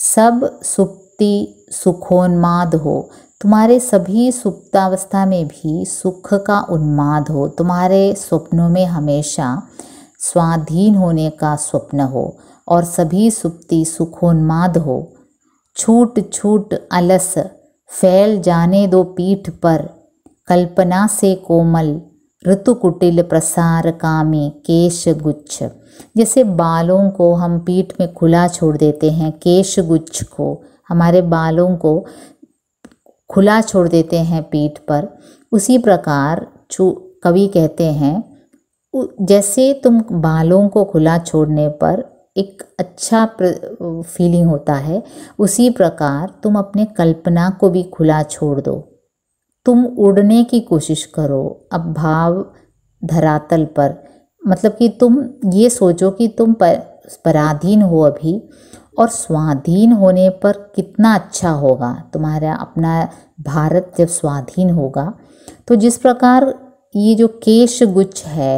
सब सुप्ति सुखोन्माद हो तुम्हारे सभी सुप्तावस्था में भी सुख का उन्माद हो तुम्हारे स्वप्नों में हमेशा स्वाधीन होने का स्वप्न हो और सभी सुप्ति सुखोन्माद हो छूट छूट अलस फैल जाने दो पीठ पर कल्पना से कोमल ऋतुकुटिल प्रसार कामे गुच्छ जैसे बालों को हम पीठ में खुला छोड़ देते हैं केश गुच्छ को हमारे बालों को खुला छोड़ देते हैं पीठ पर उसी प्रकार कवि कहते हैं जैसे तुम बालों को खुला छोड़ने पर एक अच्छा फीलिंग होता है उसी प्रकार तुम अपने कल्पना को भी खुला छोड़ दो तुम उड़ने की कोशिश करो अब भाव धरातल पर मतलब कि तुम ये सोचो कि तुम पर, पराधीन हो अभी और स्वाधीन होने पर कितना अच्छा होगा तुम्हारा अपना भारत जब स्वाधीन होगा तो जिस प्रकार ये जो केश गुच्छ है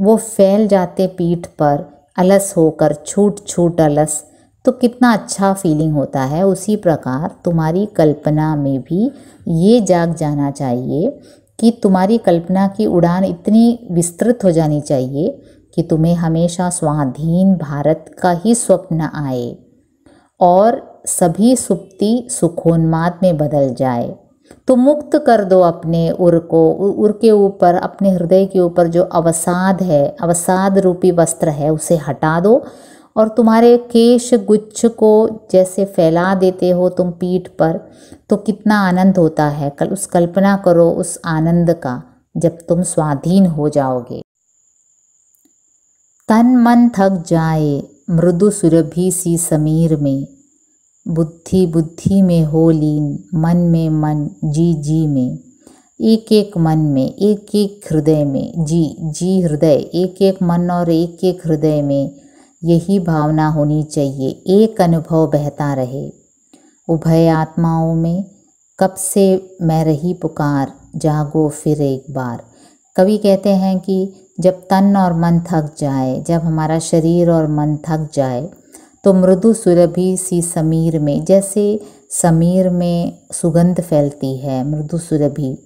वो फैल जाते पीठ पर अलस होकर छूट छूट अलस तो कितना अच्छा फीलिंग होता है उसी प्रकार तुम्हारी कल्पना में भी ये जाग जाना चाहिए कि तुम्हारी कल्पना की उड़ान इतनी विस्तृत हो जानी चाहिए कि तुम्हें हमेशा स्वाधीन भारत का ही स्वप्न आए और सभी सुप्ति सुखोन्माद में बदल जाए तो मुक्त कर दो अपने उर को उर के ऊपर अपने हृदय के ऊपर जो अवसाद है अवसाद रूपी वस्त्र है उसे हटा दो और तुम्हारे केश गुच्छ को जैसे फैला देते हो तुम पीठ पर तो कितना आनंद होता है कल उस कल्पना करो उस आनंद का जब तुम स्वाधीन हो जाओगे तन मन थक जाए मृदु सुरभि सी समीर में बुद्धि बुद्धि में हो लीन मन में मन जी जी में एक एक मन में एक एक हृदय में जी जी हृदय एक एक मन और एक एक हृदय में यही भावना होनी चाहिए एक अनुभव बहता रहे उभय आत्माओं में कब से मैं रही पुकार जागो फिर एक बार कवि कहते हैं कि जब तन और मन थक जाए जब हमारा शरीर और मन थक जाए तो मृदु सुरभि सी समीर में जैसे समीर में सुगंध फैलती है मृदु सुरभि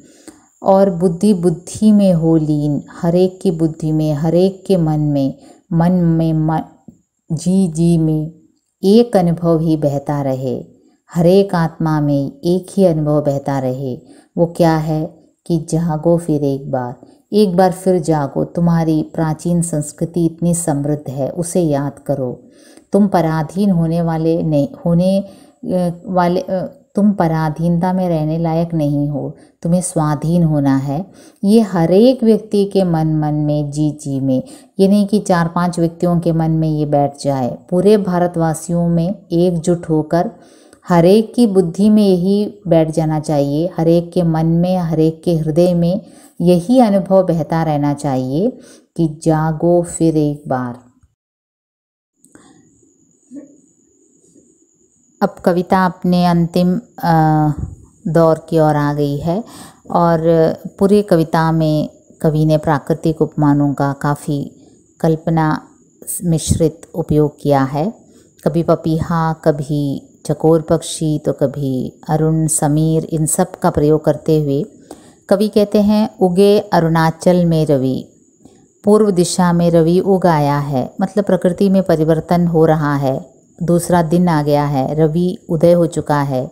और बुद्धि बुद्धि में हो लीन हर एक की बुद्धि में हर एक के मन में मन में जी जी में एक अनुभव ही बहता रहे हरेक आत्मा में एक ही अनुभव बहता रहे वो क्या है कि जागो फिर एक बार एक बार फिर जागो तुम्हारी प्राचीन संस्कृति इतनी समृद्ध है उसे याद करो तुम पराधीन होने वाले नहीं होने वाले तुम पराधीनता में रहने लायक नहीं हो तुम्हें स्वाधीन होना है ये हर एक व्यक्ति के मन मन में जी जी में ये नहीं कि चार पांच व्यक्तियों के मन में ये बैठ जाए पूरे भारतवासियों में एकजुट होकर हर एक की बुद्धि में यही बैठ जाना चाहिए हर एक के मन में हर एक के हृदय में यही अनुभव बहता रहना चाहिए कि जागो फिर एक बार अब कविता अपने अंतिम दौर की ओर आ गई है और पूरी कविता में कवि ने प्राकृतिक उपमानों का काफ़ी कल्पना मिश्रित उपयोग किया है कभी पपीहा कभी चकोर पक्षी तो कभी अरुण समीर इन सब का प्रयोग करते हुए कवि कहते हैं उगे अरुणाचल में रवि पूर्व दिशा में रवि उगाया है मतलब प्रकृति में परिवर्तन हो रहा है दूसरा दिन आ गया है रवि उदय हो चुका है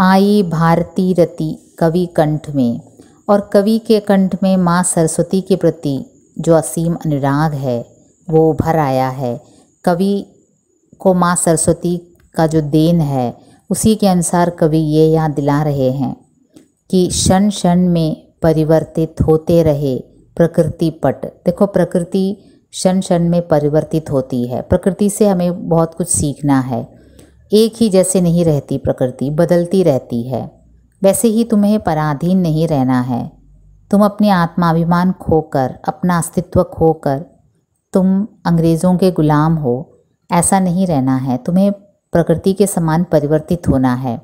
आई भारती रति कवि कंठ में और कवि के कंठ में माँ सरस्वती के प्रति जो असीम अनुराग है वो उभर आया है कवि को माँ सरस्वती का जो देन है उसी के अनुसार कवि ये याद दिला रहे हैं कि क्षण क्षण में परिवर्तित होते रहे प्रकृति पट देखो प्रकृति क्षण क्षण में परिवर्तित होती है प्रकृति से हमें बहुत कुछ सीखना है एक ही जैसे नहीं रहती प्रकृति बदलती रहती है वैसे ही तुम्हें पराधीन नहीं रहना है तुम अपने आत्माभिमान खोकर अपना अस्तित्व खोकर तुम अंग्रेज़ों के गुलाम हो ऐसा नहीं रहना है तुम्हें प्रकृति के समान परिवर्तित होना है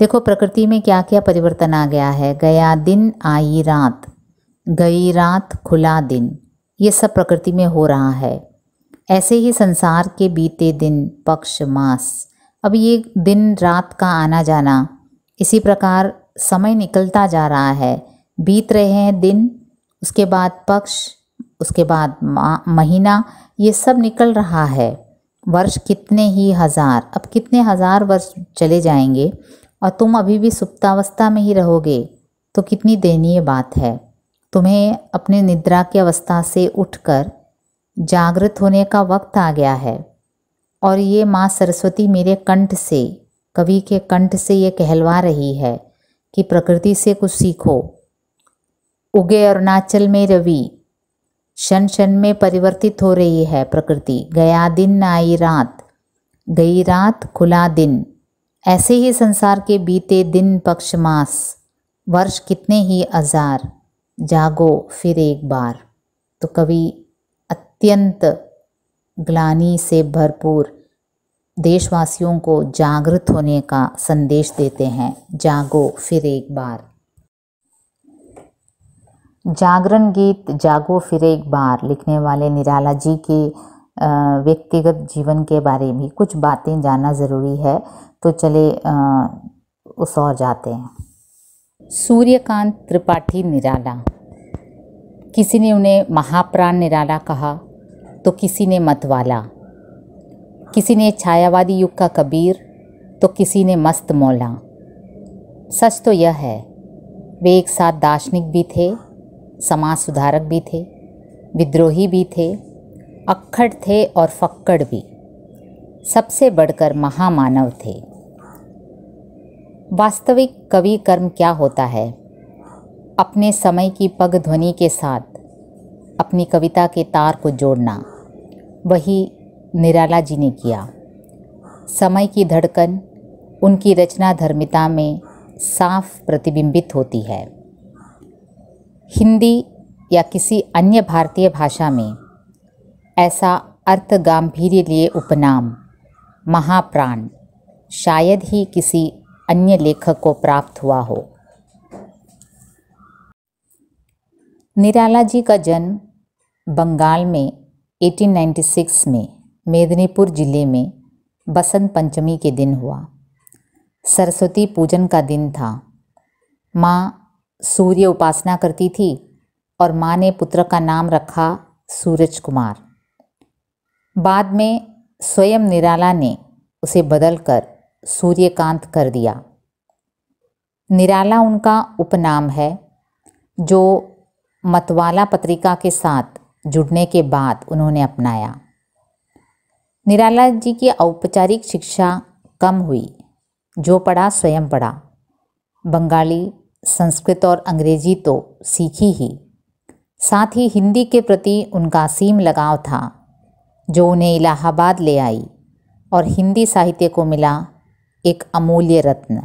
देखो प्रकृति में क्या क्या परिवर्तन आ गया है गया दिन आई रात गई रात खुला दिन ये सब प्रकृति में हो रहा है ऐसे ही संसार के बीते दिन पक्ष मास अब ये दिन रात का आना जाना इसी प्रकार समय निकलता जा रहा है बीत रहे हैं दिन उसके बाद पक्ष उसके बाद महीना ये सब निकल रहा है वर्ष कितने ही हज़ार अब कितने हज़ार वर्ष चले जाएंगे और तुम अभी भी सुप्तावस्था में ही रहोगे तो कितनी दयनीय बात है तुम्हें अपने निद्रा की अवस्था से उठकर जागृत होने का वक्त आ गया है और ये माँ सरस्वती मेरे कंठ से कवि के कंठ से ये कहलवा रही है कि प्रकृति से कुछ सीखो उगे अरुणाचल में रवि क्षण क्षण में परिवर्तित हो रही है प्रकृति गया दिन आई रात गई रात खुला दिन ऐसे ही संसार के बीते दिन पक्ष मास वर्ष कितने ही हजार जागो फिर एक बार तो कवि अत्यंत ग्लानी से भरपूर देशवासियों को जागृत होने का संदेश देते हैं जागो फिर एक बार जागरण गीत जागो फिर एक बार लिखने वाले निराला जी के व्यक्तिगत जीवन के बारे में कुछ बातें जानना ज़रूरी है तो चले उस और जाते हैं सूर्यकांत त्रिपाठी निराला किसी ने उन्हें महाप्राण निराला कहा तो किसी ने मतवाला किसी ने छायावादी युग का कबीर तो किसी ने मस्त मौला सच तो यह है वे एक साथ दार्शनिक भी थे समाज सुधारक भी थे विद्रोही भी थे अक्खड़ थे और फक्कड़ भी सबसे बढ़कर महामानव थे वास्तविक कवि कर्म क्या होता है अपने समय की पग ध्वनि के साथ अपनी कविता के तार को जोड़ना वही निराला जी ने किया समय की धड़कन उनकी रचना धर्मिता में साफ प्रतिबिंबित होती है हिंदी या किसी अन्य भारतीय भाषा में ऐसा अर्थ गांधीर्य लिए उपनाम महाप्राण शायद ही किसी अन्य लेखक को प्राप्त हुआ हो निराला जी का जन्म बंगाल में 1896 में मेदिनीपुर जिले में बसंत पंचमी के दिन हुआ सरस्वती पूजन का दिन था माँ सूर्य उपासना करती थी और माँ ने पुत्र का नाम रखा सूरज कुमार बाद में स्वयं निराला ने उसे बदलकर सूर्यकांत कर दिया निराला उनका उपनाम है जो मतवाला पत्रिका के साथ जुड़ने के बाद उन्होंने अपनाया निराला जी की औपचारिक शिक्षा कम हुई जो पढ़ा स्वयं पढ़ा बंगाली संस्कृत और अंग्रेजी तो सीखी ही साथ ही हिंदी के प्रति उनका सीम लगाव था जो उन्हें इलाहाबाद ले आई और हिंदी साहित्य को मिला एक अमूल्य रत्न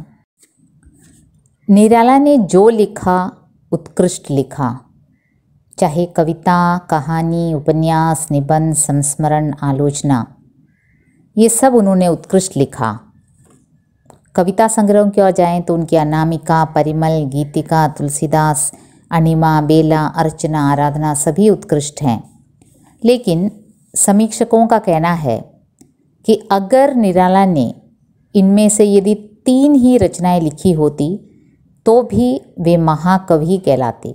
निराला ने जो लिखा उत्कृष्ट लिखा चाहे कविता कहानी उपन्यास निबंध संस्मरण आलोचना ये सब उन्होंने उत्कृष्ट लिखा कविता संग्रहों की ओर जाएं तो उनकी अनामिका परिमल गीतिका तुलसीदास अनिमा बेला अर्चना आराधना सभी उत्कृष्ट हैं लेकिन समीक्षकों का कहना है कि अगर निराला ने इनमें से यदि तीन ही रचनाएं लिखी होती तो भी वे महाकवि कहलाते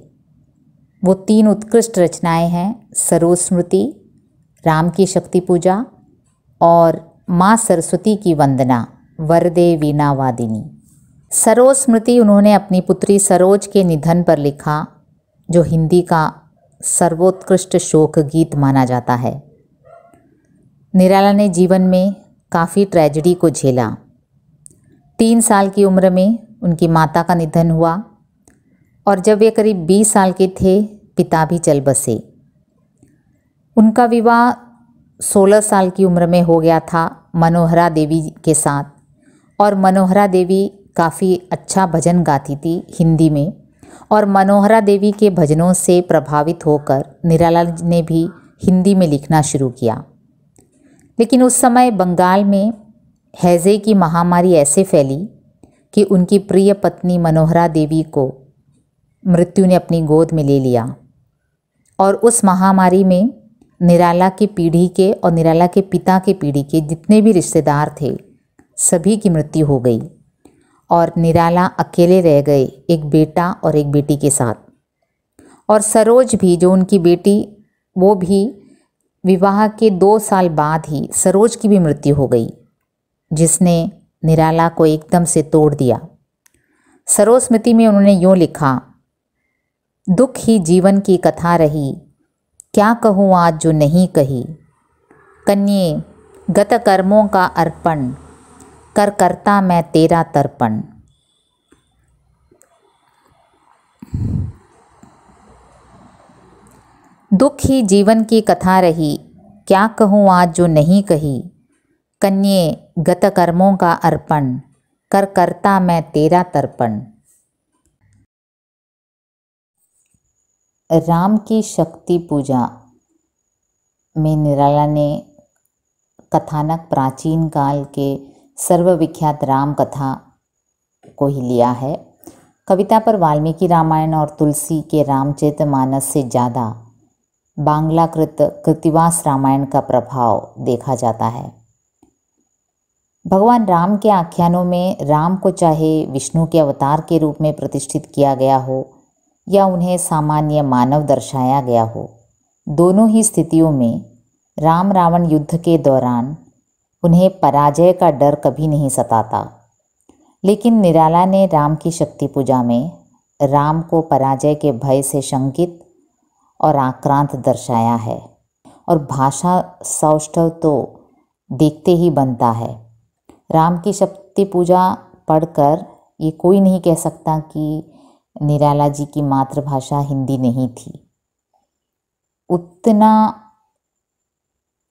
वो तीन उत्कृष्ट रचनाएं हैं सरोस्मृति राम की शक्ति पूजा और माँ सरस्वती की वंदना वरदे वीणावादिनी सरोस्मृति उन्होंने अपनी पुत्री सरोज के निधन पर लिखा जो हिंदी का सर्वोत्कृष्ट शोक गीत माना जाता है निराला ने जीवन में काफ़ी ट्रेजडी को झेला तीन साल की उम्र में उनकी माता का निधन हुआ और जब वे करीब बीस साल के थे पिता भी चल बसे उनका विवाह सोलह साल की उम्र में हो गया था मनोहरा देवी के साथ और मनोहरा देवी काफ़ी अच्छा भजन गाती थी हिंदी में और मनोहरा देवी के भजनों से प्रभावित होकर निराला ने भी हिंदी में लिखना शुरू किया लेकिन उस समय बंगाल में हैज़े की महामारी ऐसे फैली कि उनकी प्रिय पत्नी मनोहरा देवी को मृत्यु ने अपनी गोद में ले लिया और उस महामारी में निराला की पीढ़ी के और निराला के पिता के पीढ़ी के जितने भी रिश्तेदार थे सभी की मृत्यु हो गई और निराला अकेले रह गए एक बेटा और एक बेटी के साथ और सरोज भी जो उनकी बेटी वो भी विवाह के दो साल बाद ही सरोज की भी मृत्यु हो गई जिसने निराला को एकदम से तोड़ दिया सरोस्मृति में उन्होंने यूँ लिखा दुख ही जीवन की कथा रही क्या कहूँ आज जो नहीं कही कन्ये गत कर्मों का अर्पण कर करता मैं तेरा तर्पण दुख ही जीवन की कथा रही क्या कहूँ आज जो नहीं कही कन्ये गत कर्मों का अर्पण कर करता मैं तेरा तर्पण राम की शक्ति पूजा में निराला ने कथानक प्राचीन काल के सर्वविख्यात राम कथा को ही लिया है कविता पर वाल्मीकि रामायण और तुलसी के रामचरित मानस से ज़्यादा बांग्लाकृत कृतिवास रामायण का प्रभाव देखा जाता है भगवान राम के आख्यानों में राम को चाहे विष्णु के अवतार के रूप में प्रतिष्ठित किया गया हो या उन्हें सामान्य मानव दर्शाया गया हो दोनों ही स्थितियों में राम रावण युद्ध के दौरान उन्हें पराजय का डर कभी नहीं सताता लेकिन निराला ने राम की शक्ति पूजा में राम को पराजय के भय से शंकित और आक्रांत दर्शाया है और भाषा सौष्ठव तो देखते ही बनता है राम की शक्ति पूजा पढ़कर ये कोई नहीं कह सकता कि निराला जी की मातृभाषा हिंदी नहीं थी उतना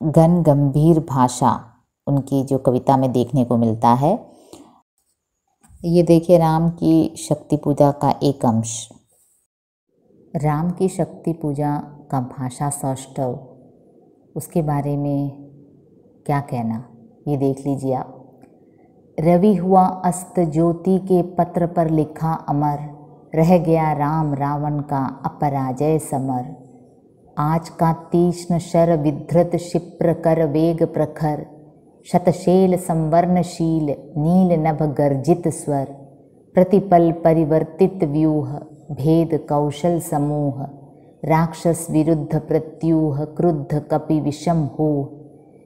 घन गंभीर भाषा उनकी जो कविता में देखने को मिलता है ये देखिए राम की शक्ति पूजा का एक अंश राम की शक्ति पूजा का भाषा सौष्ठव उसके बारे में क्या कहना ये देख लीजिए आप रवि हुआ अस्त ज्योति के पत्र पर लिखा अमर रह गया राम रावण का अपराजय समर आज का तीक्ष्ण शर विधृत शिप्रकर वेग प्रखर शतशील संवर्णशील स्वर, प्रतिपल परिवर्तित व्यूह, भेद राक्षस विरुद्ध प्रत्यूह क्रुद्ध कपि विषमहु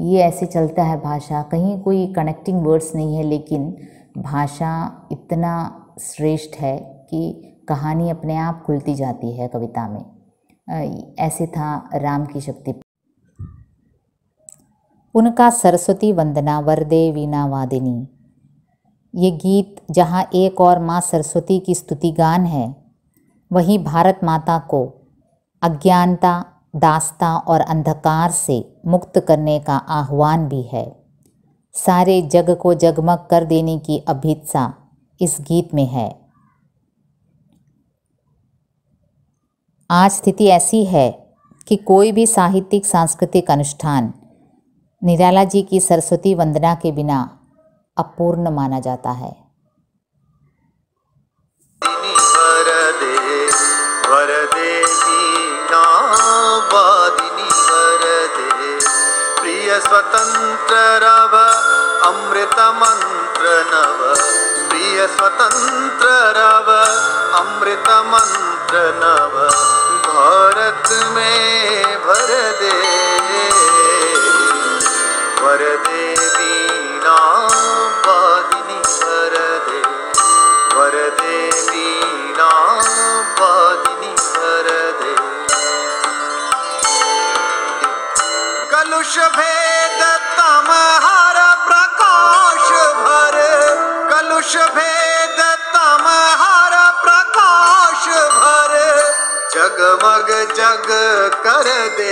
ये ऐसे चलता है भाषा कहीं कोई कनेक्टिंग वर्ड्स नहीं है लेकिन भाषा इतना श्रेष्ठ है कि कहानी अपने आप खुलती जाती है कविता में ऐसे था राम की शक्ति उनका सरस्वती वंदना वरदे वीणा वादिनी ये गीत जहाँ एक और माँ सरस्वती की स्तुतिगान है वहीं भारत माता को अज्ञानता दास्ता और अंधकार से मुक्त करने का आह्वान भी है सारे जग को जगमग कर देने की अभित्सा इस गीत में है आज स्थिति ऐसी है कि कोई भी साहित्यिक सांस्कृतिक अनुष्ठान निराला जी की सरस्वती वंदना के बिना अपूर्ण माना जाता है स्वतन्त्र अमृत मंत्र नव प्रिय स्वतन्त्र रव मंत्र नव भारत में भर दे भर दे वीणा भर दे कलुष भेद दोष भेद तम हर प्रकाश भर जगमग जग कर दे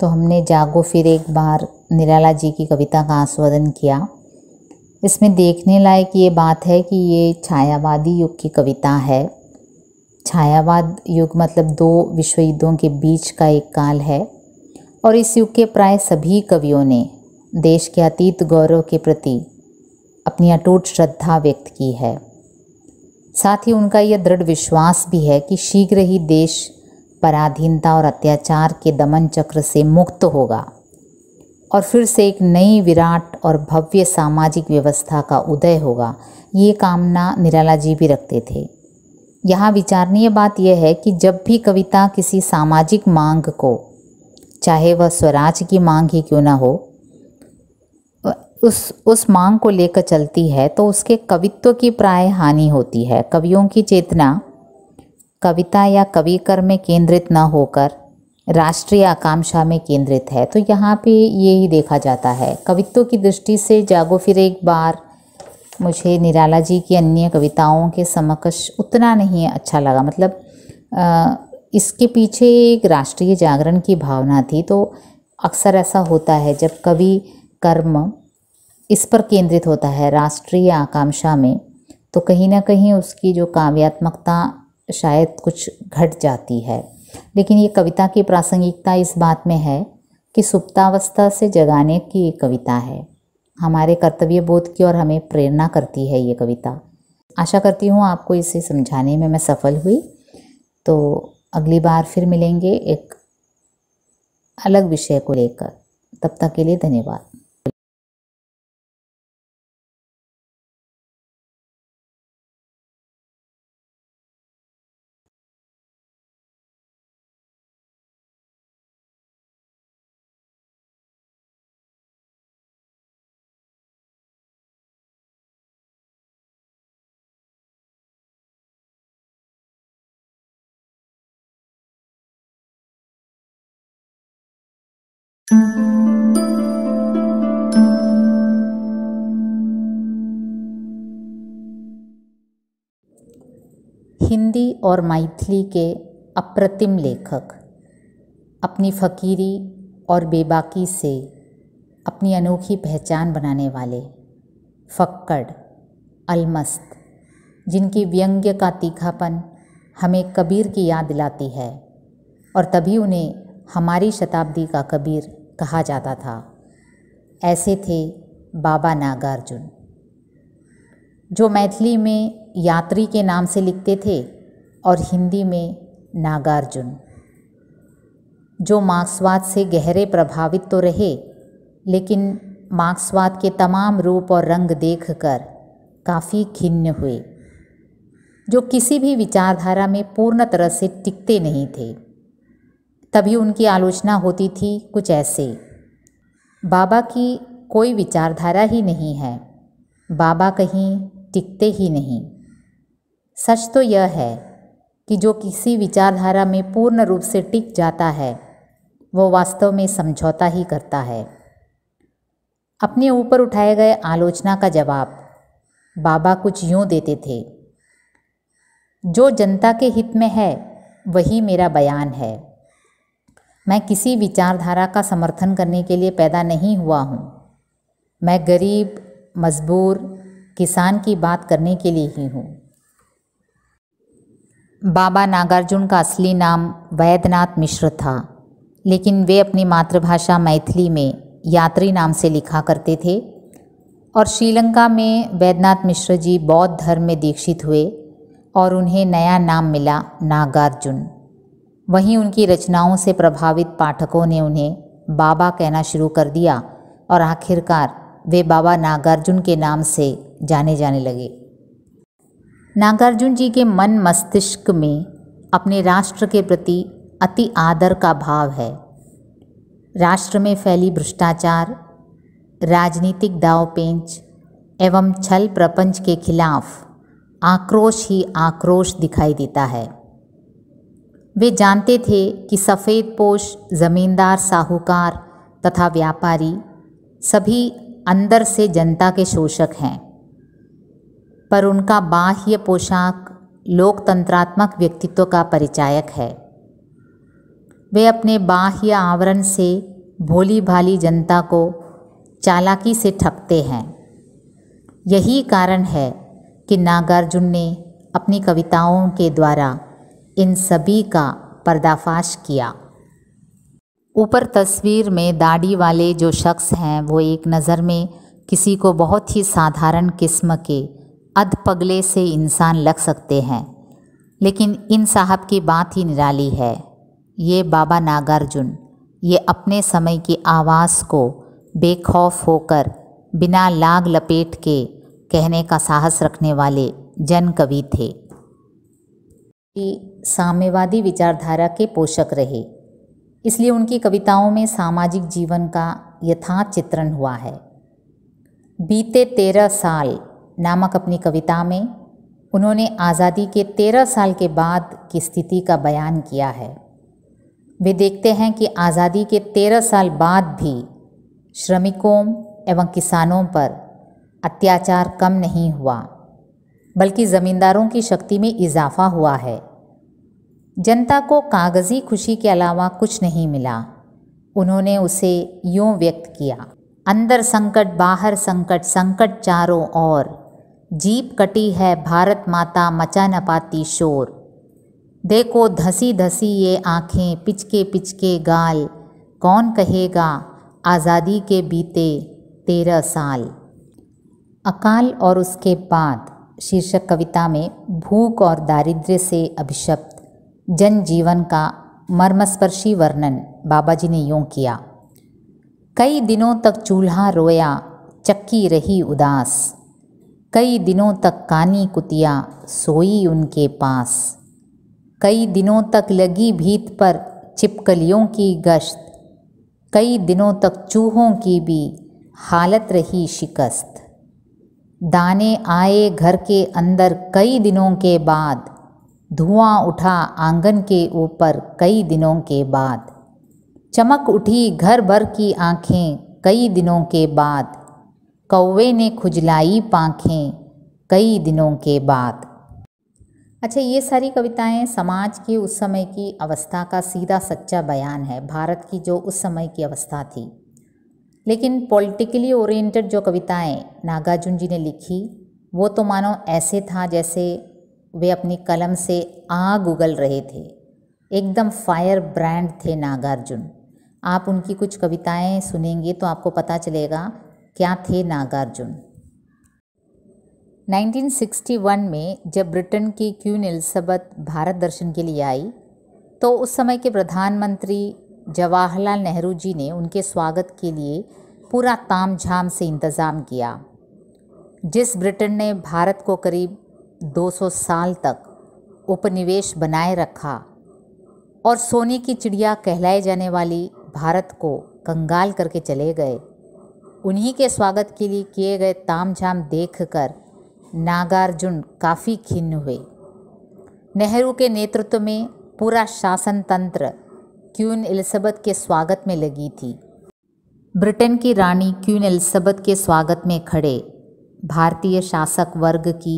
तो हमने जागो फिर एक बार निराला जी की कविता का आस्वादन किया इसमें देखने लायक ये बात है कि ये छायावादी युग की कविता है छायावाद युग मतलब दो विश्व युद्धों के बीच का एक काल है और इस युग के प्राय सभी कवियों ने देश के अतीत गौरव के प्रति अपनी अटूट श्रद्धा व्यक्त की है साथ ही उनका यह दृढ़ विश्वास भी है कि शीघ्र ही देश पराधीनता और अत्याचार के दमन चक्र से मुक्त होगा और फिर से एक नई विराट और भव्य सामाजिक व्यवस्था का उदय होगा ये कामना निराला जी भी रखते थे यहाँ विचारणीय बात यह है कि जब भी कविता किसी सामाजिक मांग को चाहे वह स्वराज की मांग ही क्यों ना हो उस उस मांग को लेकर चलती है तो उसके कवित्व की प्राय हानि होती है कवियों की चेतना कविता या कवि कर्म में केंद्रित न होकर राष्ट्रीय आकांक्षा में केंद्रित है तो यहाँ पे ये ही देखा जाता है कवित्व की दृष्टि से जागो फिर एक बार मुझे निराला जी की अन्य कविताओं के समकक्ष उतना नहीं अच्छा लगा मतलब आ, इसके पीछे एक राष्ट्रीय जागरण की भावना थी तो अक्सर ऐसा होता है जब कवि कर्म इस पर केंद्रित होता है राष्ट्रीय आकांक्षा में तो कहीं ना कहीं उसकी जो काव्यात्मकता शायद कुछ घट जाती है लेकिन ये कविता की प्रासंगिकता इस बात में है कि सुप्तावस्था से जगाने की एक कविता है हमारे कर्तव्य बोध की और हमें प्रेरणा करती है ये कविता आशा करती हूँ आपको इसे समझाने में मैं सफल हुई तो अगली बार फिर मिलेंगे एक अलग विषय को लेकर तब तक के लिए धन्यवाद हिंदी और मैथिली के अप्रतिम लेखक अपनी फकीरी और बेबाकी से अपनी अनोखी पहचान बनाने वाले फक्कड़ अलमस्त जिनकी व्यंग्य का तीखापन हमें कबीर की याद दिलाती है और तभी उन्हें हमारी शताब्दी का कबीर कहा जाता था ऐसे थे बाबा नागार्जुन जो मैथिली में यात्री के नाम से लिखते थे और हिंदी में नागार्जुन जो मार्क्सवाद से गहरे प्रभावित तो रहे लेकिन मार्क्सवाद के तमाम रूप और रंग देखकर काफ़ी खिन्न हुए जो किसी भी विचारधारा में पूर्ण तरह से टिकते नहीं थे तभी उनकी आलोचना होती थी कुछ ऐसे बाबा की कोई विचारधारा ही नहीं है बाबा कहीं टिकते ही नहीं सच तो यह है कि जो किसी विचारधारा में पूर्ण रूप से टिक जाता है वो वास्तव में समझौता ही करता है अपने ऊपर उठाए गए आलोचना का जवाब बाबा कुछ यूँ देते थे जो जनता के हित में है वही मेरा बयान है मैं किसी विचारधारा का समर्थन करने के लिए पैदा नहीं हुआ हूँ मैं गरीब मजबूर किसान की बात करने के लिए ही हूँ बाबा नागार्जुन का असली नाम वैद्यनाथ मिश्र था लेकिन वे अपनी मातृभाषा मैथिली में यात्री नाम से लिखा करते थे और श्रीलंका में वैद्यनाथ मिश्र जी बौद्ध धर्म में दीक्षित हुए और उन्हें नया नाम मिला नागार्जुन वहीं उनकी रचनाओं से प्रभावित पाठकों ने उन्हें बाबा कहना शुरू कर दिया और आखिरकार वे बाबा नागार्जुन के नाम से जाने जाने लगे नागार्जुन जी के मन मस्तिष्क में अपने राष्ट्र के प्रति अति आदर का भाव है राष्ट्र में फैली भ्रष्टाचार राजनीतिक दावपेंच एवं छल प्रपंच के खिलाफ आक्रोश ही आक्रोश दिखाई देता है वे जानते थे कि सफ़ेद पोश ज़मींदार साहूकार तथा व्यापारी सभी अंदर से जनता के शोषक हैं पर उनका बाह्य पोशाक लोकतंत्रात्मक व्यक्तित्व का परिचायक है वे अपने बाह्य आवरण से भोली भाली जनता को चालाकी से ठगते हैं यही कारण है कि नागार्जुन ने अपनी कविताओं के द्वारा इन सभी का पर्दाफाश किया ऊपर तस्वीर में दाढ़ी वाले जो शख्स हैं वो एक नज़र में किसी को बहुत ही साधारण किस्म के अध पगले से इंसान लग सकते हैं लेकिन इन साहब की बात ही निराली है ये बाबा नागार्जुन ये अपने समय की आवाज़ को बेखौफ होकर बिना लाग लपेट के कहने का साहस रखने वाले जन कवि थे कि साम्यवादी विचारधारा के पोषक रहे इसलिए उनकी कविताओं में सामाजिक जीवन का यथार्थ चित्रण हुआ है बीते तेरह साल नामक अपनी कविता में उन्होंने आज़ादी के तेरह साल के बाद की स्थिति का बयान किया है वे देखते हैं कि आज़ादी के तेरह साल बाद भी श्रमिकों एवं किसानों पर अत्याचार कम नहीं हुआ बल्कि ज़मींदारों की शक्ति में इजाफा हुआ है जनता को कागज़ी खुशी के अलावा कुछ नहीं मिला उन्होंने उसे यूँ व्यक्त किया अंदर संकट बाहर संकट संकट चारों ओर जीप कटी है भारत माता मचा न पाती शोर देखो धसी धसी ये आँखें पिचके पिचके गाल कौन कहेगा आज़ादी के बीते तेरह साल अकाल और उसके बाद शीर्षक कविता में भूख और दारिद्र्य से अभिशप्त जनजीवन का मर्मस्पर्शी वर्णन बाबा जी ने यूँ किया कई दिनों तक चूल्हा रोया चक्की रही उदास कई दिनों तक कानी कुतिया सोई उनके पास कई दिनों तक लगी भीत पर चिपकलियों की गश्त कई दिनों तक चूहों की भी हालत रही शिकस्त दाने आए घर के अंदर कई दिनों के बाद धुआं उठा आंगन के ऊपर कई दिनों के बाद चमक उठी घर भर की आँखें कई दिनों के बाद कौवे ने खुजलाई पाँखें कई दिनों के बाद अच्छा ये सारी कविताएं समाज की उस समय की अवस्था का सीधा सच्चा बयान है भारत की जो उस समय की अवस्था थी लेकिन पॉलिटिकली ओरिएंटेड जो कविताएं नागार्जुन जी ने लिखी वो तो मानो ऐसे था जैसे वे अपनी कलम से आग उगल रहे थे एकदम फायर ब्रांड थे नागार्जुन आप उनकी कुछ कविताएं सुनेंगे तो आपको पता चलेगा क्या थे नागार्जुन 1961 में जब ब्रिटेन की क्यून एल्सबत भारत दर्शन के लिए आई तो उस समय के प्रधानमंत्री जवाहरलाल नेहरू जी ने उनके स्वागत के लिए पूरा ताम झाम से इंतज़ाम किया जिस ब्रिटेन ने भारत को करीब 200 साल तक उपनिवेश बनाए रखा और सोने की चिड़िया कहलाए जाने वाली भारत को कंगाल करके चले गए उन्हीं के स्वागत के लिए किए गए ताम झाम देख कर नागार्जुन काफ़ी खिन्न हुए नेहरू के नेतृत्व में पूरा शासन तंत्र क्यून एलिजाबेथ के स्वागत में लगी थी ब्रिटेन की रानी क्यून एलिजाबेथ के स्वागत में खड़े भारतीय शासक वर्ग की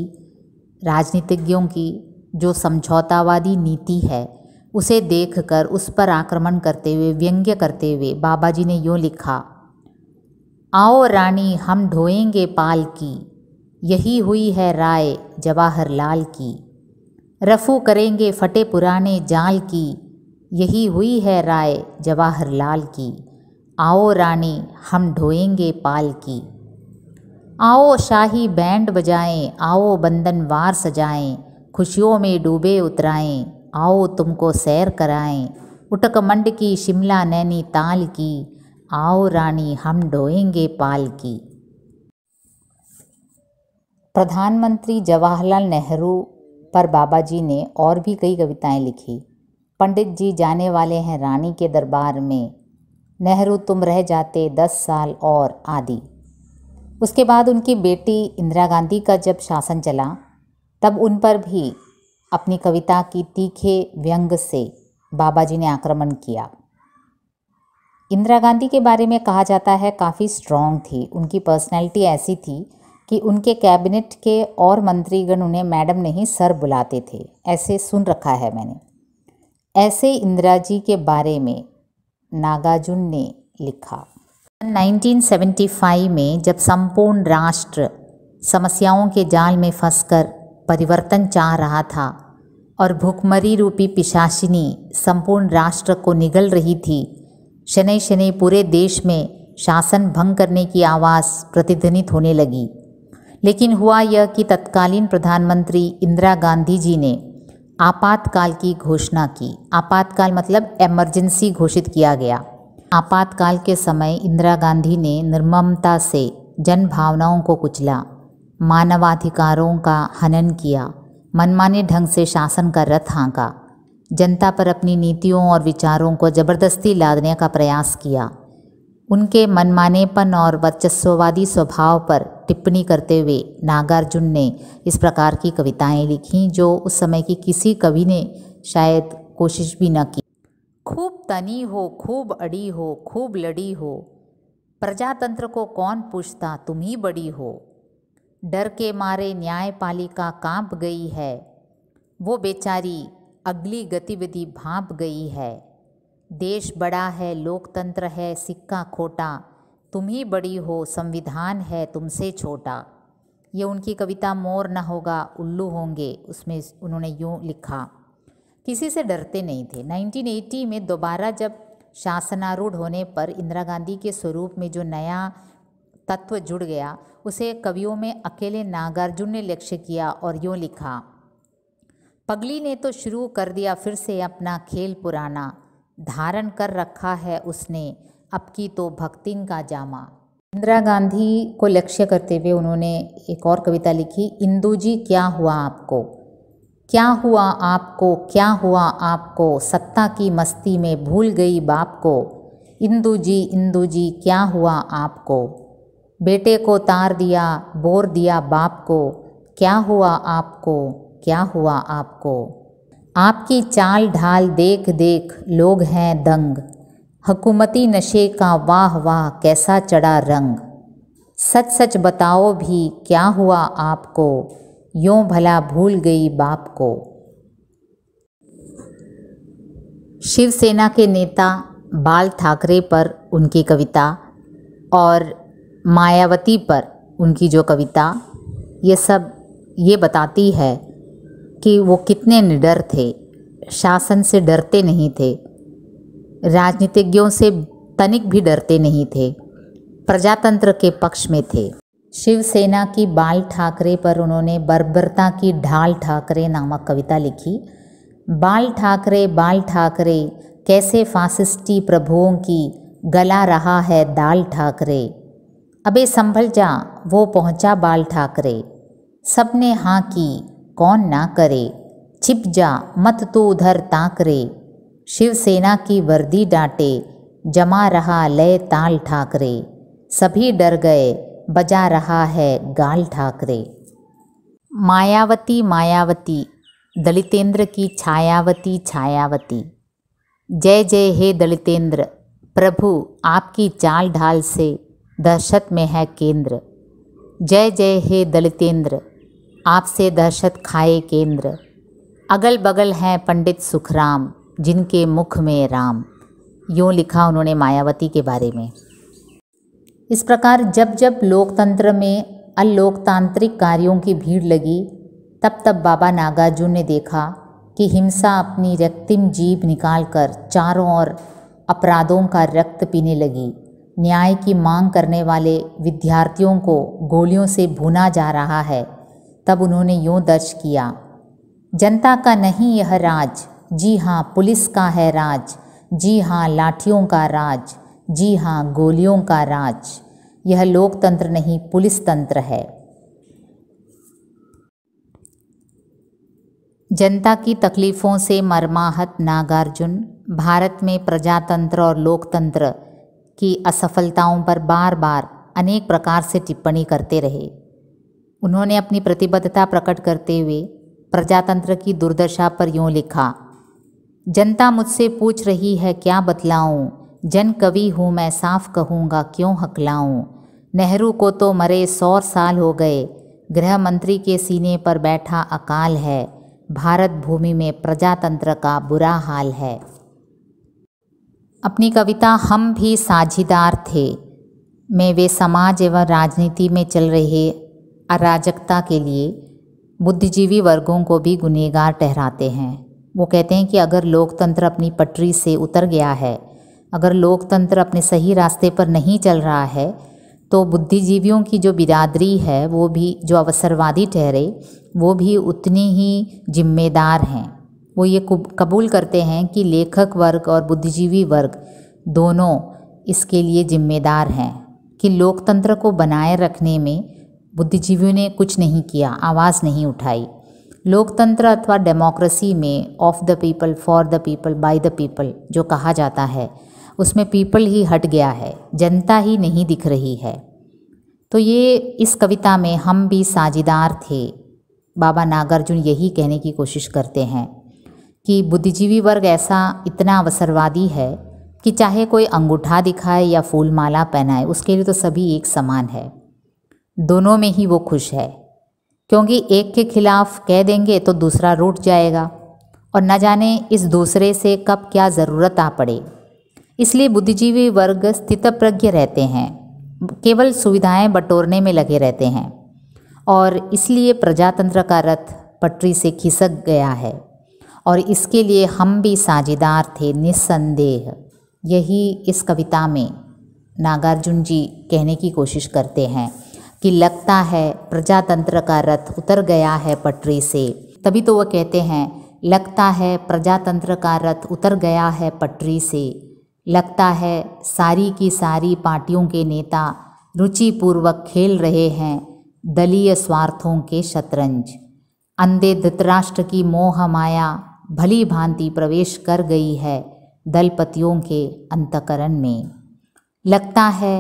राजनीतिज्ञों की जो समझौतावादी नीति है उसे देखकर उस पर आक्रमण करते हुए व्यंग्य करते हुए बाबा जी ने यूँ लिखा आओ रानी हम ढोएंगे पाल की यही हुई है राय जवाहरलाल की रफू करेंगे फटे पुराने जाल की यही हुई है राय जवाहरलाल की आओ रानी हम ढोएंगे पाल की आओ शाही बैंड बजाएं आओ वार सजाएं खुशियों में डूबे उतराएं आओ तुमको सैर कराएं उटकमंड की शिमला नैनी ताल की आओ रानी हम ढोएंगे पाल की प्रधानमंत्री जवाहरलाल नेहरू पर बाबा जी ने और भी कई कविताएं लिखीं पंडित जी जाने वाले हैं रानी के दरबार में नेहरू तुम रह जाते दस साल और आदि उसके बाद उनकी बेटी इंदिरा गांधी का जब शासन चला तब उन पर भी अपनी कविता की तीखे व्यंग से बाबा जी ने आक्रमण किया इंदिरा गांधी के बारे में कहा जाता है काफ़ी स्ट्रॉन्ग थी उनकी पर्सनैलिटी ऐसी थी कि उनके कैबिनेट के और मंत्रीगण उन्हें मैडम नहीं सर बुलाते थे ऐसे सुन रखा है मैंने ऐसे इंदिरा जी के बारे में नागार्जुन ने लिखा 1975 में जब संपूर्ण राष्ट्र समस्याओं के जाल में फंसकर परिवर्तन चाह रहा था और भूखमरी रूपी पिशाचिनी संपूर्ण राष्ट्र को निगल रही थी शनि शनै पूरे देश में शासन भंग करने की आवाज़ प्रतिध्वनित होने लगी लेकिन हुआ यह कि तत्कालीन प्रधानमंत्री इंदिरा गांधी जी ने आपातकाल की घोषणा की आपातकाल मतलब एमरजेंसी घोषित किया गया आपातकाल के समय इंदिरा गांधी ने निर्ममता से जन भावनाओं को कुचला मानवाधिकारों का हनन किया मनमाने ढंग से शासन का रथ हाँका जनता पर अपनी नीतियों और विचारों को जबरदस्ती लादने का प्रयास किया उनके मनमानेपन और वर्चस्ववादी स्वभाव पर टिप्पणी करते हुए नागार्जुन ने इस प्रकार की कविताएं लिखीं जो उस समय की किसी कवि ने शायद कोशिश भी न की खूब तनी हो खूब अड़ी हो खूब लड़ी हो प्रजातंत्र को कौन पूछता तुम ही बड़ी हो डर के मारे न्यायपालिका कांप गई है वो बेचारी अगली गतिविधि भांप गई है देश बड़ा है लोकतंत्र है सिक्का खोटा तुम ही बड़ी हो संविधान है तुमसे छोटा ये उनकी कविता मोर न होगा उल्लू होंगे उसमें उन्होंने यूँ लिखा किसी से डरते नहीं थे 1980 में दोबारा जब शासनारूढ़ होने पर इंदिरा गांधी के स्वरूप में जो नया तत्व जुड़ गया उसे कवियों में अकेले नागार्जुन ने लक्ष्य किया और यूँ लिखा पगली ने तो शुरू कर दिया फिर से अपना खेल पुराना धारण कर रखा है उसने अब की तो भक्तिन का जामा इंदिरा गांधी को लक्ष्य करते हुए उन्होंने एक और कविता लिखी इंदू जी क्या हुआ आपको क्या हुआ आपको क्या हुआ आपको सत्ता की मस्ती में भूल गई बाप को इंदू जी इंदू जी क्या हुआ आपको बेटे को तार दिया बोर दिया बाप को क्या हुआ आपको क्या हुआ आपको आपकी चाल ढाल देख देख लोग हैं दंग हकूमती नशे का वाह वाह कैसा चढ़ा रंग सच सच बताओ भी क्या हुआ आपको यों भला भूल गई बाप को शिवसेना के नेता बाल ठाकरे पर उनकी कविता और मायावती पर उनकी जो कविता ये सब ये बताती है कि वो कितने निडर थे शासन से डरते नहीं थे राजनीतिज्ञों से तनिक भी डरते नहीं थे प्रजातंत्र के पक्ष में थे शिवसेना की बाल ठाकरे पर उन्होंने बर्बरता की ढाल ठाकरे नामक कविता लिखी बाल ठाकरे बाल ठाकरे कैसे फासिस्टी प्रभुओं की गला रहा है दाल ठाकरे अबे संभल जा वो पहुंचा बाल ठाकरे सबने हाँ की कौन ना करे छिप जा मत तू उधर ताक रे शिवसेना की वर्दी डांटे जमा रहा लय ताल ठाकरे सभी डर गए बजा रहा है गाल ठाकरे मायावती मायावती दलितेंद्र की छायावती छायावती जय जय हे दलितेंद्र प्रभु आपकी चाल ढाल से दहशत में है केंद्र जय जय हे दलितेंद्र आपसे दहशत खाए केंद्र अगल बगल हैं पंडित सुखराम जिनके मुख में राम यूँ लिखा उन्होंने मायावती के बारे में इस प्रकार जब जब लोकतंत्र में अलोकतांत्रिक कार्यों की भीड़ लगी तब तब बाबा नागार्जुन ने देखा कि हिंसा अपनी रक्तिम निकाल निकालकर चारों ओर अपराधों का रक्त पीने लगी न्याय की मांग करने वाले विद्यार्थियों को गोलियों से भुना जा रहा है तब उन्होंने यूँ दर्ज किया जनता का नहीं यह राज जी हाँ पुलिस का है राज जी हाँ लाठियों का राज जी हाँ गोलियों का राज यह लोकतंत्र नहीं पुलिस तंत्र है जनता की तकलीफ़ों से मरमाहत नागार्जुन भारत में प्रजातंत्र और लोकतंत्र की असफलताओं पर बार बार अनेक प्रकार से टिप्पणी करते रहे उन्होंने अपनी प्रतिबद्धता प्रकट करते हुए प्रजातंत्र की दुर्दशा पर यूँ लिखा जनता मुझसे पूछ रही है क्या बतलाऊँ जन कवि हूँ मैं साफ कहूँगा क्यों हकलाऊँ नेहरू को तो मरे सौ साल हो गए गृह मंत्री के सीने पर बैठा अकाल है भारत भूमि में प्रजातंत्र का बुरा हाल है अपनी कविता हम भी साझीदार थे में वे समाज एवं राजनीति में चल रहे अराजकता के लिए बुद्धिजीवी वर्गों को भी गुनहगार ठहराते हैं वो कहते हैं कि अगर लोकतंत्र अपनी पटरी से उतर गया है अगर लोकतंत्र अपने सही रास्ते पर नहीं चल रहा है तो बुद्धिजीवियों की जो बिरादरी है वो भी जो अवसरवादी ठहरे वो भी उतनी ही जिम्मेदार हैं वो ये कबूल करते हैं कि लेखक वर्ग और बुद्धिजीवी वर्ग दोनों इसके लिए जिम्मेदार हैं कि लोकतंत्र को बनाए रखने में बुद्धिजीवियों ने कुछ नहीं किया आवाज़ नहीं उठाई लोकतंत्र अथवा डेमोक्रेसी में of the people for the people by the people जो कहा जाता है उसमें पीपल ही हट गया है जनता ही नहीं दिख रही है तो ये इस कविता में हम भी साझेदार थे बाबा नागार्जुन यही कहने की कोशिश करते हैं कि बुद्धिजीवी वर्ग ऐसा इतना अवसरवादी है कि चाहे कोई अंगूठा दिखाए या फूलमाला पहनाए उसके लिए तो सभी एक समान है दोनों में ही वो खुश है क्योंकि एक के खिलाफ कह देंगे तो दूसरा रूट जाएगा और न जाने इस दूसरे से कब क्या ज़रूरत आ पड़े इसलिए बुद्धिजीवी वर्ग स्थितप्रज्ञ रहते हैं केवल सुविधाएं बटोरने में लगे रहते हैं और इसलिए प्रजातंत्र का रथ पटरी से खिसक गया है और इसके लिए हम भी साझेदार थे निस्संदेह यही इस कविता में नागार्जुन जी कहने की कोशिश करते हैं कि लगता है प्रजातंत्र का रथ उतर गया है पटरी से तभी तो वह कहते हैं लगता है प्रजातंत्र का रथ उतर गया है पटरी से लगता है सारी की सारी पार्टियों के नेता रुचिपूर्वक खेल रहे हैं दलीय स्वार्थों के शतरंज अंधे धृतराष्ट्र की मोह माया भली भांति प्रवेश कर गई है दलपतियों के अंतकरण में लगता है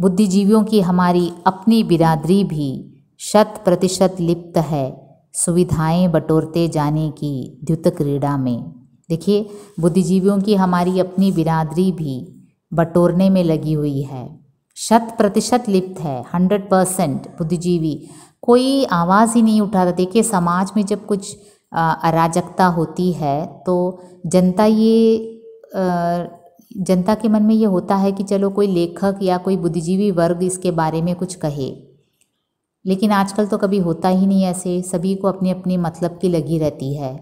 बुद्धिजीवियों की हमारी अपनी बिरादरी भी शत प्रतिशत लिप्त है सुविधाएं बटोरते जाने की द्युत क्रीड़ा में देखिए बुद्धिजीवियों की हमारी अपनी बिरादरी भी बटोरने में लगी हुई है शत प्रतिशत लिप्त है हंड्रेड परसेंट बुद्धिजीवी कोई आवाज़ ही नहीं उठाता देखिए समाज में जब कुछ अराजकता होती है तो जनता ये जनता के मन में ये होता है कि चलो कोई लेखक या कोई बुद्धिजीवी वर्ग इसके बारे में कुछ कहे लेकिन आजकल तो कभी होता ही नहीं ऐसे सभी को अपने अपने मतलब की लगी रहती है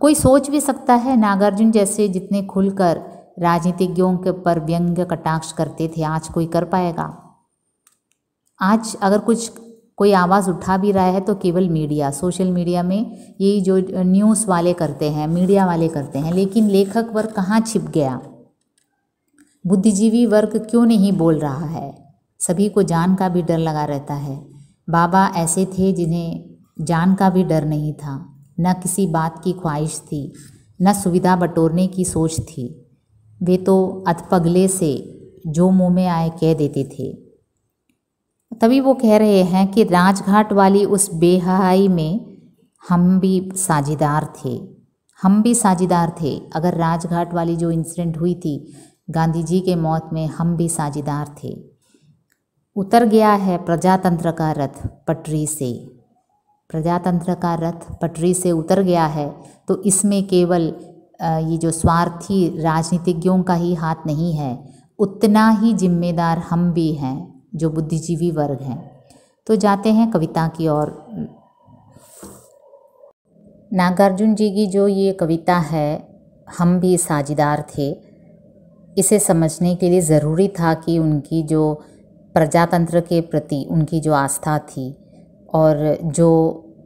कोई सोच भी सकता है नागार्जुन जैसे जितने खुलकर राजनीतिज्ञों के पर व्यंग्य कटाक्ष करते थे आज कोई कर पाएगा आज अगर कुछ कोई आवाज़ उठा भी रहा है तो केवल मीडिया सोशल मीडिया में यही जो न्यूज़ वाले करते हैं मीडिया वाले करते हैं लेकिन लेखक वर्ग कहाँ छिप गया बुद्धिजीवी वर्ग क्यों नहीं बोल रहा है सभी को जान का भी डर लगा रहता है बाबा ऐसे थे जिन्हें जान का भी डर नहीं था न किसी बात की ख्वाहिश थी न सुविधा बटोरने की सोच थी वे तो अतपगले से जो मुंह में आए कह देते थे तभी वो कह रहे हैं कि राजघाट वाली उस बेहाई में हम भी साझेदार थे हम भी साझेदार थे अगर राजघाट वाली जो इंसिडेंट हुई थी गांधी जी के मौत में हम भी साझेदार थे उतर गया है प्रजातंत्र का रथ पटरी से प्रजातंत्र का रथ पटरी से उतर गया है तो इसमें केवल ये जो स्वार्थी राजनीतिज्ञों का ही हाथ नहीं है उतना ही जिम्मेदार हम भी हैं जो बुद्धिजीवी वर्ग हैं तो जाते हैं कविता की ओर नागार्जुन जी की जो ये कविता है हम भी साझेदार थे इसे समझने के लिए ज़रूरी था कि उनकी जो प्रजातंत्र के प्रति उनकी जो आस्था थी और जो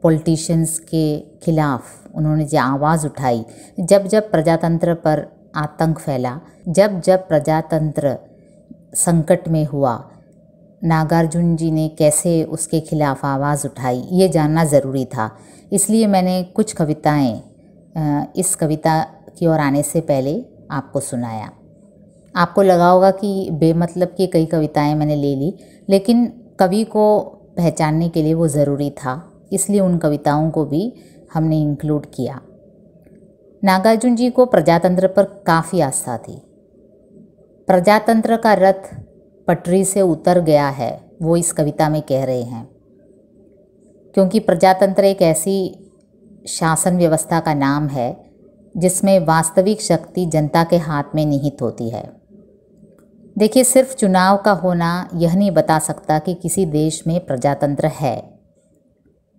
पॉलिटिशियंस के खिलाफ उन्होंने जो आवाज़ उठाई जब जब प्रजातंत्र पर आतंक फैला जब जब प्रजातंत्र संकट में हुआ नागार्जुन जी ने कैसे उसके खिलाफ आवाज़ उठाई ये जानना ज़रूरी था इसलिए मैंने कुछ कविताएं इस कविता की ओर आने से पहले आपको सुनाया आपको लगा होगा कि बेमतलब की कई कविताएं मैंने ले ली लेकिन कवि को पहचानने के लिए वो ज़रूरी था इसलिए उन कविताओं को भी हमने इंक्लूड किया नागार्जुन जी को प्रजातंत्र पर काफ़ी आस्था थी प्रजातंत्र का रथ पटरी से उतर गया है वो इस कविता में कह रहे हैं क्योंकि प्रजातंत्र एक ऐसी शासन व्यवस्था का नाम है जिसमें वास्तविक शक्ति जनता के हाथ में निहित होती है देखिए सिर्फ चुनाव का होना यह नहीं बता सकता कि किसी देश में प्रजातंत्र है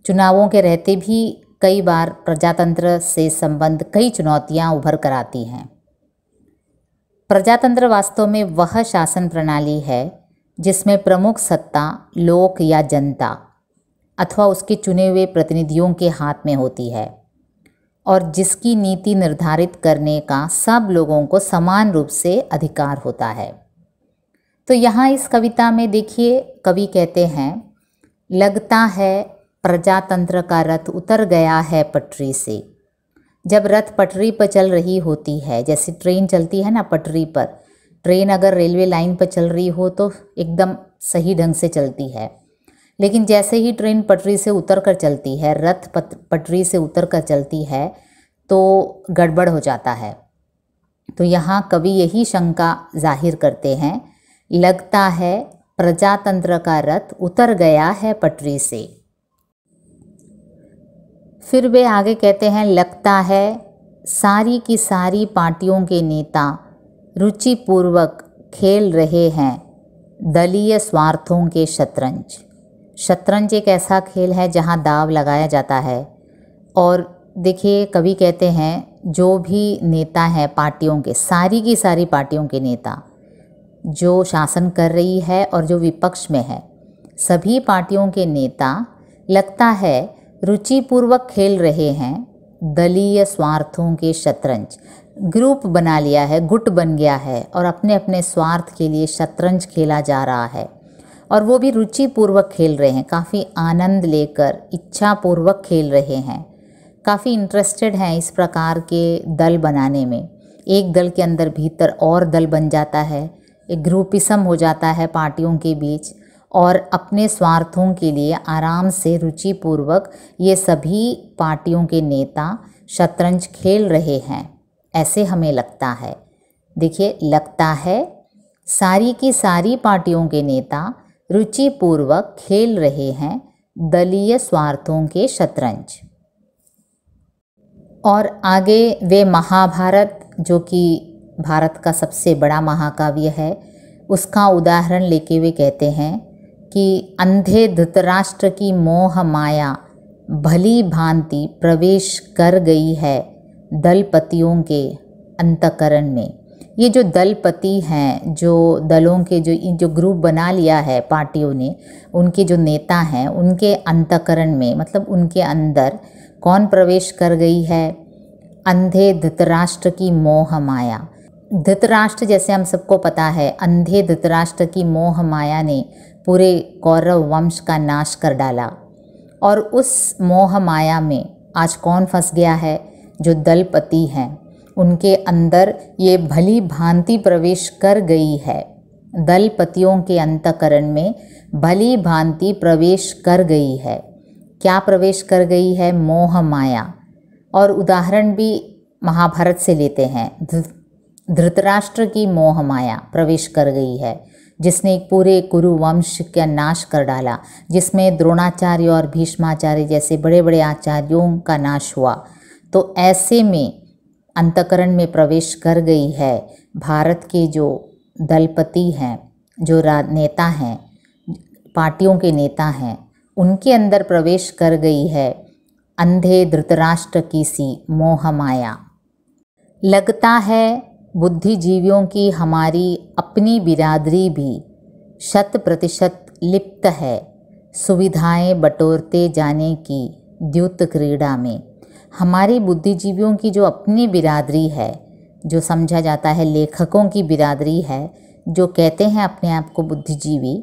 चुनावों के रहते भी कई बार प्रजातंत्र से संबंध कई चुनौतियाँ उभर कर आती हैं प्रजातंत्र वास्तव में वह शासन प्रणाली है जिसमें प्रमुख सत्ता लोक या जनता अथवा उसके चुने हुए प्रतिनिधियों के हाथ में होती है और जिसकी नीति निर्धारित करने का सब लोगों को समान रूप से अधिकार होता है तो यहाँ इस कविता में देखिए कवि कहते हैं लगता है प्रजातंत्र का रथ उतर गया है पटरी से जब रथ पटरी पर चल रही होती है जैसे ट्रेन चलती है ना पटरी पर ट्रेन अगर रेलवे लाइन पर चल रही हो तो एकदम सही ढंग से चलती है लेकिन जैसे ही ट्रेन पटरी से उतर कर चलती है रथ पटरी से उतर कर चलती है तो गड़बड़ हो जाता है तो यहाँ कवि यही शंका जाहिर करते हैं लगता है प्रजातंत्र का रथ उतर गया है पटरी से फिर वे आगे कहते हैं लगता है सारी की सारी पार्टियों के नेता रुचिपूर्वक खेल रहे हैं दलीय स्वार्थों के शतरंज शतरंज एक ऐसा खेल है जहाँ दाव लगाया जाता है और देखिए कभी कहते हैं जो भी नेता हैं पार्टियों के सारी की सारी पार्टियों के नेता जो शासन कर रही है और जो विपक्ष में है सभी पार्टियों के नेता लगता है रुचिपूर्वक खेल रहे हैं दलीय स्वार्थों के शतरंज ग्रुप बना लिया है गुट बन गया है और अपने अपने स्वार्थ के लिए शतरंज खेला जा रहा है और वो भी रुचिपूर्वक खेल रहे हैं काफ़ी आनंद लेकर इच्छापूर्वक खेल रहे हैं काफ़ी इंटरेस्टेड हैं इस प्रकार के दल बनाने में एक दल के अंदर भीतर और दल बन जाता है एक ग्रुपिसम हो जाता है पार्टियों के बीच और अपने स्वार्थों के लिए आराम से रुचिपूर्वक ये सभी पार्टियों के नेता शतरंज खेल रहे हैं ऐसे हमें लगता है देखिए लगता है सारी की सारी पार्टियों के नेता रुचिपूर्वक खेल रहे हैं दलीय स्वार्थों के शतरंज और आगे वे महाभारत जो कि भारत का सबसे बड़ा महाकाव्य है उसका उदाहरण लेके वे कहते हैं कि अंधे धृतराष्ट्र की मोह माया भली भांति प्रवेश कर गई है दलपतियों के अंतकरण में ये जो दलपति हैं जो दलों के जो जो ग्रुप बना लिया है पार्टियों ने उनके जो नेता हैं उनके अंतकरण में मतलब उनके अंदर कौन प्रवेश कर गई है अंधे धृतराष्ट्र की मोह माया धृतराष्ट्र जैसे हम सबको पता है अंधे धृतराष्ट्र की मोह माया ने पूरे कौरव वंश का नाश कर डाला और उस मोह माया में आज कौन फंस गया है जो दलपति हैं उनके अंदर ये भली भांति प्रवेश कर गई है दलपतियों के अंतकरण में भली भांति प्रवेश कर गई है क्या प्रवेश कर गई है मोह माया और उदाहरण भी महाभारत से लेते हैं धृतराष्ट्र की मोह माया प्रवेश कर गई है जिसने एक पूरे कुरु वंश का नाश कर डाला जिसमें द्रोणाचार्य और भीष्माचार्य जैसे बड़े बड़े आचार्यों का नाश हुआ तो ऐसे में अंतकरण में प्रवेश कर गई है भारत के जो दलपति हैं जो नेता हैं पार्टियों के नेता हैं उनके अंदर प्रवेश कर गई है अंधे धृतराष्ट्र की सी मोहमाया लगता है बुद्धिजीवियों की हमारी अपनी बिरादरी भी शत प्रतिशत लिप्त है सुविधाएं बटोरते जाने की द्युत क्रीड़ा में हमारी बुद्धिजीवियों की जो अपनी बिरादरी है जो समझा जाता है लेखकों की बिरादरी है जो कहते हैं अपने आप को बुद्धिजीवी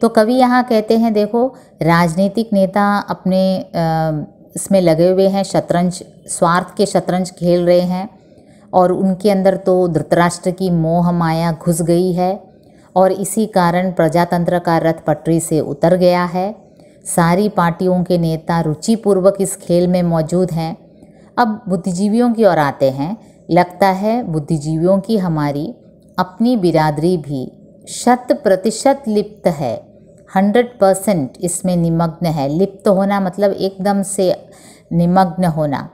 तो कवि यहाँ कहते हैं देखो राजनीतिक नेता अपने आ, इसमें लगे हुए हैं शतरंज स्वार्थ के शतरंज खेल रहे हैं और उनके अंदर तो धृतराष्ट्र की मोह माया घुस गई है और इसी कारण प्रजातंत्र का रथ पटरी से उतर गया है सारी पार्टियों के नेता रुचिपूर्वक इस खेल में मौजूद हैं अब बुद्धिजीवियों की ओर आते हैं लगता है बुद्धिजीवियों की हमारी अपनी बिरादरी भी शत प्रतिशत लिप्त है हंड्रेड परसेंट इसमें निमग्न है लिप्त होना मतलब एकदम से निमग्न होना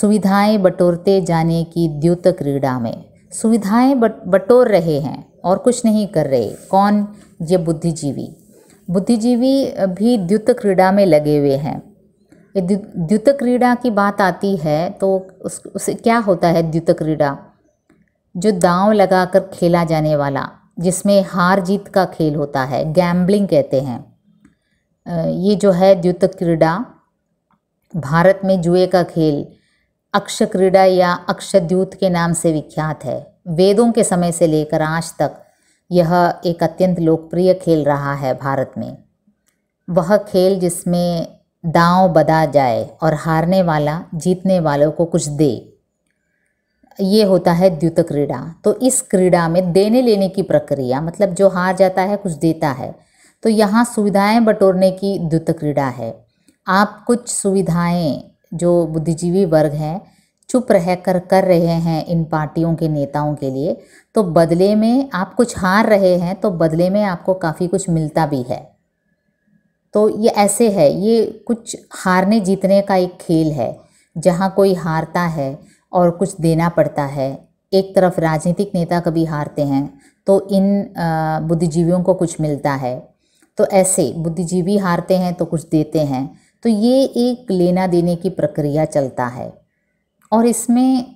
सुविधाएं बटोरते जाने की द्युत क्रीड़ा में सुविधाएं बटोर रहे हैं और कुछ नहीं कर रहे कौन ये बुद्धिजीवी बुद्धिजीवी भी द्युत क्रीड़ा में लगे हुए हैं द्युत क्रीड़ा की बात आती है तो उस उसे क्या होता है द्युत क्रीड़ा जो लगा लगाकर खेला जाने वाला जिसमें हार जीत का खेल होता है गैम्बलिंग कहते हैं ये जो है द्युत क्रीड़ा भारत में जुए का खेल अक्ष क्रीड़ा या अक्षद्यूत के नाम से विख्यात है वेदों के समय से लेकर आज तक यह एक अत्यंत लोकप्रिय खेल रहा है भारत में वह खेल जिसमें दांव बदा जाए और हारने वाला जीतने वालों को कुछ दे ये होता है द्युत क्रीड़ा तो इस क्रीड़ा में देने लेने की प्रक्रिया मतलब जो हार जाता है कुछ देता है तो यहाँ सुविधाएं बटोरने की द्युत क्रीड़ा है आप कुछ सुविधाएं जो बुद्धिजीवी वर्ग हैं चुप रह कर कर रहे हैं इन पार्टियों के नेताओं के लिए तो बदले में आप कुछ हार रहे हैं तो बदले में आपको काफ़ी कुछ मिलता भी है तो ये ऐसे है ये कुछ हारने जीतने का एक खेल है जहाँ कोई हारता है और कुछ देना पड़ता है एक तरफ राजनीतिक नेता कभी हारते हैं तो इन बुद्धिजीवियों को कुछ मिलता है तो ऐसे बुद्धिजीवी हारते हैं तो कुछ देते हैं तो ये एक लेना देने की प्रक्रिया चलता है और इसमें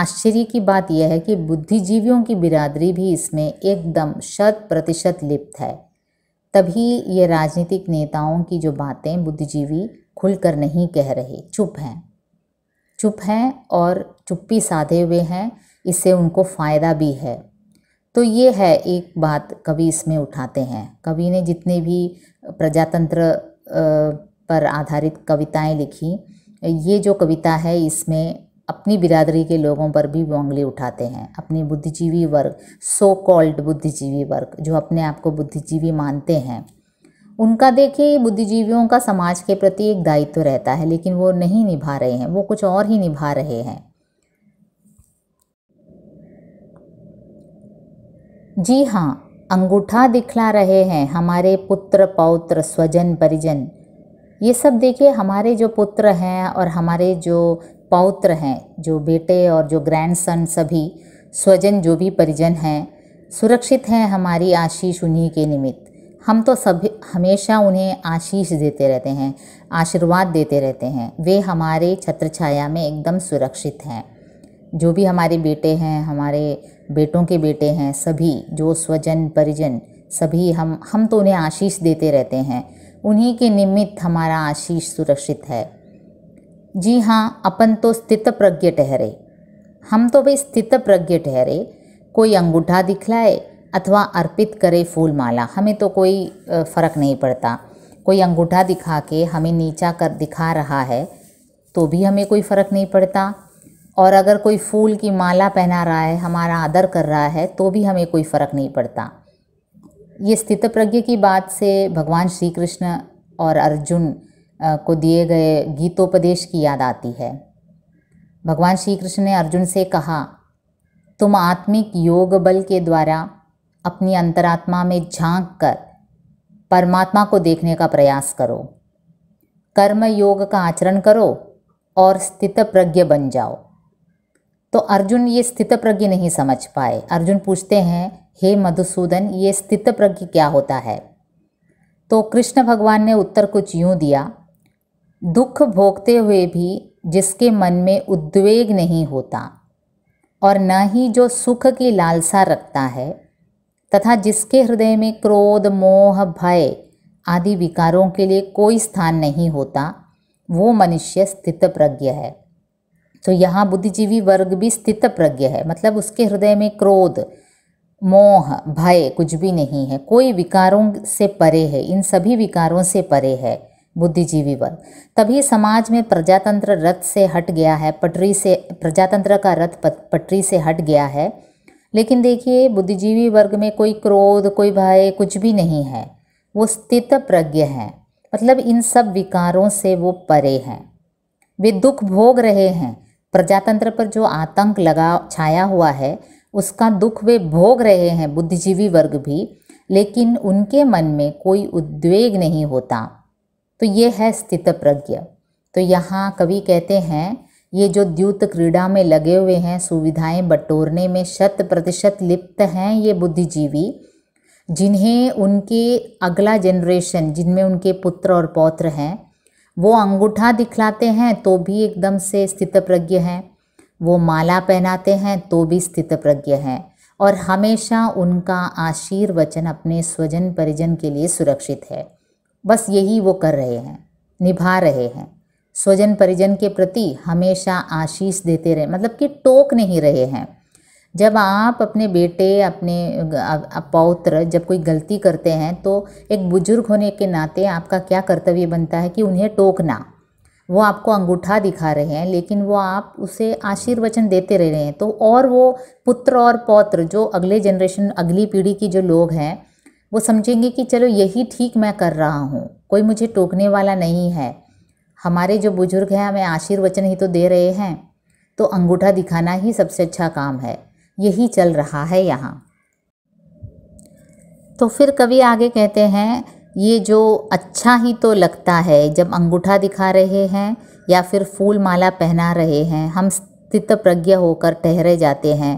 आश्चर्य की बात यह है कि बुद्धिजीवियों की बिरादरी भी इसमें एकदम शत प्रतिशत लिप्त है तभी ये राजनीतिक नेताओं की जो बातें बुद्धिजीवी खुलकर नहीं कह रहे चुप हैं चुप हैं और चुप्पी साधे हुए हैं इससे उनको फ़ायदा भी है तो ये है एक बात कवि इसमें उठाते हैं कवि ने जितने भी प्रजातंत्र पर आधारित कविताएं लिखी ये जो कविता है इसमें अपनी बिरादरी के लोगों पर भी वो उंगली उठाते हैं अपने बुद्धिजीवी वर्ग सो कॉल्ड बुद्धिजीवी वर्ग जो अपने आप को बुद्धिजीवी मानते हैं उनका देखिए बुद्धिजीवियों का समाज के प्रति एक दायित्व तो रहता है लेकिन वो नहीं निभा रहे हैं वो कुछ और ही निभा रहे हैं जी हाँ अंगूठा दिखला रहे हैं हमारे पुत्र पौत्र स्वजन परिजन ये सब देखिए हमारे जो पुत्र हैं और हमारे जो पौत्र हैं जो बेटे और जो ग्रैंडसन सभी स्वजन जो भी परिजन हैं सुरक्षित हैं हमारी आशीष उन्हीं के निमित्त हम तो सभी हमेशा उन्हें आशीष देते रहते हैं आशीर्वाद देते रहते हैं वे हमारे छत्र छाया में एकदम सुरक्षित हैं जो भी हमारे बेटे हैं हमारे बेटों के बेटे हैं सभी जो स्वजन परिजन सभी हम हम तो उन्हें आशीष देते रहते हैं उन्हीं के निमित्त हमारा आशीष सुरक्षित है जी हाँ अपन तो स्थित प्रज्ञ ठहरे हम तो भाई स्थित प्रज्ञ ठहरे कोई अंगूठा दिखलाए अथवा अर्पित करे फूल माला हमें तो कोई फ़र्क नहीं पड़ता कोई अंगूठा दिखा के हमें नीचा कर दिखा रहा है तो भी हमें कोई फ़र्क नहीं पड़ता और अगर कोई फूल की माला पहना रहा है हमारा आदर कर रहा है तो भी हमें कोई फ़र्क नहीं पड़ता ये स्थित प्रज्ञ की बात से भगवान श्री कृष्ण और अर्जुन को दिए गए गीतोपदेश की याद आती है भगवान श्री कृष्ण ने अर्जुन से कहा तुम आत्मिक योग बल के द्वारा अपनी अंतरात्मा में झांक कर परमात्मा को देखने का प्रयास करो कर्म योग का आचरण करो और स्थित प्रज्ञ बन जाओ तो अर्जुन ये स्थित प्रज्ञ नहीं समझ पाए अर्जुन पूछते हैं हे मधुसूदन ये स्थित प्रज्ञ क्या होता है तो कृष्ण भगवान ने उत्तर कुछ यूँ दिया दुख भोगते हुए भी जिसके मन में उद्वेग नहीं होता और न ही जो सुख की लालसा रखता है तथा जिसके हृदय में क्रोध मोह भय आदि विकारों के लिए कोई स्थान नहीं होता वो मनुष्य स्थित प्रज्ञ है तो यहाँ बुद्धिजीवी वर्ग भी स्थित प्रज्ञ है मतलब उसके हृदय में क्रोध मोह भय कुछ भी नहीं है कोई विकारों से परे है इन सभी विकारों से परे है बुद्धिजीवी वर्ग तभी समाज में प्रजातंत्र रथ से हट गया है पटरी से प्रजातंत्र का रथ पटरी से हट गया है लेकिन देखिए बुद्धिजीवी वर्ग में कोई क्रोध कोई भय कुछ भी नहीं है वो स्थित प्रज्ञ है मतलब इन सब विकारों से वो परे हैं वे दुख भोग रहे हैं प्रजातंत्र पर जो आतंक लगा छाया हुआ है उसका दुख वे भोग रहे हैं बुद्धिजीवी वर्ग भी लेकिन उनके मन में कोई उद्वेग नहीं होता तो ये है स्थित प्रज्ञ तो यहाँ कवि कहते हैं ये जो द्यूत क्रीड़ा में लगे हुए हैं सुविधाएं बटोरने में शत प्रतिशत लिप्त हैं ये बुद्धिजीवी जिन्हें उनके अगला जनरेशन जिनमें उनके पुत्र और पौत्र हैं वो अंगूठा दिखलाते हैं तो भी एकदम से स्थित प्रज्ञ हैं वो माला पहनाते हैं तो भी स्थित प्रज्ञ हैं और हमेशा उनका आशीर्वचन अपने स्वजन परिजन के लिए सुरक्षित है बस यही वो कर रहे हैं निभा रहे हैं स्वजन परिजन के प्रति हमेशा आशीष देते रहे मतलब कि टोक नहीं रहे हैं जब आप अपने बेटे अपने पौत्र जब कोई गलती करते हैं तो एक बुजुर्ग होने के नाते आपका क्या कर्तव्य बनता है कि उन्हें टोकना वो आपको अंगूठा दिखा रहे हैं लेकिन वो आप उसे आशीर्वचन देते रह रहे हैं तो और वो पुत्र और पौत्र जो अगले जनरेशन अगली पीढ़ी की जो लोग हैं वो समझेंगे कि चलो यही ठीक मैं कर रहा हूँ कोई मुझे टोकने वाला नहीं है हमारे जो बुजुर्ग हैं हमें आशीर्वचन ही तो दे रहे हैं तो अंगूठा दिखाना ही सबसे अच्छा काम है यही चल रहा है यहाँ तो फिर कवि आगे कहते हैं ये जो अच्छा ही तो लगता है जब अंगूठा दिखा रहे हैं या फिर फूल माला पहना रहे हैं हम स्थित प्रज्ञ होकर ठहरे जाते हैं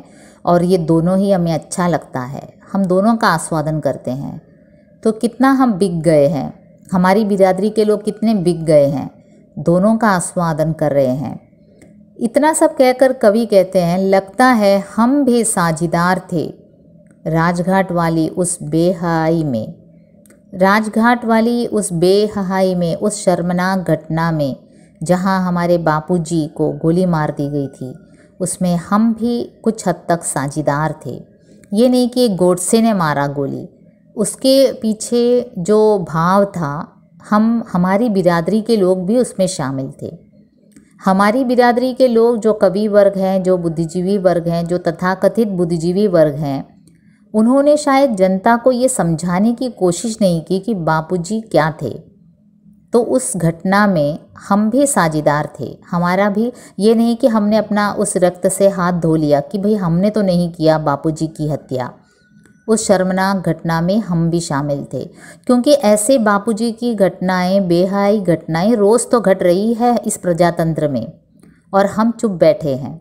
और ये दोनों ही हमें अच्छा लगता है हम दोनों का आस्वादन करते हैं तो कितना हम बिक गए हैं हमारी बिरादरी के लोग कितने बिक गए हैं दोनों का आस्वादन कर रहे हैं इतना सब कहकर कवि कहते हैं लगता है हम भी साझीदार थे राजघाट वाली उस बेहाई में राजघाट वाली उस बेहाई में उस शर्मनाक घटना में जहां हमारे बापूजी को गोली मार दी गई थी उसमें हम भी कुछ हद तक साझीदार थे ये नहीं कि गोडसे ने मारा गोली उसके पीछे जो भाव था हम हमारी बिरादरी के लोग भी उसमें शामिल थे हमारी बिरादरी के लोग जो कवि वर्ग हैं जो बुद्धिजीवी वर्ग हैं जो तथाकथित बुद्धिजीवी वर्ग हैं उन्होंने शायद जनता को ये समझाने की कोशिश नहीं की कि बापूजी क्या थे तो उस घटना में हम भी साझेदार थे हमारा भी ये नहीं कि हमने अपना उस रक्त से हाथ धो लिया कि भाई हमने तो नहीं किया बापूजी की हत्या उस शर्मनाक घटना में हम भी शामिल थे क्योंकि ऐसे बापूजी की घटनाएं बेहाई घटनाएं रोज़ तो घट रही है इस प्रजातंत्र में और हम चुप बैठे हैं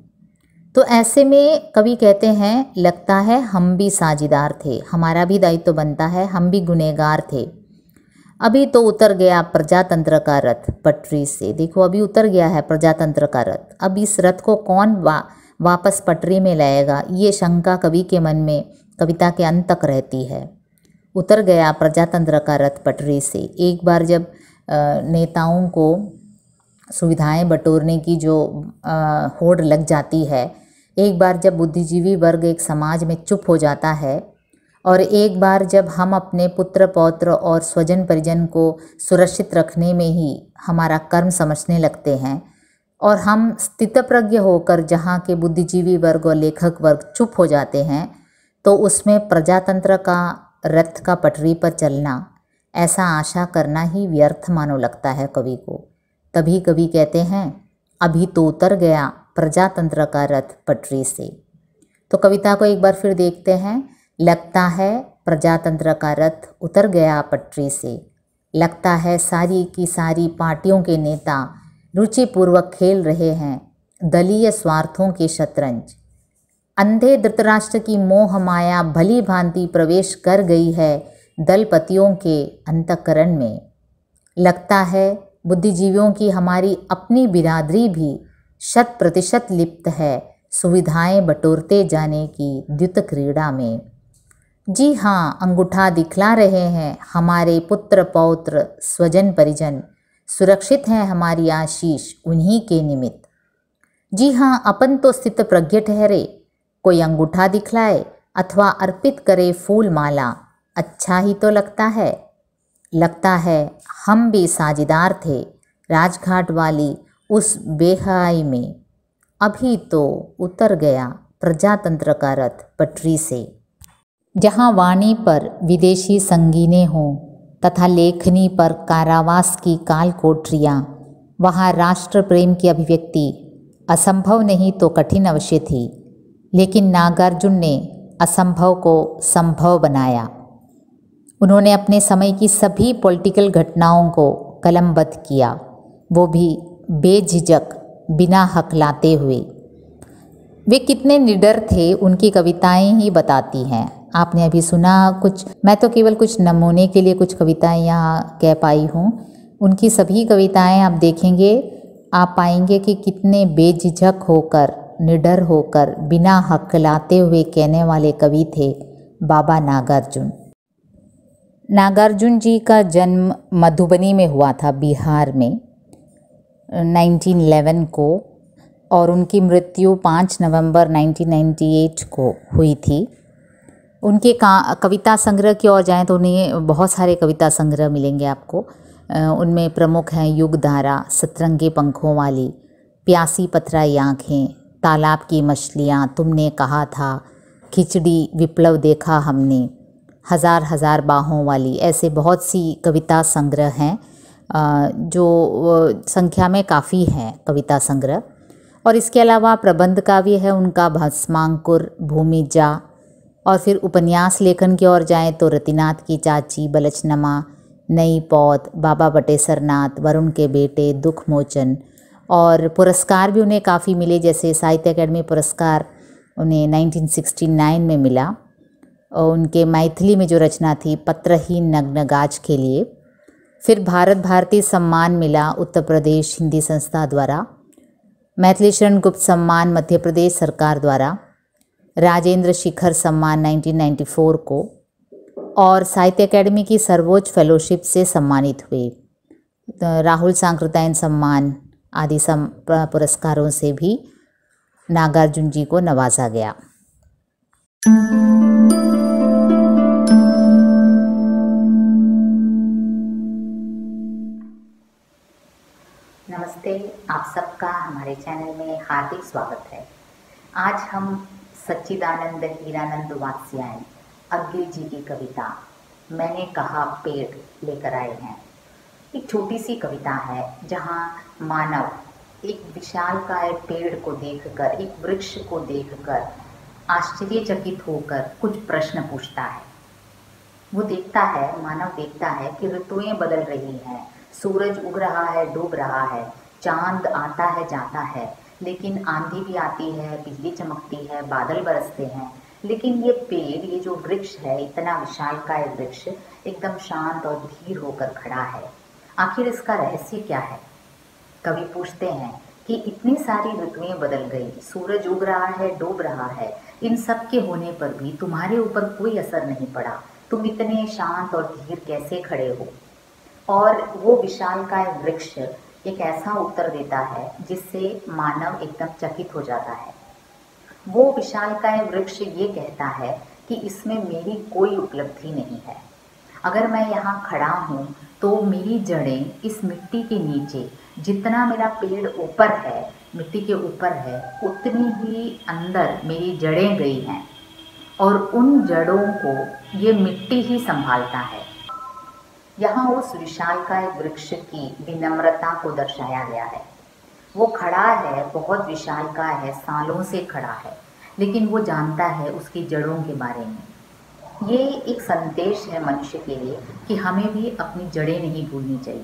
तो ऐसे में कवि कहते हैं लगता है हम भी साझेदार थे हमारा भी दायित्व तो बनता है हम भी गुनहगार थे अभी तो उतर गया प्रजातंत्र का रथ पटरी से देखो अभी उतर गया है प्रजातंत्र का रथ अब इस रथ को कौन वा, वापस पटरी में लाएगा ये शंका कवि के मन में कविता के अंत तक रहती है उतर गया प्रजातंत्र का रथ पटरी से एक बार जब नेताओं को सुविधाएं बटोरने की जो होड़ लग जाती है एक बार जब बुद्धिजीवी वर्ग एक समाज में चुप हो जाता है और एक बार जब हम अपने पुत्र पौत्र और स्वजन परिजन को सुरक्षित रखने में ही हमारा कर्म समझने लगते हैं और हम स्थितप्रज्ञ होकर जहाँ के बुद्धिजीवी वर्ग और लेखक वर्ग चुप हो जाते हैं तो उसमें प्रजातंत्र का रथ का पटरी पर चलना ऐसा आशा करना ही व्यर्थ मानो लगता है कवि को तभी कवि कहते हैं अभी तो उतर गया प्रजातंत्र का रथ पटरी से तो कविता को एक बार फिर देखते हैं लगता है प्रजातंत्र का रथ उतर गया पटरी से लगता है सारी की सारी पार्टियों के नेता रुचिपूर्वक खेल रहे हैं दलीय स्वार्थों के शतरंज अंधे धृतराष्ट्र की मोह माया भली भांति प्रवेश कर गई है दलपतियों के अंतकरण में लगता है बुद्धिजीवियों की हमारी अपनी बिरादरी भी शत प्रतिशत लिप्त है सुविधाएं बटोरते जाने की द्युत क्रीड़ा में जी हाँ अंगूठा दिखला रहे हैं हमारे पुत्र पौत्र स्वजन परिजन सुरक्षित हैं हमारी आशीष उन्हीं के निमित्त जी हाँ अपन तो स्थित प्रज्ञ ठहरे कोई अंगूठा दिखलाए अथवा अर्पित करे फूल माला अच्छा ही तो लगता है लगता है हम भी साझेदार थे राजघाट वाली उस बेहाई में अभी तो उतर गया प्रजातंत्र का रथ पटरी से जहाँ वाणी पर विदेशी संगीने हों तथा लेखनी पर कारावास की काल कोठरियाँ वहाँ राष्ट्र प्रेम की अभिव्यक्ति असंभव नहीं तो कठिन अवश्य थी लेकिन नागार्जुन ने असंभव को संभव बनाया उन्होंने अपने समय की सभी पॉलिटिकल घटनाओं को कलमबद्ध किया वो भी बेझिझक बिना हक लाते हुए वे कितने निडर थे उनकी कविताएं ही बताती हैं आपने अभी सुना कुछ मैं तो केवल कुछ नमूने के लिए कुछ कविताएं यहाँ कह पाई हूँ उनकी सभी कविताएं आप देखेंगे आप पाएंगे कि कितने बेझिझक होकर निडर होकर बिना हकलाते हुए कहने वाले कवि थे बाबा नागार्जुन नागार्जुन जी का जन्म मधुबनी में हुआ था बिहार में 1911 को और उनकी मृत्यु 5 नवंबर 1998 को हुई थी उनके का कविता संग्रह की ओर जाएं तो उन्हें बहुत सारे कविता संग्रह मिलेंगे आपको उनमें प्रमुख हैं युगधारा सतरंगी पंखों वाली प्यासी पथराई आँखें तालाब की मछलियाँ तुमने कहा था खिचड़ी विप्लव देखा हमने हज़ार हज़ार बाहों वाली ऐसे बहुत सी कविता संग्रह हैं जो संख्या में काफ़ी हैं कविता संग्रह और इसके अलावा प्रबंध काव्य है उनका भस्मांकुर भूमि जा और फिर उपन्यास लेखन की ओर जाएं तो रतिनाथ की चाची बलचनमा नई पौध बाबा बटेसरनाथ वरुण के बेटे दुख मोचन और पुरस्कार भी उन्हें काफ़ी मिले जैसे साहित्य अकेडमी पुरस्कार उन्हें 1969 में मिला और उनके मैथिली में जो रचना थी पत्रहीन नग्न गाज के लिए फिर भारत भारती सम्मान मिला उत्तर प्रदेश हिंदी संस्था द्वारा मैथिली शरण गुप्त सम्मान मध्य प्रदेश सरकार द्वारा राजेंद्र शिखर सम्मान 1994 को और साहित्य अकेडमी की सर्वोच्च फेलोशिप से सम्मानित हुए राहुल सांक्रतायन सम्मान आदि सम पुरस्कारों से भी नागार्जुन जी को नवाजा गया नमस्ते आप सबका हमारे चैनल में हार्दिक स्वागत है आज हम सच्चिदानंद हीरानंद वात्स्यायन अग्नि जी की कविता मैंने कहा पेड़ लेकर आए हैं एक छोटी सी कविता है जहाँ मानव एक विशाल काय पेड़ को देखकर एक वृक्ष को देखकर आश्चर्यचकित होकर कुछ प्रश्न पूछता है वो देखता है मानव देखता है कि ऋतुएं बदल रही हैं सूरज उग रहा है डूब रहा है चांद आता है जाता है लेकिन आंधी भी आती है बिजली चमकती है बादल बरसते हैं लेकिन ये पेड़ ये जो वृक्ष है इतना विशाल का वृक्ष एकदम शांत और धीर होकर खड़ा है आखिर इसका रहस्य क्या है कभी पूछते हैं कि इतनी सारी ऋतुएं बदल गई सूरज उग रहा है डूब रहा है इन सब के होने पर भी तुम्हारे ऊपर कोई असर नहीं पड़ा तुम इतने शांत और धीर कैसे खड़े हो और वो विशाल का वृक्ष एक ऐसा उत्तर देता है जिससे मानव एकदम चकित हो जाता है वो विशाल का वृक्ष ये कहता है कि इसमें मेरी कोई उपलब्धि नहीं है अगर मैं यहाँ खड़ा हूँ तो मेरी जड़ें इस मिट्टी के नीचे जितना मेरा पेड़ ऊपर है मिट्टी के ऊपर है उतनी ही अंदर मेरी जड़ें गई हैं और उन जड़ों को ये मिट्टी ही संभालता है यहाँ उस विशाल एक वृक्ष की विनम्रता को दर्शाया गया है वो खड़ा है बहुत विशाल का है सालों से खड़ा है लेकिन वो जानता है उसकी जड़ों के बारे में ये एक संदेश है मनुष्य के लिए कि हमें भी अपनी जड़ें नहीं भूलनी चाहिए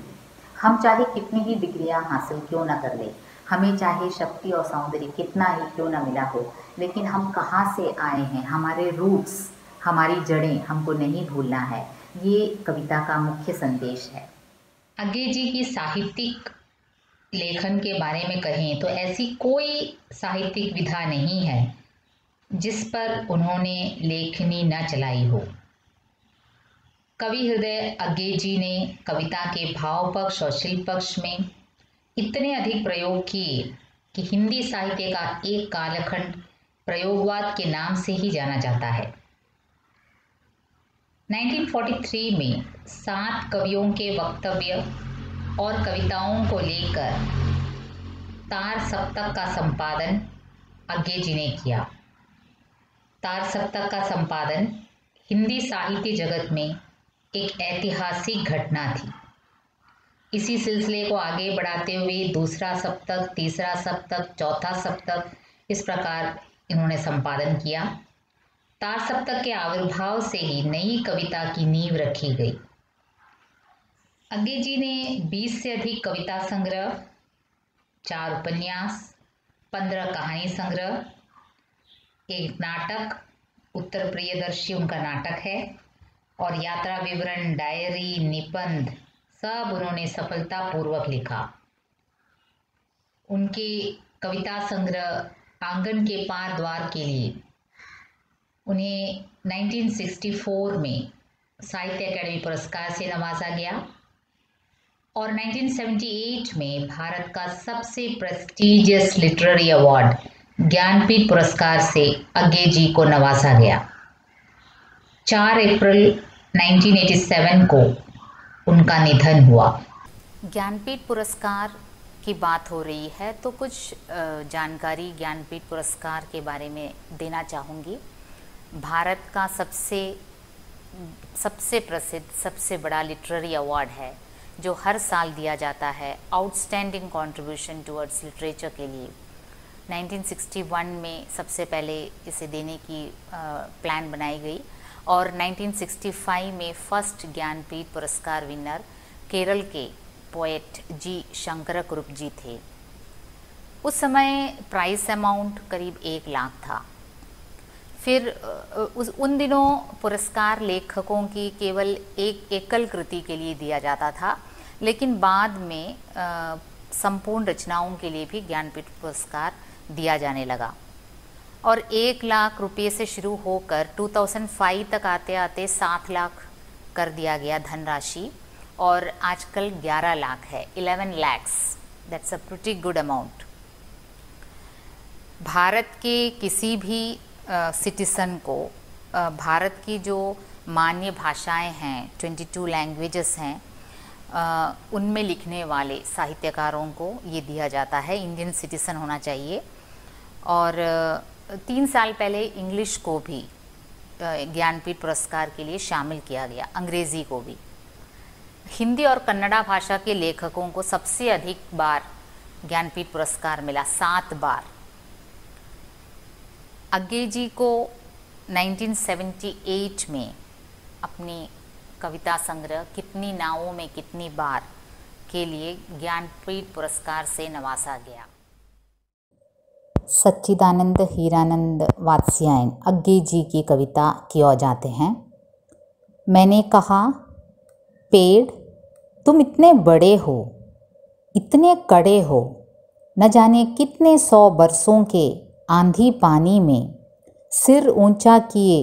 हम चाहे कितनी ही डिग्रियां हासिल क्यों ना कर ले हमें चाहे शक्ति और सौंदर्य कितना ही क्यों ना मिला हो लेकिन हम कहाँ से आए हैं हमारे रूट्स हमारी जड़ें हमको नहीं भूलना है ये कविता का मुख्य संदेश है अग्नि जी की साहित्यिक लेखन के बारे में कहें तो ऐसी कोई साहित्यिक विधा नहीं है जिस पर उन्होंने लेखनी न चलाई हो कवि हृदय अज्ञे जी ने कविता के भाव पक्ष और शिल्प पक्ष में इतने अधिक प्रयोग किए कि हिंदी साहित्य का एक कालखंड प्रयोगवाद के नाम से ही जाना जाता है 1943 में सात कवियों के वक्तव्य और कविताओं को लेकर तार सप्तक का संपादन अज्ञे जी ने किया तार सप्ताह का संपादन हिंदी साहित्य जगत में एक ऐतिहासिक घटना थी इसी सिलसिले को आगे बढ़ाते हुए दूसरा सप्तक तीसरा सप्तक चौथा सप्तक इस प्रकार इन्होंने संपादन किया तार सप्तक के आविर्भाव से ही नई कविता की नींव रखी गई अज्ञे जी ने 20 से अधिक कविता संग्रह चार उपन्यास पंद्रह कहानी संग्रह एक नाटक उत्तर प्रियदर्शी उनका नाटक है और यात्रा विवरण डायरी निबंध सब उन्होंने सफलतापूर्वक लिखा उनके कविता संग्रह आंगन के पार द्वार के लिए उन्हें 1964 में साहित्य अकेडमी पुरस्कार से नवाजा गया और 1978 में भारत का सबसे प्रेस्टीजियस लिटरेरी अवार्ड ज्ञानपीठ पुरस्कार से अज्ञे जी को नवाजा गया 4 अप्रैल 1987 को उनका निधन हुआ ज्ञानपीठ पुरस्कार की बात हो रही है तो कुछ जानकारी ज्ञानपीठ पुरस्कार के बारे में देना चाहूँगी भारत का सबसे सबसे प्रसिद्ध सबसे बड़ा लिटरेरी अवार्ड है जो हर साल दिया जाता है आउटस्टैंडिंग कॉन्ट्रीब्यूशन टूवर्ड्स लिटरेचर के लिए 1961 में सबसे पहले इसे देने की प्लान बनाई गई और 1965 में फर्स्ट ज्ञानपीठ पुरस्कार विनर केरल के पोएट जी शंकर कुरूप जी थे उस समय प्राइस अमाउंट करीब एक लाख था फिर उस उन दिनों पुरस्कार लेखकों की केवल एक एकल कृति के लिए दिया जाता था लेकिन बाद में संपूर्ण रचनाओं के लिए भी ज्ञानपीठ पुरस्कार दिया जाने लगा और एक लाख रुपये से शुरू होकर 2005 तक आते आते सात लाख कर दिया गया धनराशि और आजकल 11 लाख है 11 lakhs that's a pretty good amount Bharat के किसी भी सिटीज़न uh, को uh, भारत की जो मान्य भाषाएं हैं 22 लैंग्वेजेस हैं uh, उनमें लिखने वाले साहित्यकारों को ये दिया जाता है इंडियन सिटीज़न होना चाहिए और तीन साल पहले इंग्लिश को भी ज्ञानपीठ पुरस्कार के लिए शामिल किया गया अंग्रेज़ी को भी हिंदी और कन्नड़ा भाषा के लेखकों को सबसे अधिक बार ज्ञानपीठ पुरस्कार मिला सात बार अग्गे जी को 1978 में अपनी कविता संग्रह कितनी नावों में कितनी बार के लिए ज्ञानपीठ पुरस्कार से नवाजा गया सच्चिदानंद हीरानंद वात्स्यायन अग्गे जी की कविता की ओर जाते हैं मैंने कहा पेड़ तुम इतने बड़े हो इतने कड़े हो न जाने कितने सौ बरसों के आंधी पानी में सिर ऊंचा किए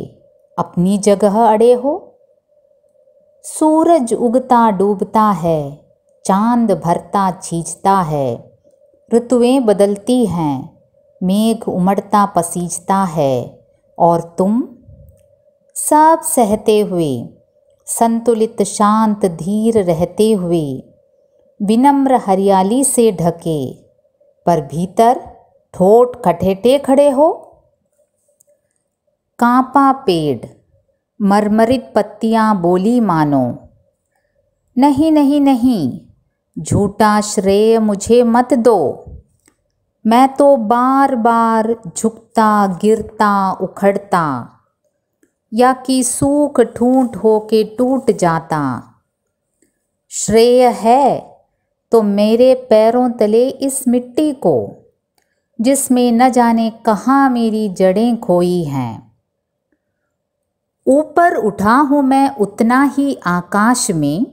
अपनी जगह अड़े हो सूरज उगता डूबता है चांद भरता छींचता है ऋतुएं बदलती हैं मेघ उमड़ता पसीजता है और तुम सब सहते हुए संतुलित शांत धीर रहते हुए विनम्र हरियाली से ढके पर भीतर ठोट खटेटे खड़े हो कांपा पेड़ मरमरित पत्तियां बोली मानो नहीं नहीं नहीं झूठा श्रेय मुझे मत दो मैं तो बार बार झुकता गिरता उखड़ता या कि सूख ठूंठ होके टूट जाता श्रेय है तो मेरे पैरों तले इस मिट्टी को जिसमें न जाने कहाँ मेरी जड़ें खोई हैं ऊपर उठा हूँ मैं उतना ही आकाश में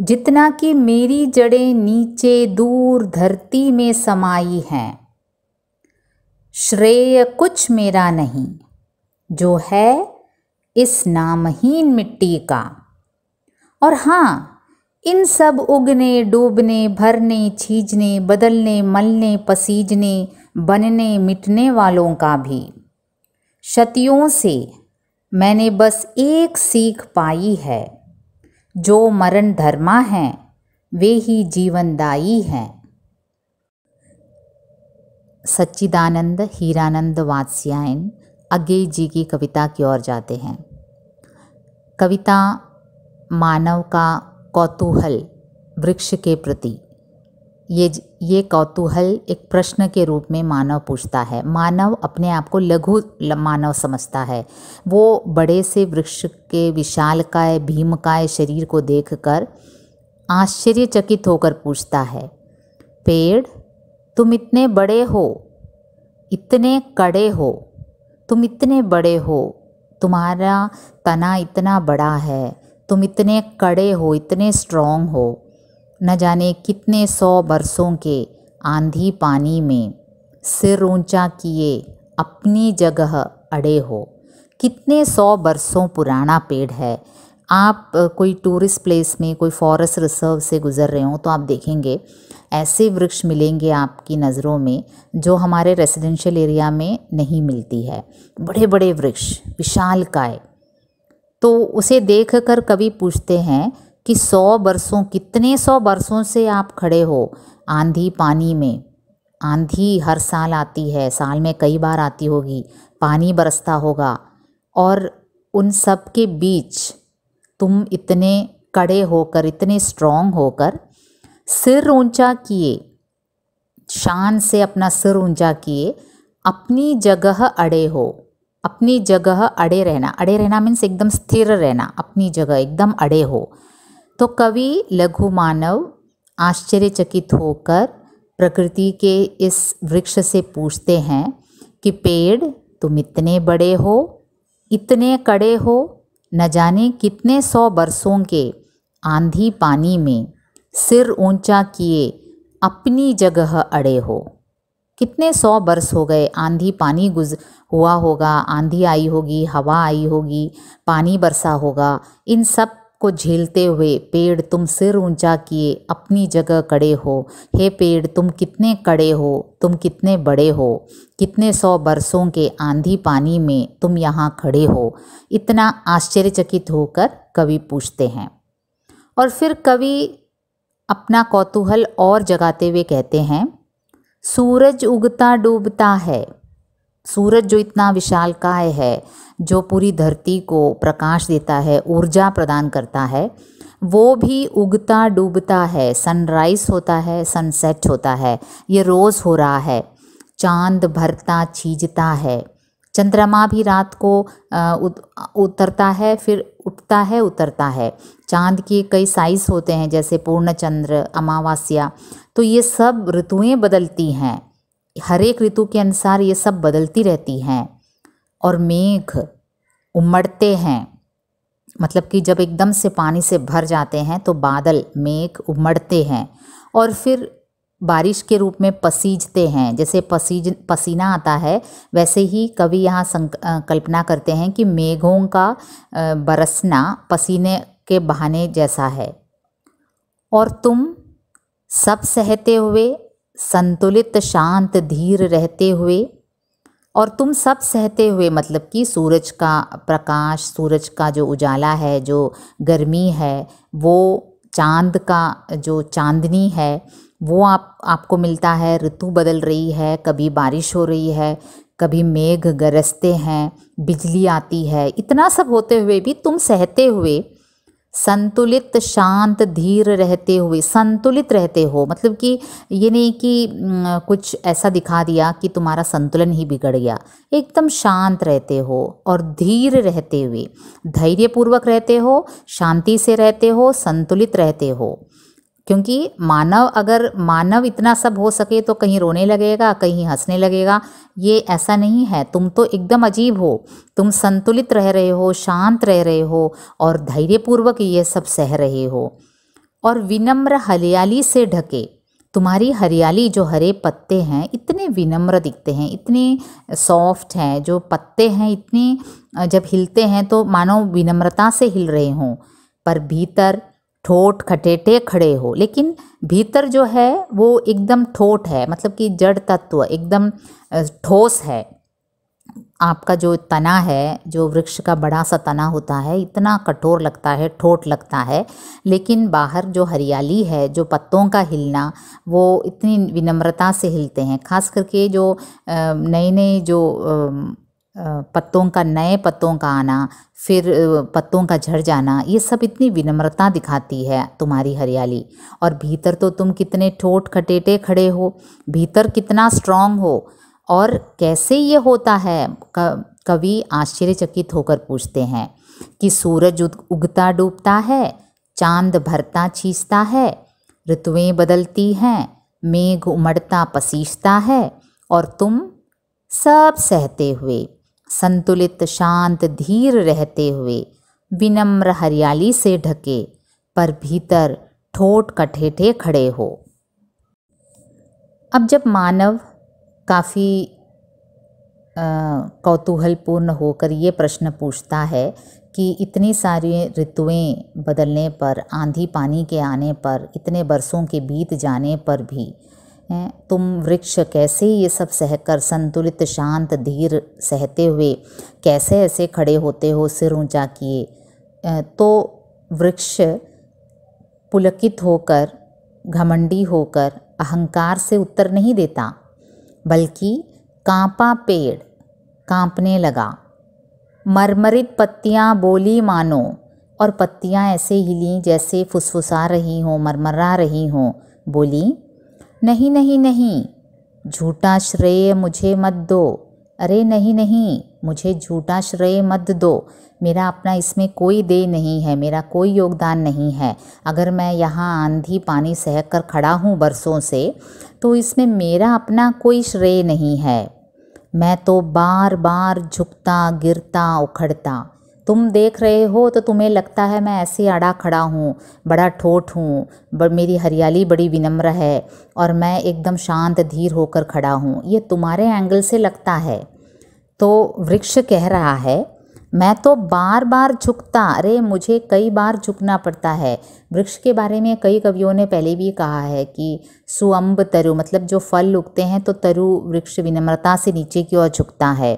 जितना कि मेरी जड़ें नीचे दूर धरती में समाई हैं श्रेय कुछ मेरा नहीं जो है इस नामहीन मिट्टी का और हाँ इन सब उगने डूबने भरने छीजने बदलने मलने पसीजने बनने मिटने वालों का भी शतियों से मैंने बस एक सीख पाई है जो मरण धर्मा हैं वे ही जीवनदायी हैं सच्चिदानंद हीरानंद वात्स्यायन अज्ञेय जी की कविता की ओर जाते हैं कविता मानव का कौतूहल वृक्ष के प्रति ये ये कौतूहल एक प्रश्न के रूप में मानव पूछता है मानव अपने आप को लघु मानव समझता है वो बड़े से वृक्ष के विशालकाय भीमकाय शरीर को देखकर आश्चर्यचकित होकर पूछता है पेड़ तुम इतने बड़े हो इतने कड़े हो तुम इतने बड़े हो तुम्हारा तना इतना बड़ा है तुम इतने कड़े हो इतने स्ट्रॉन्ग हो न जाने कितने सौ बरसों के आंधी पानी में सिर ऊंचा किए अपनी जगह अड़े हो कितने सौ बरसों पुराना पेड़ है आप कोई टूरिस्ट प्लेस में कोई फॉरेस्ट रिजर्व से गुज़र रहे हो तो आप देखेंगे ऐसे वृक्ष मिलेंगे आपकी नज़रों में जो हमारे रेजिडेंशियल एरिया में नहीं मिलती है बड़े बड़े वृक्ष विशाल काय तो उसे देख कर कभी पूछते हैं कि सौ बरसों कितने सौ बरसों से आप खड़े हो आंधी पानी में आंधी हर साल आती है साल में कई बार आती होगी पानी बरसता होगा और उन सब के बीच तुम इतने कड़े होकर इतने स्ट्रांग होकर सिर ऊंचा किए शान से अपना सिर ऊंचा किए अपनी जगह अड़े हो अपनी जगह अड़े रहना अड़े रहना मीन्स एकदम स्थिर रहना अपनी जगह एकदम अड़े हो तो कवि लघु मानव आश्चर्यचकित होकर प्रकृति के इस वृक्ष से पूछते हैं कि पेड़ तुम इतने बड़े हो इतने कड़े हो न जाने कितने सौ बरसों के आंधी पानी में सिर ऊंचा किए अपनी जगह अड़े हो कितने सौ बरस हो गए आंधी पानी गुज हुआ होगा आंधी आई होगी हवा आई होगी पानी बरसा होगा इन सब को झेलते हुए पेड़ तुम सिर ऊंचा किए अपनी जगह कड़े हो हे पेड़ तुम कितने कड़े हो तुम कितने बड़े हो कितने सौ बरसों के आंधी पानी में तुम यहाँ खड़े हो इतना आश्चर्यचकित होकर कवि पूछते हैं और फिर कवि अपना कौतूहल और जगाते हुए कहते हैं सूरज उगता डूबता है सूरज जो इतना विशालकाय है जो पूरी धरती को प्रकाश देता है ऊर्जा प्रदान करता है वो भी उगता डूबता है सनराइज होता है सनसेट होता है ये रोज़ हो रहा है चांद भरता छीजता है चंद्रमा भी रात को उतरता है फिर उठता है उतरता है चांद के कई साइज होते हैं जैसे पूर्ण चंद्र अमावस्या तो ये सब ऋतुएं बदलती हैं हर एक ऋतु के अनुसार ये सब बदलती रहती हैं और मेघ उमड़ते हैं मतलब कि जब एकदम से पानी से भर जाते हैं तो बादल मेघ उमड़ते हैं और फिर बारिश के रूप में पसीजते हैं जैसे पसीज पसीना आता है वैसे ही कवि यहाँ कल्पना करते हैं कि मेघों का बरसना पसीने के बहाने जैसा है और तुम सब सहते हुए संतुलित शांत धीर रहते हुए और तुम सब सहते हुए मतलब कि सूरज का प्रकाश सूरज का जो उजाला है जो गर्मी है वो चांद का जो चांदनी है वो आप आपको मिलता है ऋतु बदल रही है कभी बारिश हो रही है कभी मेघ गरजते हैं बिजली आती है इतना सब होते हुए भी तुम सहते हुए संतुलित शांत धीर रहते हुए संतुलित रहते हो मतलब कि ये नहीं कि कुछ ऐसा दिखा दिया कि तुम्हारा संतुलन ही बिगड़ गया एकदम शांत रहते हो और धीर रहते हुए धैर्यपूर्वक रहते हो शांति से रहते हो संतुलित रहते हो क्योंकि मानव अगर मानव इतना सब हो सके तो कहीं रोने लगेगा कहीं हंसने लगेगा ये ऐसा नहीं है तुम तो एकदम अजीब हो तुम संतुलित रह रहे हो शांत रह रहे हो और धैर्यपूर्वक ये सब सह रहे हो और विनम्र हरियाली से ढके तुम्हारी हरियाली जो हरे पत्ते हैं इतने विनम्र दिखते हैं इतने सॉफ्ट हैं जो पत्ते हैं इतने जब हिलते हैं तो मानो विनम्रता से हिल रहे हों पर भीतर ठोट खटेटे खड़े हो लेकिन भीतर जो है वो एकदम ठोट है मतलब कि जड़ तत्व एकदम ठोस है आपका जो तना है जो वृक्ष का बड़ा सा तना होता है इतना कठोर लगता है ठोट लगता है लेकिन बाहर जो हरियाली है जो पत्तों का हिलना वो इतनी विनम्रता से हिलते हैं खास करके जो नए नए जो पत्तों का नए पत्तों का आना फिर पत्तों का झड़ जाना ये सब इतनी विनम्रता दिखाती है तुम्हारी हरियाली और भीतर तो तुम कितने ठोट खटेटे खड़े हो भीतर कितना स्ट्रांग हो और कैसे ये होता है कवि आश्चर्यचकित होकर पूछते हैं कि सूरज उगता डूबता है चांद भरता छींचता है ऋतुएं बदलती हैं मेघ उमड़ता पसीसता है और तुम सब सहते हुए संतुलित शांत धीर रहते हुए विनम्र हरियाली से ढके पर भीतर ठोट कठेठे खड़े हो अब जब मानव काफ़ी कौतूहलपूर्ण होकर ये प्रश्न पूछता है कि इतनी सारी ऋतुएं बदलने पर आंधी पानी के आने पर इतने बरसों के बीत जाने पर भी तुम वृक्ष कैसे ये सब सहकर संतुलित शांत धीर सहते हुए कैसे ऐसे खड़े होते हो सिर ऊंचा किए तो वृक्ष पुलकित होकर घमंडी होकर अहंकार से उत्तर नहीं देता बल्कि कांपा पेड़ कांपने लगा मरमरित पत्तियां बोली मानो और पत्तियां ऐसे हिली जैसे फुसफुसा रही हों मरमरा रही हों बोली नहीं नहीं नहीं झूठा श्रेय मुझे मत दो अरे नहीं नहीं मुझे झूठा श्रेय मत दो मेरा अपना इसमें कोई देय नहीं है मेरा कोई योगदान नहीं है अगर मैं यहाँ आंधी पानी सह कर खड़ा हूँ बरसों से तो इसमें मेरा अपना कोई श्रेय नहीं है मैं तो बार बार झुकता गिरता उखड़ता तुम देख रहे हो तो तुम्हें लगता है मैं ऐसे अड़ा खड़ा हूँ बड़ा ठोट हूँ मेरी हरियाली बड़ी विनम्र है और मैं एकदम शांत धीर होकर खड़ा हूँ ये तुम्हारे एंगल से लगता है तो वृक्ष कह रहा है मैं तो बार बार झुकता अरे मुझे कई बार झुकना पड़ता है वृक्ष के बारे में कई कवियों ने पहले भी कहा है कि सुअम्ब तरु मतलब जो फल उगते हैं तो तरु वृक्ष विनम्रता से नीचे की ओर झुकता है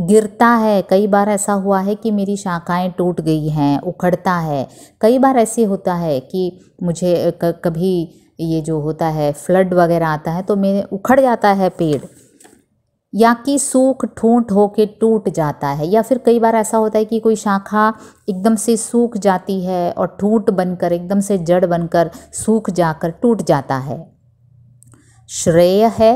गिरता है कई बार ऐसा हुआ है कि मेरी शाखाएं टूट गई हैं उखड़ता है कई बार ऐसे होता है कि मुझे कभी ये जो होता है फ्लड वगैरह आता है तो मेरे उखड़ जाता है पेड़ या कि सूख ठूंठ होके टूट जाता है या फिर कई बार ऐसा होता है कि कोई शाखा एकदम से सूख जाती है और ठूट बनकर एकदम से जड़ बनकर सूख जाकर टूट जाता है श्रेय है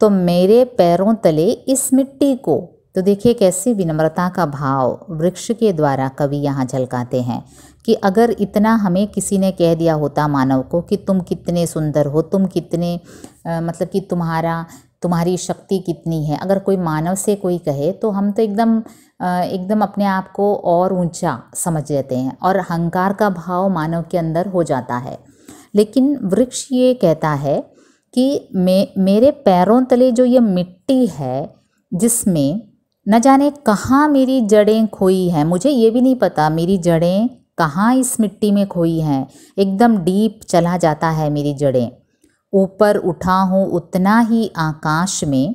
तो मेरे पैरों तले इस मिट्टी को तो देखिए कैसी विनम्रता का भाव वृक्ष के द्वारा कवि यहाँ झलकाते हैं कि अगर इतना हमें किसी ने कह दिया होता मानव को कि तुम कितने सुंदर हो तुम कितने आ, मतलब कि तुम्हारा तुम्हारी शक्ति कितनी है अगर कोई मानव से कोई कहे तो हम तो एकदम एकदम अपने आप को और ऊंचा समझ लेते हैं और अहंकार का भाव मानव के अंदर हो जाता है लेकिन वृक्ष ये कहता है कि मे मेरे पैरों तले जो ये मिट्टी है जिसमें न जाने कहाँ मेरी जड़ें खोई हैं मुझे ये भी नहीं पता मेरी जड़ें कहाँ इस मिट्टी में खोई हैं एकदम डीप चला जाता है मेरी जड़ें ऊपर उठा हूँ उतना ही आकाश में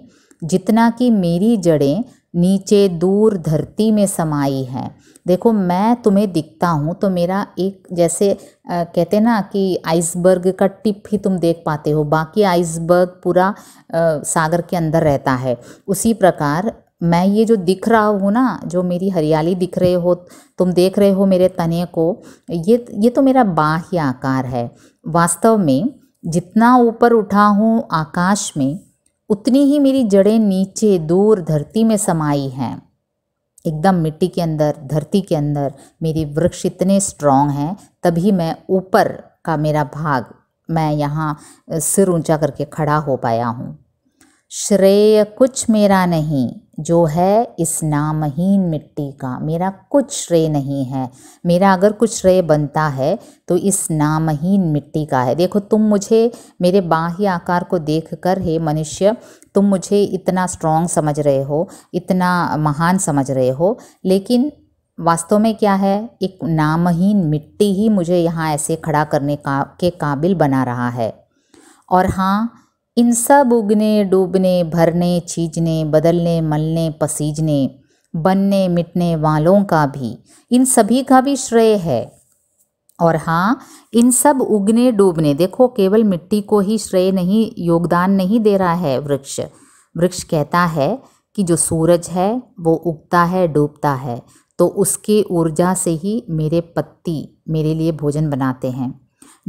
जितना कि मेरी जड़ें नीचे दूर धरती में समाई है देखो मैं तुम्हें दिखता हूँ तो मेरा एक जैसे आ, कहते ना कि आइसबर्ग का टिप ही तुम देख पाते हो बाकी आइसबर्ग पूरा आ, सागर के अंदर रहता है उसी प्रकार मैं ये जो दिख रहा हूँ ना जो मेरी हरियाली दिख रहे हो तुम देख रहे हो मेरे तने को ये ये तो मेरा बाह्य आकार है वास्तव में जितना ऊपर उठा हूँ आकाश में उतनी ही मेरी जड़ें नीचे दूर धरती में समाई हैं एकदम मिट्टी के अंदर धरती के अंदर मेरे वृक्ष इतने स्ट्रांग हैं तभी मैं ऊपर का मेरा भाग मैं यहाँ सिर ऊंचा करके खड़ा हो पाया हूँ श्रेय कुछ मेरा नहीं जो है इस नामहीन मिट्टी का मेरा कुछ श्रेय नहीं है मेरा अगर कुछ श्रेय बनता है तो इस नामहीन मिट्टी का है देखो तुम मुझे मेरे बाह्य आकार को देख कर हे मनुष्य तुम मुझे इतना स्ट्रांग समझ रहे हो इतना महान समझ रहे हो लेकिन वास्तव में क्या है एक नामहीन मिट्टी ही मुझे यहाँ ऐसे खड़ा करने का के काबिल बना रहा है और हाँ इन सब उगने डूबने भरने चीजने बदलने मलने पसीजने बनने मिटने वालों का भी इन सभी का भी श्रेय है और हाँ इन सब उगने डूबने देखो केवल मिट्टी को ही श्रेय नहीं योगदान नहीं दे रहा है वृक्ष वृक्ष कहता है कि जो सूरज है वो उगता है डूबता है तो उसके ऊर्जा से ही मेरे पत्ती मेरे लिए भोजन बनाते हैं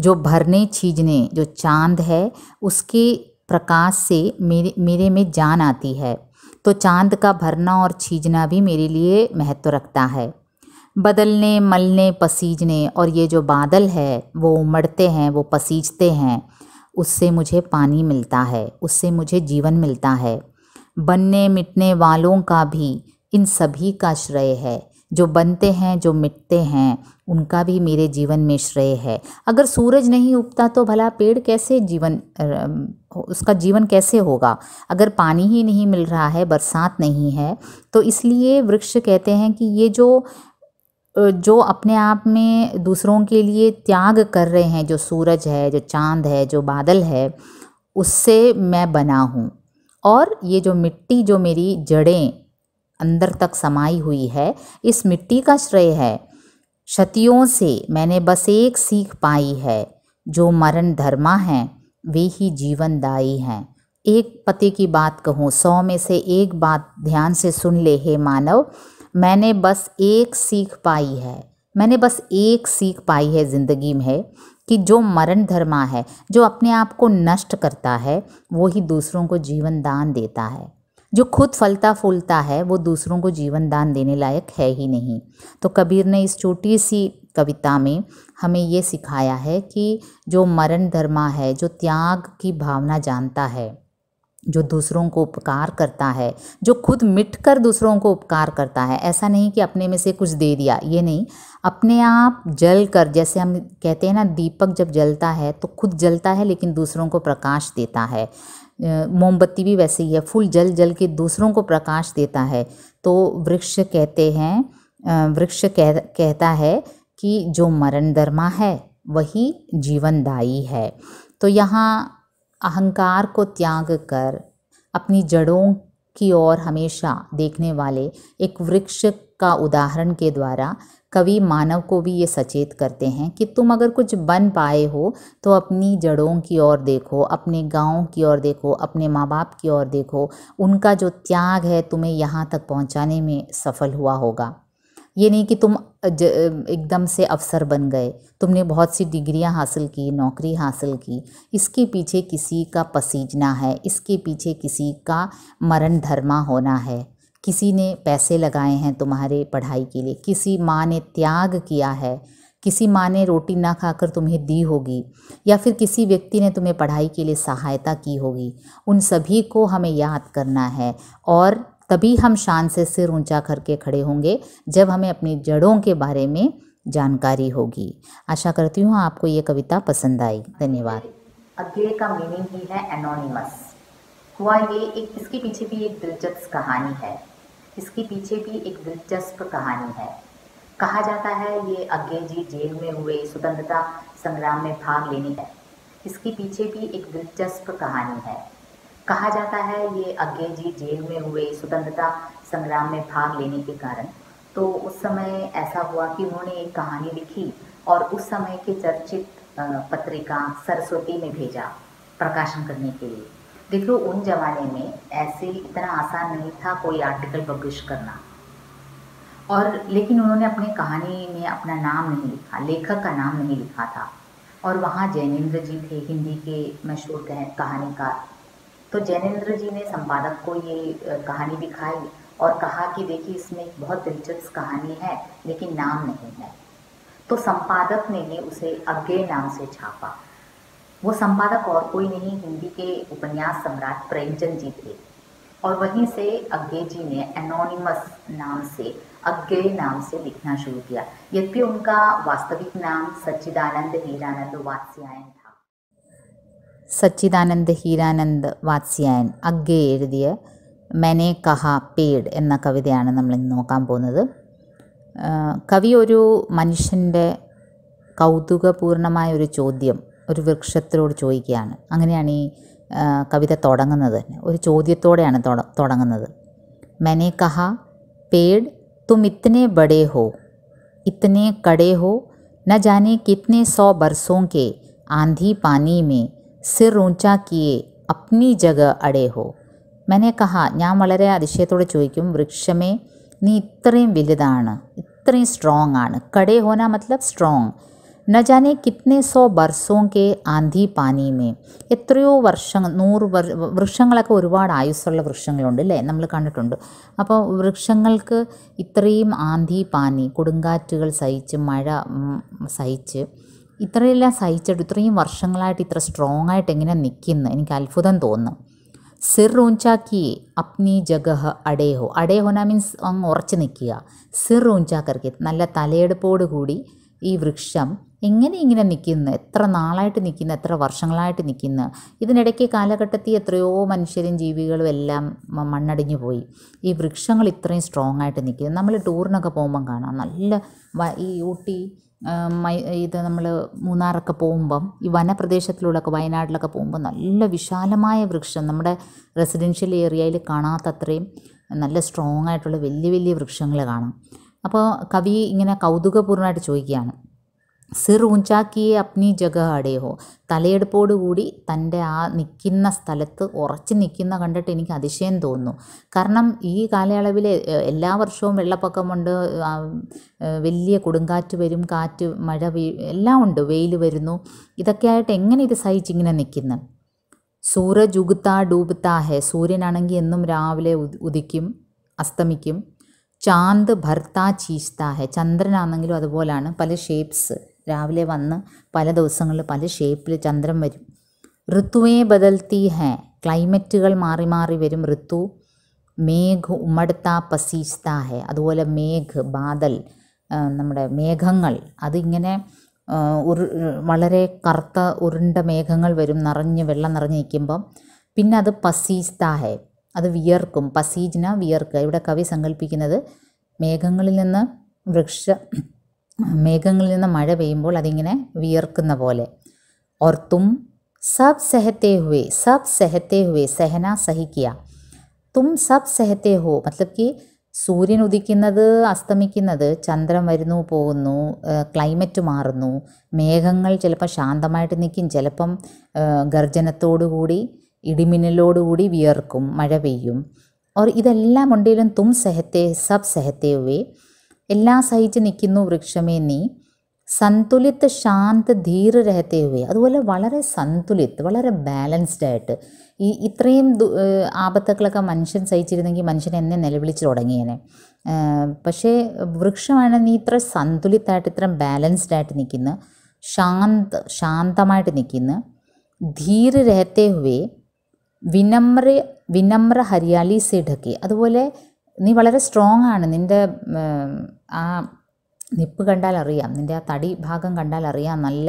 जो भरने छीजने जो चांद है उसके प्रकाश से मेरे मेरे में जान आती है तो चांद का भरना और छीजना भी मेरे लिए महत्व रखता है बदलने मलने पसीजने और ये जो बादल है वो उमड़ते हैं वो पसीजते हैं उससे मुझे पानी मिलता है उससे मुझे जीवन मिलता है बनने मिटने वालों का भी इन सभी का श्रेय है जो बनते हैं जो मिटते हैं उनका भी मेरे जीवन में श्रेय है अगर सूरज नहीं उगता तो भला पेड़ कैसे जीवन उसका जीवन कैसे होगा अगर पानी ही नहीं मिल रहा है बरसात नहीं है तो इसलिए वृक्ष कहते हैं कि ये जो जो अपने आप में दूसरों के लिए त्याग कर रहे हैं जो सूरज है जो चांद है जो बादल है उससे मैं बना हूँ और ये जो मिट्टी जो मेरी जड़ें अंदर तक समाई हुई है इस मिट्टी का श्रेय है क्षतियों से मैंने बस एक सीख पाई है जो मरण धर्मा हैं वे ही जीवनदायी हैं एक पते की बात कहूँ सौ में से एक बात ध्यान से सुन ले हे मानव मैंने बस एक सीख पाई है मैंने बस एक सीख पाई है ज़िंदगी में कि जो मरण धर्मा है जो अपने आप को नष्ट करता है वो ही दूसरों को जीवन दान देता है जो खुद फलता फूलता है वो दूसरों को जीवन दान देने लायक है ही नहीं तो कबीर ने इस छोटी सी कविता में हमें ये सिखाया है कि जो मरण धर्मा है जो त्याग की भावना जानता है जो दूसरों को उपकार करता है जो खुद मिट कर दूसरों को उपकार करता है ऐसा नहीं कि अपने में से कुछ दे दिया ये नहीं अपने आप जल कर जैसे हम कहते हैं ना दीपक जब जलता है तो खुद जलता है लेकिन दूसरों को प्रकाश देता है मोमबत्ती भी वैसे ही है फूल जल जल के दूसरों को प्रकाश देता है तो वृक्ष कहते हैं वृक्ष कह कहता है कि जो मरण धर्मा है वही जीवनदायी है तो यहाँ अहंकार को त्याग कर अपनी जड़ों की ओर हमेशा देखने वाले एक वृक्ष का उदाहरण के द्वारा कवि मानव को भी ये सचेत करते हैं कि तुम अगर कुछ बन पाए हो तो अपनी जड़ों की ओर देखो अपने गाँव की ओर देखो अपने माँ बाप की ओर देखो उनका जो त्याग है तुम्हें यहाँ तक पहुँचाने में सफल हुआ होगा ये नहीं कि तुम एकदम से अफसर बन गए तुमने बहुत सी डिग्रियां हासिल की नौकरी हासिल की इसके पीछे किसी का पसीजना है इसके पीछे किसी का मरण धर्मा होना है किसी ने पैसे लगाए हैं तुम्हारे पढ़ाई के लिए किसी माँ ने त्याग किया है किसी माँ ने रोटी ना खाकर तुम्हें दी होगी या फिर किसी व्यक्ति ने तुम्हें पढ़ाई के लिए सहायता की होगी उन सभी को हमें याद करना है और तभी हम शान से सिर ऊंचा करके खड़े होंगे जब हमें अपनी जड़ों के बारे में जानकारी होगी आशा करती हूँ आपको ये कविता पसंद आई धन्यवाद अगले का मीनिंग ही है एनोनिमस हुआ ये एक इसके पीछे भी एक दिलचस्प कहानी है इसके पीछे भी एक दिलचस्प कहानी है कहा जाता है ये अज्ञे जी जेल में हुए स्वतंत्रता संग्राम में भाग लेने है इसके पीछे भी एक दिलचस्प कहानी है कहा जाता है ये अज्ञे जी जेल में हुए स्वतंत्रता संग्राम में भाग लेने के कारण तो उस समय ऐसा हुआ कि उन्होंने एक कहानी लिखी और उस समय के चर्चित पत्रिका सरस्वती में भेजा प्रकाशन करने के लिए देखो उन जमाने में ऐसे इतना आसान नहीं था कोई आर्टिकल पब्लिश करना और लेकिन उन्होंने अपनी कहानी में अपना नाम नहीं लिखा लेखक का नाम नहीं लिखा था और वहाँ जैनेन्द्र जी थे हिंदी के मशहूर कहानीकार तो जैनेन्द्र जी ने संपादक को ये कहानी दिखाई और कहा कि देखिए इसमें एक बहुत दिलचस्प कहानी है लेकिन नाम नहीं है तो संपादक ने ये उसे अज्ञे नाम से छापा वो संपादक और कोई नहीं हिंदी के उपन्यास सम्राट प्रेमचंद जी थे और वहीं से अग्गे जी ने एनोनिमस नाम से अग्गे नाम से लिखना शुरू किया यद्यपि उनका वास्तविक नाम सच्चिदानंद हीरानंद वात्स्यायन था सच्चिदानंद हीरानंद वात्स्यायन अग्गे എഴുതിയ മെനെ കഹ പേഡ് എന്ന കവിതയാണ് നമ്മൾ ഇന്ന് നോക്കാൻ പോകുന്നത് കവി ഒരു മനുഷ്യൻ്റെ കൗതുകപൂർണമായ ഒരു ചോദ്യം ഒരു വൃക്ഷത്തിലോട് ചോദിക്കുകയാണ് അങ്ങനെയാണ് ഈ കവിത തുടങ്ങുന്നത് ഒരു ചോദ്യത്തോടെയാണ് തുടങ്ങുന്നത് മനെ കഹ പേഡ് തും ഇത്തനെ ബഡേ ഹോ ഇത്തനെ കടേ ഹോ ന ജാനെ कितने സോ ബർസോ के ആന്ധി പാനി മേ സിർ ऊंचा किए അപ്നി ജഗ അടേ ഹോ मैंने കഹ ഞാൻ വളരെ അതിശയത്തോടെ ചോദിക്കും വൃക്ഷമേ നീ ഇത്രയും വലുതാണ് ഇത്രയും സ്ട്രോങ് ആണ് കടേ ഹോന മത്ലബ് സ്ട്രോങ് न जाने कितने കിത്തനെ के आंधी पानी में എത്രയോ വർഷങ്ങൾ നൂറ് വൃക്ഷങ്ങളൊക്കെ ഒരുപാട് ആയുസ്സുള്ള വൃക്ഷങ്ങളുണ്ട് അല്ലേ നമ്മൾ കണ്ടിട്ടുണ്ട് അപ്പോൾ വൃക്ഷങ്ങൾക്ക് ഇത്രയും ആന്തി പാനി കൊടുങ്കാറ്റുകൾ സഹിച്ച് മഴ സഹിച്ച് ഇത്രയെല്ലാം സഹിച്ചിട്ട് ഇത്രയും വർഷങ്ങളായിട്ട് ഇത്ര സ്ട്രോങ് ആയിട്ട് എങ്ങനെ നിൽക്കുന്നു എനിക്ക് അത്ഭുതം തോന്നുന്നു സിർ ഊഞ്ചാക്കി അപ്നി ജഗഹ് അടേഹോ അടേഹോന മീൻസ് അങ്ങ് ഉറച്ചു നിൽക്കുക സിർ ഊഞ്ചാക്കർക്ക് നല്ല തലയെടുപ്പോടുകൂടി ഈ വൃക്ഷം എങ്ങനെ ഇങ്ങനെ നിൽക്കുന്നു എത്ര നാളായിട്ട് നിൽക്കുന്നു എത്ര വർഷങ്ങളായിട്ട് നിൽക്കുന്നു ഇതിനിടയ്ക്ക് കാലഘട്ടത്തിൽ എത്രയോ മനുഷ്യരും ജീവികളും എല്ലാം മണ്ണടിഞ്ഞു പോയി ഈ വൃക്ഷങ്ങൾ ഇത്രയും സ്ട്രോങ് ആയിട്ട് നിൽക്കുന്നു നമ്മൾ ടൂറിനൊക്കെ പോകുമ്പം കാണാം നല്ല ഈ ഊട്ടി ഇത് നമ്മൾ മൂന്നാറൊക്കെ പോകുമ്പം ഈ വനപ്രദേശത്തിലൂടെയൊക്കെ വയനാട്ടിലൊക്കെ പോകുമ്പോൾ നല്ല വിശാലമായ വൃക്ഷം നമ്മുടെ റെസിഡൻഷ്യൽ ഏരിയയിൽ കാണാത്തത്രയും നല്ല സ്ട്രോങ് ആയിട്ടുള്ള വലിയ വലിയ വൃക്ഷങ്ങൾ കാണാം അപ്പോൾ കവി ഇങ്ങനെ കൗതുകപൂർണ്ണമായിട്ട് ചോദിക്കുകയാണ് സിർ ഊഞ്ചാക്കിയെ അപ്നി ജഗ അടേ തലയെടുപ്പോട് കൂടി തൻ്റെ ആ നിൽക്കുന്ന സ്ഥലത്ത് ഉറച്ച് നിൽക്കുന്ന കണ്ടിട്ട് എനിക്ക് അതിശയം തോന്നുന്നു കാരണം ഈ കാലയളവിൽ എല്ലാ വർഷവും വെള്ളപ്പൊക്കമുണ്ട് വലിയ കൊടുങ്കാറ്റ് വരും കാറ്റ് മഴ എല്ലാം ഉണ്ട് വെയിൽ വരുന്നു ഇതൊക്കെയായിട്ട് എങ്ങനെ ഇത് സഹിച്ചിങ്ങനെ നിൽക്കുന്നത് സൂരജ് ഉഗുത്താ ഡൂബുത്താ ഹെ സൂര്യനാണെങ്കിൽ എന്നും രാവിലെ ഉദിക്കും അസ്തമിക്കും ചാന്ത് ഭർത്താ ചീസ്താ ഹെ ചന്ദ്രനാണെങ്കിലും അതുപോലാണ് പല ഷേപ്സ് രാവിലെ വന്ന് പല ദിവസങ്ങളിൽ പല ഷേപ്പിൽ ചന്ദ്രൻ വരും ഋതുവേ ബദൽത്തി ഹേ ക്ലൈമറ്റുകൾ മാറി മാറി വരും ഋതു മേഘ് ഉമ്മടുത്ത പസീസ്ത ഹേ അതുപോലെ മേഘ് ബാദൽ നമ്മുടെ മേഘങ്ങൾ അതിങ്ങനെ ഉരു വളരെ കറുത്ത ഉരുണ്ട മേഘങ്ങൾ വരും നിറഞ്ഞ് വെള്ളം നിറഞ്ഞ് നിൽക്കുമ്പം പിന്നെ അത് പസീസ്ത ഹേ അത് വിയർക്കും പസീജ്ന വിയർക്കുക ഇവിടെ കവി സങ്കല്പിക്കുന്നത് മേഘങ്ങളിൽ നിന്ന് വൃക്ഷ മേഘങ്ങളിൽ നിന്ന് മഴ പെയ്യുമ്പോൾ അതിങ്ങനെ വിയർക്കുന്ന പോലെ ഓർ തും സബ് സെഹത്തെ ഹുവേ സബ് സെഹത്തെ ഹുവേ സെഹന സഹിക്കുക തും സബ് സെഹത്തെ ഹോ മത്ലബ് കി സൂര്യൻ ഉദിക്കുന്നത് അസ്തമിക്കുന്നത് ചന്ദ്രൻ വരുന്നു പോകുന്നു ക്ലൈമറ്റ് മാറുന്നു മേഘങ്ങൾ ചിലപ്പോൾ ശാന്തമായിട്ട് നിൽക്കും ചിലപ്പം ഗർജനത്തോടുകൂടി ഇടിമിന്നലോടുകൂടി വിയർക്കും മഴ പെയ്യും ഓർ ഇതെല്ലാം ഉണ്ടെങ്കിലും തും സെഹത്തെ സബ് സെഹത്തെ ഹുവേ എല്ലാ സഹിച്ച് നിൽക്കുന്നു വൃക്ഷമേ നീ സന്തുലിത് ശാന്ത് ധീർ രഹത്തെ ഹുവേ അതുപോലെ വളരെ സന്തുലിത് വളരെ ബാലൻസ്ഡ് ആയിട്ട് ഈ ഇത്രയും ആപത്തുക്കളൊക്കെ മനുഷ്യൻ സഹിച്ചിരുന്നെങ്കിൽ മനുഷ്യൻ എന്നെ നിലവിളിച്ച് തുടങ്ങിയേനെ പക്ഷേ വൃക്ഷമാണ് നീ ഇത്ര സന്തുലിതായിട്ട് ഇത്ര ബാലൻസ്ഡ് ആയിട്ട് നിൽക്കുന്ന ശാന്ത് ശാന്തമായിട്ട് നിൽക്കുന്ന ധീർ രഹത്തെ ഹുവേ വിനമ്ര വിനമ്ര ഹരിയാലി സിഡക്കി അതുപോലെ നീ വളരെ സ്ട്രോങ് ആണ് നിൻ്റെ ആ നിപ്പ് കണ്ടാൽ അറിയാം നിൻ്റെ ആ തടി ഭാഗം കണ്ടാൽ അറിയാം നല്ല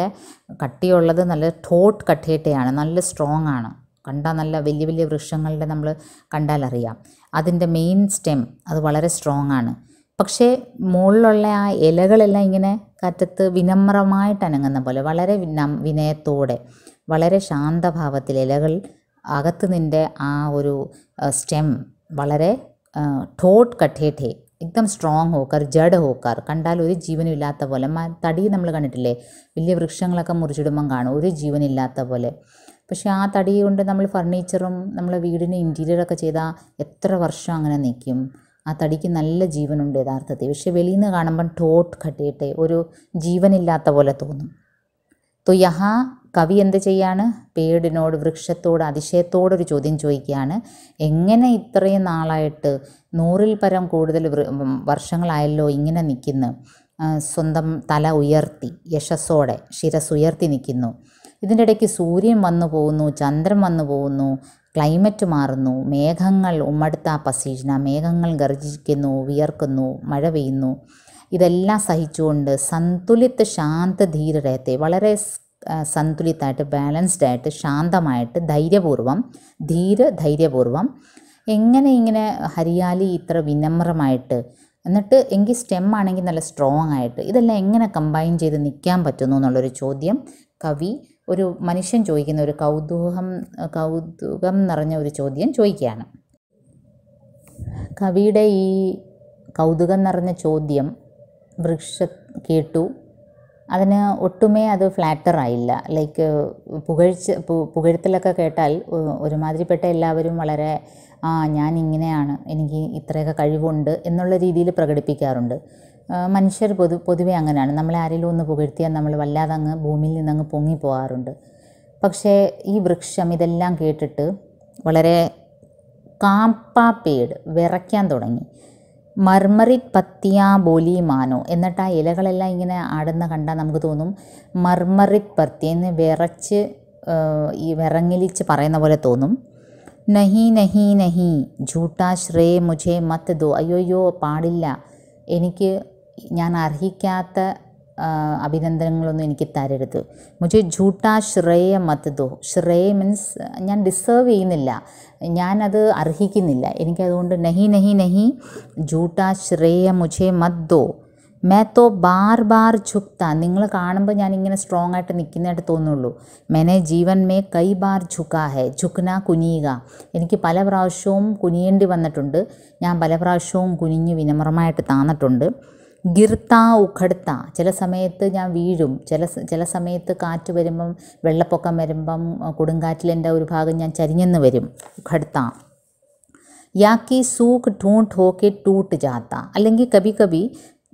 കട്ടിയുള്ളത് നല്ല ടോട്ട് കട്ടിയിട്ടയാണ് നല്ല സ്ട്രോങ് ആണ് കണ്ടാൽ നല്ല വലിയ വലിയ വൃക്ഷങ്ങളുടെ നമ്മൾ കണ്ടാൽ അറിയാം അതിൻ്റെ മെയിൻ സ്റ്റെം അത് വളരെ സ്ട്രോങ് ആണ് പക്ഷേ മുകളിലുള്ള ആ ഇലകളെല്ലാം ഇങ്ങനെ കറ്റത്ത് വിനമ്രമായിട്ട് അനങ്ങുന്ന പോലെ വളരെ വിനയത്തോടെ വളരെ ശാന്തഭാവത്തിൽ ഇലകൾ അകത്ത് നിൻ്റെ ആ ഒരു സ്റ്റെം വളരെ ഠോട്ട് കഠേ ഠേ एकदम സ്ട്രോങ് ഹോക്കർ ജഡ് ഹോക്കർ കണ്ടാൽ ഒരു ജീവനില്ലാത്ത പോലെ തടി നമ്മൾ കണ്ടിട്ടില്ലേ വലിയ വൃക്ഷങ്ങളൊക്കെ മുറിച്ചിടുമ്പം കാണും ഒരു ജീവനില്ലാത്ത പോലെ പക്ഷേ ആ തടി കൊണ്ട് നമ്മൾ ഫർണിച്ചറും നമ്മളെ വീടിന് ഇൻറ്റീരിയറൊക്കെ ചെയ്താൽ എത്ര വർഷം അങ്ങനെ നിൽക്കും ആ തടിക്ക് നല്ല ജീവനുണ്ട് യഥാർത്ഥത്തിൽ പക്ഷേ വെളിയിൽ നിന്ന് കാണുമ്പം ടോട്ട് കട്ടിയിട്ട് ഒരു ജീവനില്ലാത്ത പോലെ തോന്നും തോ യഹാ കവി എന്ത് ചെയ്യാണ് പേടിനോട് വൃക്ഷത്തോട് അതിശയത്തോടൊരു ചോദ്യം ചോദിക്കുകയാണ് എങ്ങനെ ഇത്രയും നാളായിട്ട് നൂറിൽ പരം കൂടുതൽ വർഷങ്ങളായല്ലോ ഇങ്ങനെ നിൽക്കുന്നു സ്വന്തം തല ഉയർത്തി യശസ്സോടെ ശിരസ് ഉയർത്തി നിൽക്കുന്നു ഇതിൻ്റെ ഇടയ്ക്ക് സൂര്യൻ വന്നു പോകുന്നു ചന്ദ്രൻ വന്നു പോകുന്നു ക്ലൈമറ്റ് മാറുന്നു മേഘങ്ങൾ ഉമ്മടുത്ത പസീജന മേഘങ്ങൾ ഗർജിക്കുന്നു വിയർക്കുന്നു മഴ പെയ്യുന്നു ഇതെല്ലാം സഹിച്ചുകൊണ്ട് സന്തുലിത ശാന്തധീരരയത്തെ വളരെ സന്തുലിതമായിട്ട് ബാലൻസ്ഡ് ആയിട്ട് ശാന്തമായിട്ട് ധൈര്യപൂർവ്വം ധീര ധൈര്യപൂർവ്വം എങ്ങനെ ഇങ്ങനെ ഹരിയാലി ഇത്ര വിനമ്രമായിട്ട് എന്നിട്ട് എങ്കിൽ സ്റ്റെം ആണെങ്കിൽ നല്ല സ്ട്രോങ് ആയിട്ട് ഇതെല്ലാം എങ്ങനെ കമ്പൈൻ ചെയ്ത് നിൽക്കാൻ പറ്റുന്നു എന്നുള്ളൊരു ചോദ്യം കവി ഒരു മനുഷ്യൻ ചോദിക്കുന്ന ഒരു കൗതുകം കൗതുകം നിറഞ്ഞ ഒരു ചോദ്യം ചോദിക്കുകയാണ് കവിയുടെ ഈ കൗതുകം നിറഞ്ഞ ചോദ്യം വൃക്ഷ കേട്ടു അതിന് ഒട്ടുമേ അത് ഫ്ലാറ്റർ ആയില്ല ലൈക്ക് പുകഴ്ച പുകഴ്ത്തലൊക്കെ കേട്ടാൽ ഒരുമാതിരിപ്പെട്ട എല്ലാവരും വളരെ ആ ഞാൻ ഇങ്ങനെയാണ് എനിക്ക് ഇത്രയൊക്കെ കഴിവുണ്ട് എന്നുള്ള രീതിയിൽ പ്രകടിപ്പിക്കാറുണ്ട് മനുഷ്യർ പൊതു പൊതുവെ അങ്ങനെയാണ് നമ്മളെ ആരെങ്കിലും ഒന്ന് പുകഴ്ത്തിയാൽ നമ്മൾ വല്ലാതെ അങ്ങ് ഭൂമിയിൽ നിന്നങ്ങ് പൊങ്ങി പോകാറുണ്ട് പക്ഷേ ഈ വൃക്ഷം ഇതെല്ലാം കേട്ടിട്ട് വളരെ കാപ്പാപ്പേട് വിറയ്ക്കാൻ തുടങ്ങി മർമറിത് പത്തിയാ ബോലി മാനോ എന്നിട്ട് ആ ഇലകളെല്ലാം ഇങ്ങനെ ആടുന്ന കണ്ടാൽ നമുക്ക് തോന്നും മർമറിത് എന്ന് വിറച്ച് ഈ വിറങ്ങലിച്ച് പറയുന്ന പോലെ തോന്നും നഹി നഹി നഹി ജൂട്ടാ ശ്രേ മുജേ മത്ത് ദോ അയ്യോയ്യോ പാടില്ല എനിക്ക് ഞാൻ അർഹിക്കാത്ത അഭിനന്ദനങ്ങളൊന്നും എനിക്ക് തരരുത് മുജെ ഝൂട്ടാ ശ്രേയ മത് ദോ ശ്രേയ മീൻസ് ഞാൻ ഡിസേർവ് ചെയ്യുന്നില്ല ഞാനത് അർഹിക്കുന്നില്ല എനിക്കതുകൊണ്ട് നഹി നഹി നഹി ഝൂട്ടാ ശ്രേയ മുജെ മത് ദോ മേ ബാർ ബാർ ഝുക്ത നിങ്ങൾ കാണുമ്പോൾ ഞാൻ ഇങ്ങനെ സ്ട്രോങ് ആയിട്ട് നിൽക്കുന്നതായിട്ട് തോന്നുള്ളൂ മെനെ ജീവൻ മേ കൈ ബാർ ഝുക്കാ ഹെ ഝുക്ന കുനിയുക എനിക്ക് പല പ്രാവശ്യവും കുനിയേണ്ടി വന്നിട്ടുണ്ട് ഞാൻ പല പ്രാവശ്യവും കുനിഞ്ഞ് വിനമ്രമായിട്ട് താന്നിട്ടുണ്ട് ഗിർത്താ ഉഖടുത്ത ചില സമയത്ത് ഞാൻ വീഴും ചില ചില സമയത്ത് കാറ്റ് വരുമ്പം വെള്ളപ്പൊക്കം വരുമ്പം കൊടുങ്കാറ്റിലെൻ്റെ ഒരു ഭാഗം ഞാൻ ചരിഞ്ഞെന്ന് വരും ഉഖടുത്ത യാക്കി സൂക്ക് ഠൂട്ട് ഹോക്കെ ടൂട്ട് ജാത്ത അല്ലെങ്കിൽ കബി കബി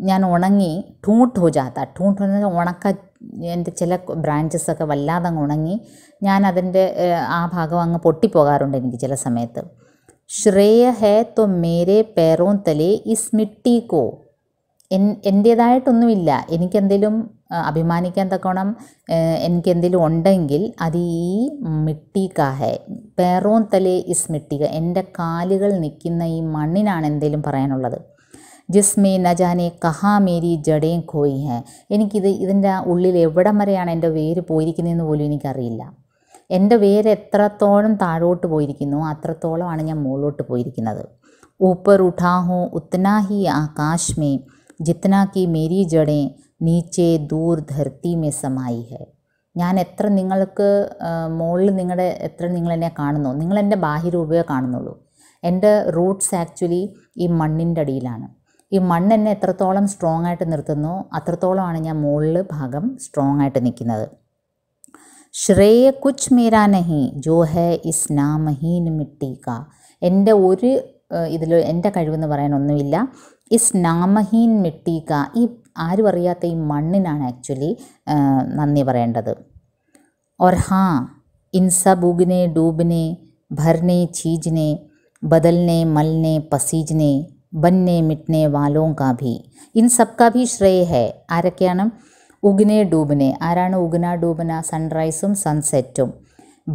ഞാൻ ഉണങ്ങി ടൂട്ട് ഹോ ജാത്ത ടൂട്ട് ഹോ ഉണക്ക എൻ്റെ ചില ബ്രാഞ്ചസൊക്കെ വല്ലാതെ അങ്ങ് ഉണങ്ങി ഞാൻ അതിൻ്റെ ആ ഭാഗം അങ്ങ് പൊട്ടിപ്പോകാറുണ്ട് എനിക്ക് ചില സമയത്ത് ശ്രേയ ഹേ തോ മേരെ പേറോ തലേ ഇസ് മിട്ടി കോ എൻ എൻ്റേതായിട്ടൊന്നുമില്ല എനിക്കെന്തെങ്കിലും അഭിമാനിക്കാൻ തക്കോണം എനിക്കെന്തെങ്കിലും ഉണ്ടെങ്കിൽ അത് ഈ മിട്ടിക്കാ ഹെ പേറോൻ തലേ ഇസ് മിട്ടിക എൻ്റെ കാലുകൾ നിൽക്കുന്ന ഈ മണ്ണിനാണ് എന്തെങ്കിലും പറയാനുള്ളത് ജിസ്മേ നജാനെ കഹാ മേരി ജഡേം കോയി ഹെ എനിക്കിത് ഇതിൻ്റെ ഉള്ളിൽ എവിടം വരെയാണ് എൻ്റെ വേര് പോയിരിക്കുന്നതെന്ന് പോലും എനിക്കറിയില്ല എൻ്റെ വേര് എത്രത്തോളം താഴോട്ട് പോയിരിക്കുന്നു അത്രത്തോളമാണ് ഞാൻ മുകളിലോട്ട് പോയിരിക്കുന്നത് ഊപ്പർ ഉഠാഹോ ഹോ ഉത്തനാഹി ആകാശ് जितना കി മേരി ജഡേ നീച്ചേ ദൂർ ധർത്തി മേ സമായി ഹെ ഞാൻ എത്ര നിങ്ങൾക്ക് മുകളിൽ നിങ്ങളുടെ എത്ര നിങ്ങൾ എന്നെ കാണുന്നു നിങ്ങൾ എൻ്റെ ബാഹ്യരൂപമേ കാണുന്നുള്ളൂ എൻ്റെ റൂട്ട്സ് ആക്ച്വലി ഈ മണ്ണിൻ്റെ അടിയിലാണ് ഈ മണ്ണ് എന്നെ എത്രത്തോളം സ്ട്രോങ് ആയിട്ട് നിർത്തുന്നു അത്രത്തോളമാണ് ഞാൻ മുകളിൽ ഭാഗം സ്ട്രോങ് ആയിട്ട് നിൽക്കുന്നത് ശ്രേയ കുച്ച് മീരാ നഹി ജോ ഹെ ഇസ് നാമഹീൻ മിട്ടി കാ എൻ്റെ ഒരു ഇതിൽ എൻ്റെ കഴിവെന്ന് പറയാനൊന്നുമില്ല ഇസ് നാമഹീൻ മിട്ടീക്ക ഈ ആരും അറിയാത്ത ഈ മണ്ണിനാണ് ആക്ച്വലി നന്ദി പറയേണ്ടത് ഓർ ഹാ ഇൻസ ഇൻസബൂഗിനെ ഡൂബിനെ ഭരനെ ചീജിനെ ബദൽനെ മൽനെ പസീജിനെ ബന്നെ മിട്ടിനെ വാലോം കാഭി ഇൻ സബ് കാ ശ്രേയ ഹെ ആരൊക്കെയാണ് ഉഗ്നെ ഡൂബിനെ ആരാണ് ഉഗ്ന ഡൂബന സൺറൈസും സൺസെറ്റും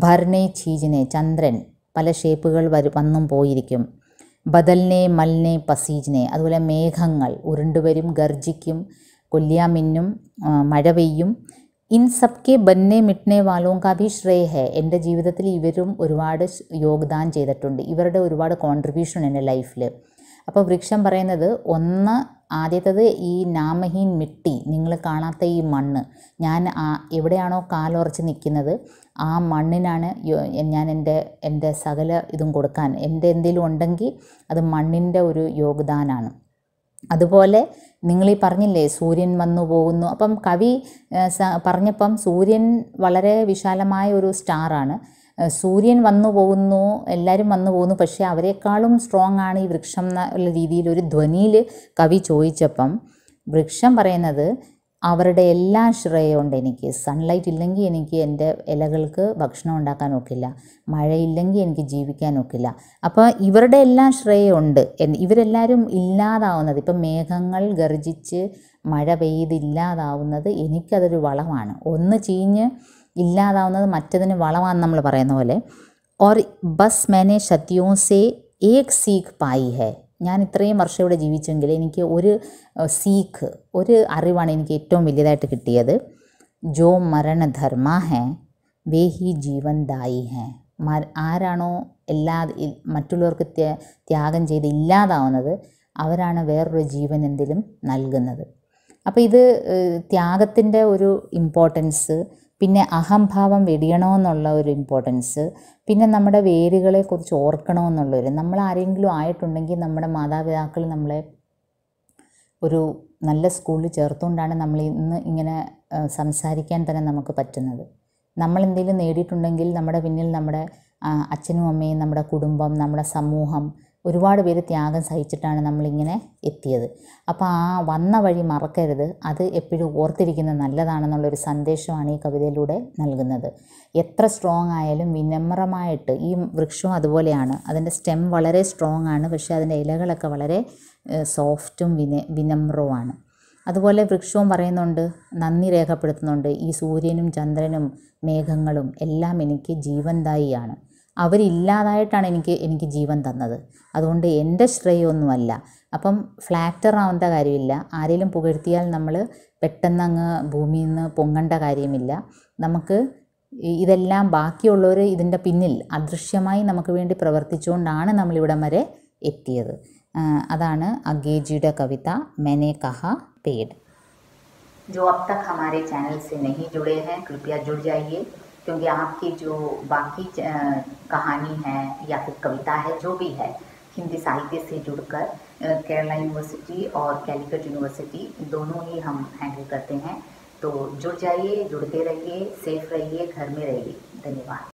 ഭർണെ ചീജിനെ ചന്ദ്രൻ പല ഷേപ്പുകൾ വരും വന്നും പോയിരിക്കും ബദലിനെ മലിനെ പസീജിനെ അതുപോലെ മേഘങ്ങൾ ഉരുണ്ടുവരും ഗർജിക്കും കൊല്ലിയാമിന്നും മഴ പെയ്യും ഇൻ സബ്കെ ബന്നെ മിട്ട്നെ വാലോം കാബി ശ്രേ ഹെ എൻ്റെ ജീവിതത്തിൽ ഇവരും ഒരുപാട് യോഗദാൻ ചെയ്തിട്ടുണ്ട് ഇവരുടെ ഒരുപാട് കോൺട്രിബ്യൂഷൻ എൻ്റെ ലൈഫിൽ അപ്പോൾ വൃക്ഷം പറയുന്നത് ഒന്ന് ആദ്യത്തത് ഈ നാമഹീൻ മിട്ടി നിങ്ങൾ കാണാത്ത ഈ മണ്ണ് ഞാൻ ആ എവിടെയാണോ കാലുറച്ച് നിൽക്കുന്നത് ആ മണ്ണിനാണ് ഞാൻ എൻ്റെ എൻ്റെ സകല ഇതും കൊടുക്കാൻ എൻ്റെ എന്തെങ്കിലും ഉണ്ടെങ്കിൽ അത് മണ്ണിൻ്റെ ഒരു യോഗദാനമാണ് അതുപോലെ നിങ്ങൾ ഈ പറഞ്ഞില്ലേ സൂര്യൻ വന്നു പോകുന്നു അപ്പം കവി പറഞ്ഞപ്പം സൂര്യൻ വളരെ വിശാലമായ ഒരു സ്റ്റാറാണ് സൂര്യൻ വന്നു പോകുന്നു എല്ലാവരും വന്നു പോകുന്നു പക്ഷേ അവരെക്കാളും സ്ട്രോങ് ആണ് ഈ വൃക്ഷം എന്നുള്ള രീതിയിൽ ഒരു ധ്വനിയിൽ കവി ചോദിച്ചപ്പം വൃക്ഷം പറയുന്നത് അവരുടെ എല്ലാ ശ്രേയമുണ്ട് എനിക്ക് സൺലൈറ്റ് ഇല്ലെങ്കിൽ എനിക്ക് എൻ്റെ ഇലകൾക്ക് ഭക്ഷണം ഉണ്ടാക്കാൻ ഒക്കില്ല മഴയില്ലെങ്കിൽ എനിക്ക് ജീവിക്കാൻ ഒക്കില്ല അപ്പോൾ ഇവരുടെ എല്ലാ ശ്രേയമുണ്ട് ഇവരെല്ലാവരും ഇല്ലാതാവുന്നത് ഇപ്പം മേഘങ്ങൾ ഗർജിച്ച് മഴ പെയ്തില്ലാതാവുന്നത് എനിക്കതൊരു വളമാണ് ഒന്ന് ചീഞ്ഞ് ഇല്ലാതാവുന്നത് മറ്റതിന് വളമാണെന്ന് നമ്മൾ പറയുന്ന പോലെ ഓർ ബസ് മേനെ ശത്യോ സേ ഏക് സീഖ് പായി ഹെ ഞാൻ ഇത്രയും വർഷം ഇവിടെ ജീവിച്ചെങ്കിൽ എനിക്ക് ഒരു സീഖ് ഒരു അറിവാണ് എനിക്ക് ഏറ്റവും വലിയതായിട്ട് കിട്ടിയത് ജോ മരണധർമ്മ ഹെ വേ ഹി ജീവൻ ദായി ഹെ ആരാണോ എല്ലാ മറ്റുള്ളവർക്ക് ത്യാഗം ചെയ്ത് ഇല്ലാതാവുന്നത് അവരാണ് വേറൊരു ജീവൻ എന്തിലും നൽകുന്നത് അപ്പോൾ ഇത് ത്യാഗത്തിൻ്റെ ഒരു ഇമ്പോർട്ടൻസ് പിന്നെ അഹംഭാവം വെടിയണമെന്നുള്ള ഒരു ഇമ്പോർട്ടൻസ് പിന്നെ നമ്മുടെ വേരുകളെ കുറിച്ച് ഓർക്കണമെന്നുള്ളൊരു നമ്മൾ ആരെങ്കിലും ആയിട്ടുണ്ടെങ്കിൽ നമ്മുടെ മാതാപിതാക്കൾ നമ്മളെ ഒരു നല്ല സ്കൂളിൽ ചേർത്തുകൊണ്ടാണ് നമ്മൾ ഇന്ന് ഇങ്ങനെ സംസാരിക്കാൻ തന്നെ നമുക്ക് പറ്റുന്നത് നമ്മൾ എന്തെങ്കിലും നേടിയിട്ടുണ്ടെങ്കിൽ നമ്മുടെ പിന്നിൽ നമ്മുടെ അച്ഛനും അമ്മയും നമ്മുടെ കുടുംബം നമ്മുടെ സമൂഹം ഒരുപാട് പേര് ത്യാഗം സഹിച്ചിട്ടാണ് നമ്മളിങ്ങനെ എത്തിയത് അപ്പോൾ ആ വന്ന വഴി മറക്കരുത് അത് എപ്പോഴും ഓർത്തിരിക്കുന്നത് നല്ലതാണെന്നുള്ളൊരു സന്ദേശമാണ് ഈ കവിതയിലൂടെ നൽകുന്നത് എത്ര സ്ട്രോങ് ആയാലും വിനമ്രമായിട്ട് ഈ വൃക്ഷം അതുപോലെയാണ് അതിൻ്റെ സ്റ്റെം വളരെ സ്ട്രോങ് ആണ് പക്ഷേ അതിൻ്റെ ഇലകളൊക്കെ വളരെ സോഫ്റ്റും വിന വിനമ്രവുമാണ് അതുപോലെ വൃക്ഷവും പറയുന്നുണ്ട് നന്ദി രേഖപ്പെടുത്തുന്നുണ്ട് ഈ സൂര്യനും ചന്ദ്രനും മേഘങ്ങളും എല്ലാം എനിക്ക് ജീവന്തായിയാണ് അവരില്ലാതായിട്ടാണ് എനിക്ക് എനിക്ക് ജീവൻ തന്നത് അതുകൊണ്ട് എൻ്റെ ശ്രേയൊന്നുമല്ല അപ്പം ഫ്ലാറ്റർ ആവേണ്ട കാര്യമില്ല ആരെങ്കിലും പുകഴ്ത്തിയാൽ നമ്മൾ പെട്ടെന്ന് അങ്ങ് ഭൂമിയിൽ നിന്ന് പൊങ്ങേണ്ട കാര്യമില്ല നമുക്ക് ഇതെല്ലാം ബാക്കിയുള്ളവർ ഇതിൻ്റെ പിന്നിൽ അദൃശ്യമായി നമുക്ക് വേണ്ടി പ്രവർത്തിച്ചുകൊണ്ടാണ് നമ്മളിവിടം വരെ എത്തിയത് അതാണ് അഗേജിയുടെ കവിത മെനെ കഹ പേഡ് जो अब तक हमारे चैनल से नहीं जुड़े हैं कृपया जुड़ जाइए क्योंकि तो आपकी जो बाकी कहानी है या फिर कविता है जो भी है हिंदी साहित्य से जुड़कर केरला यूनिवर्सिटी और कैलिकट यूनिवर्सिटी दोनों ही हम हैंडल करते हैं तो जुड़ जाइए जुड़ते रहिए सेफ रहिए घर में रहिए धन्यवाद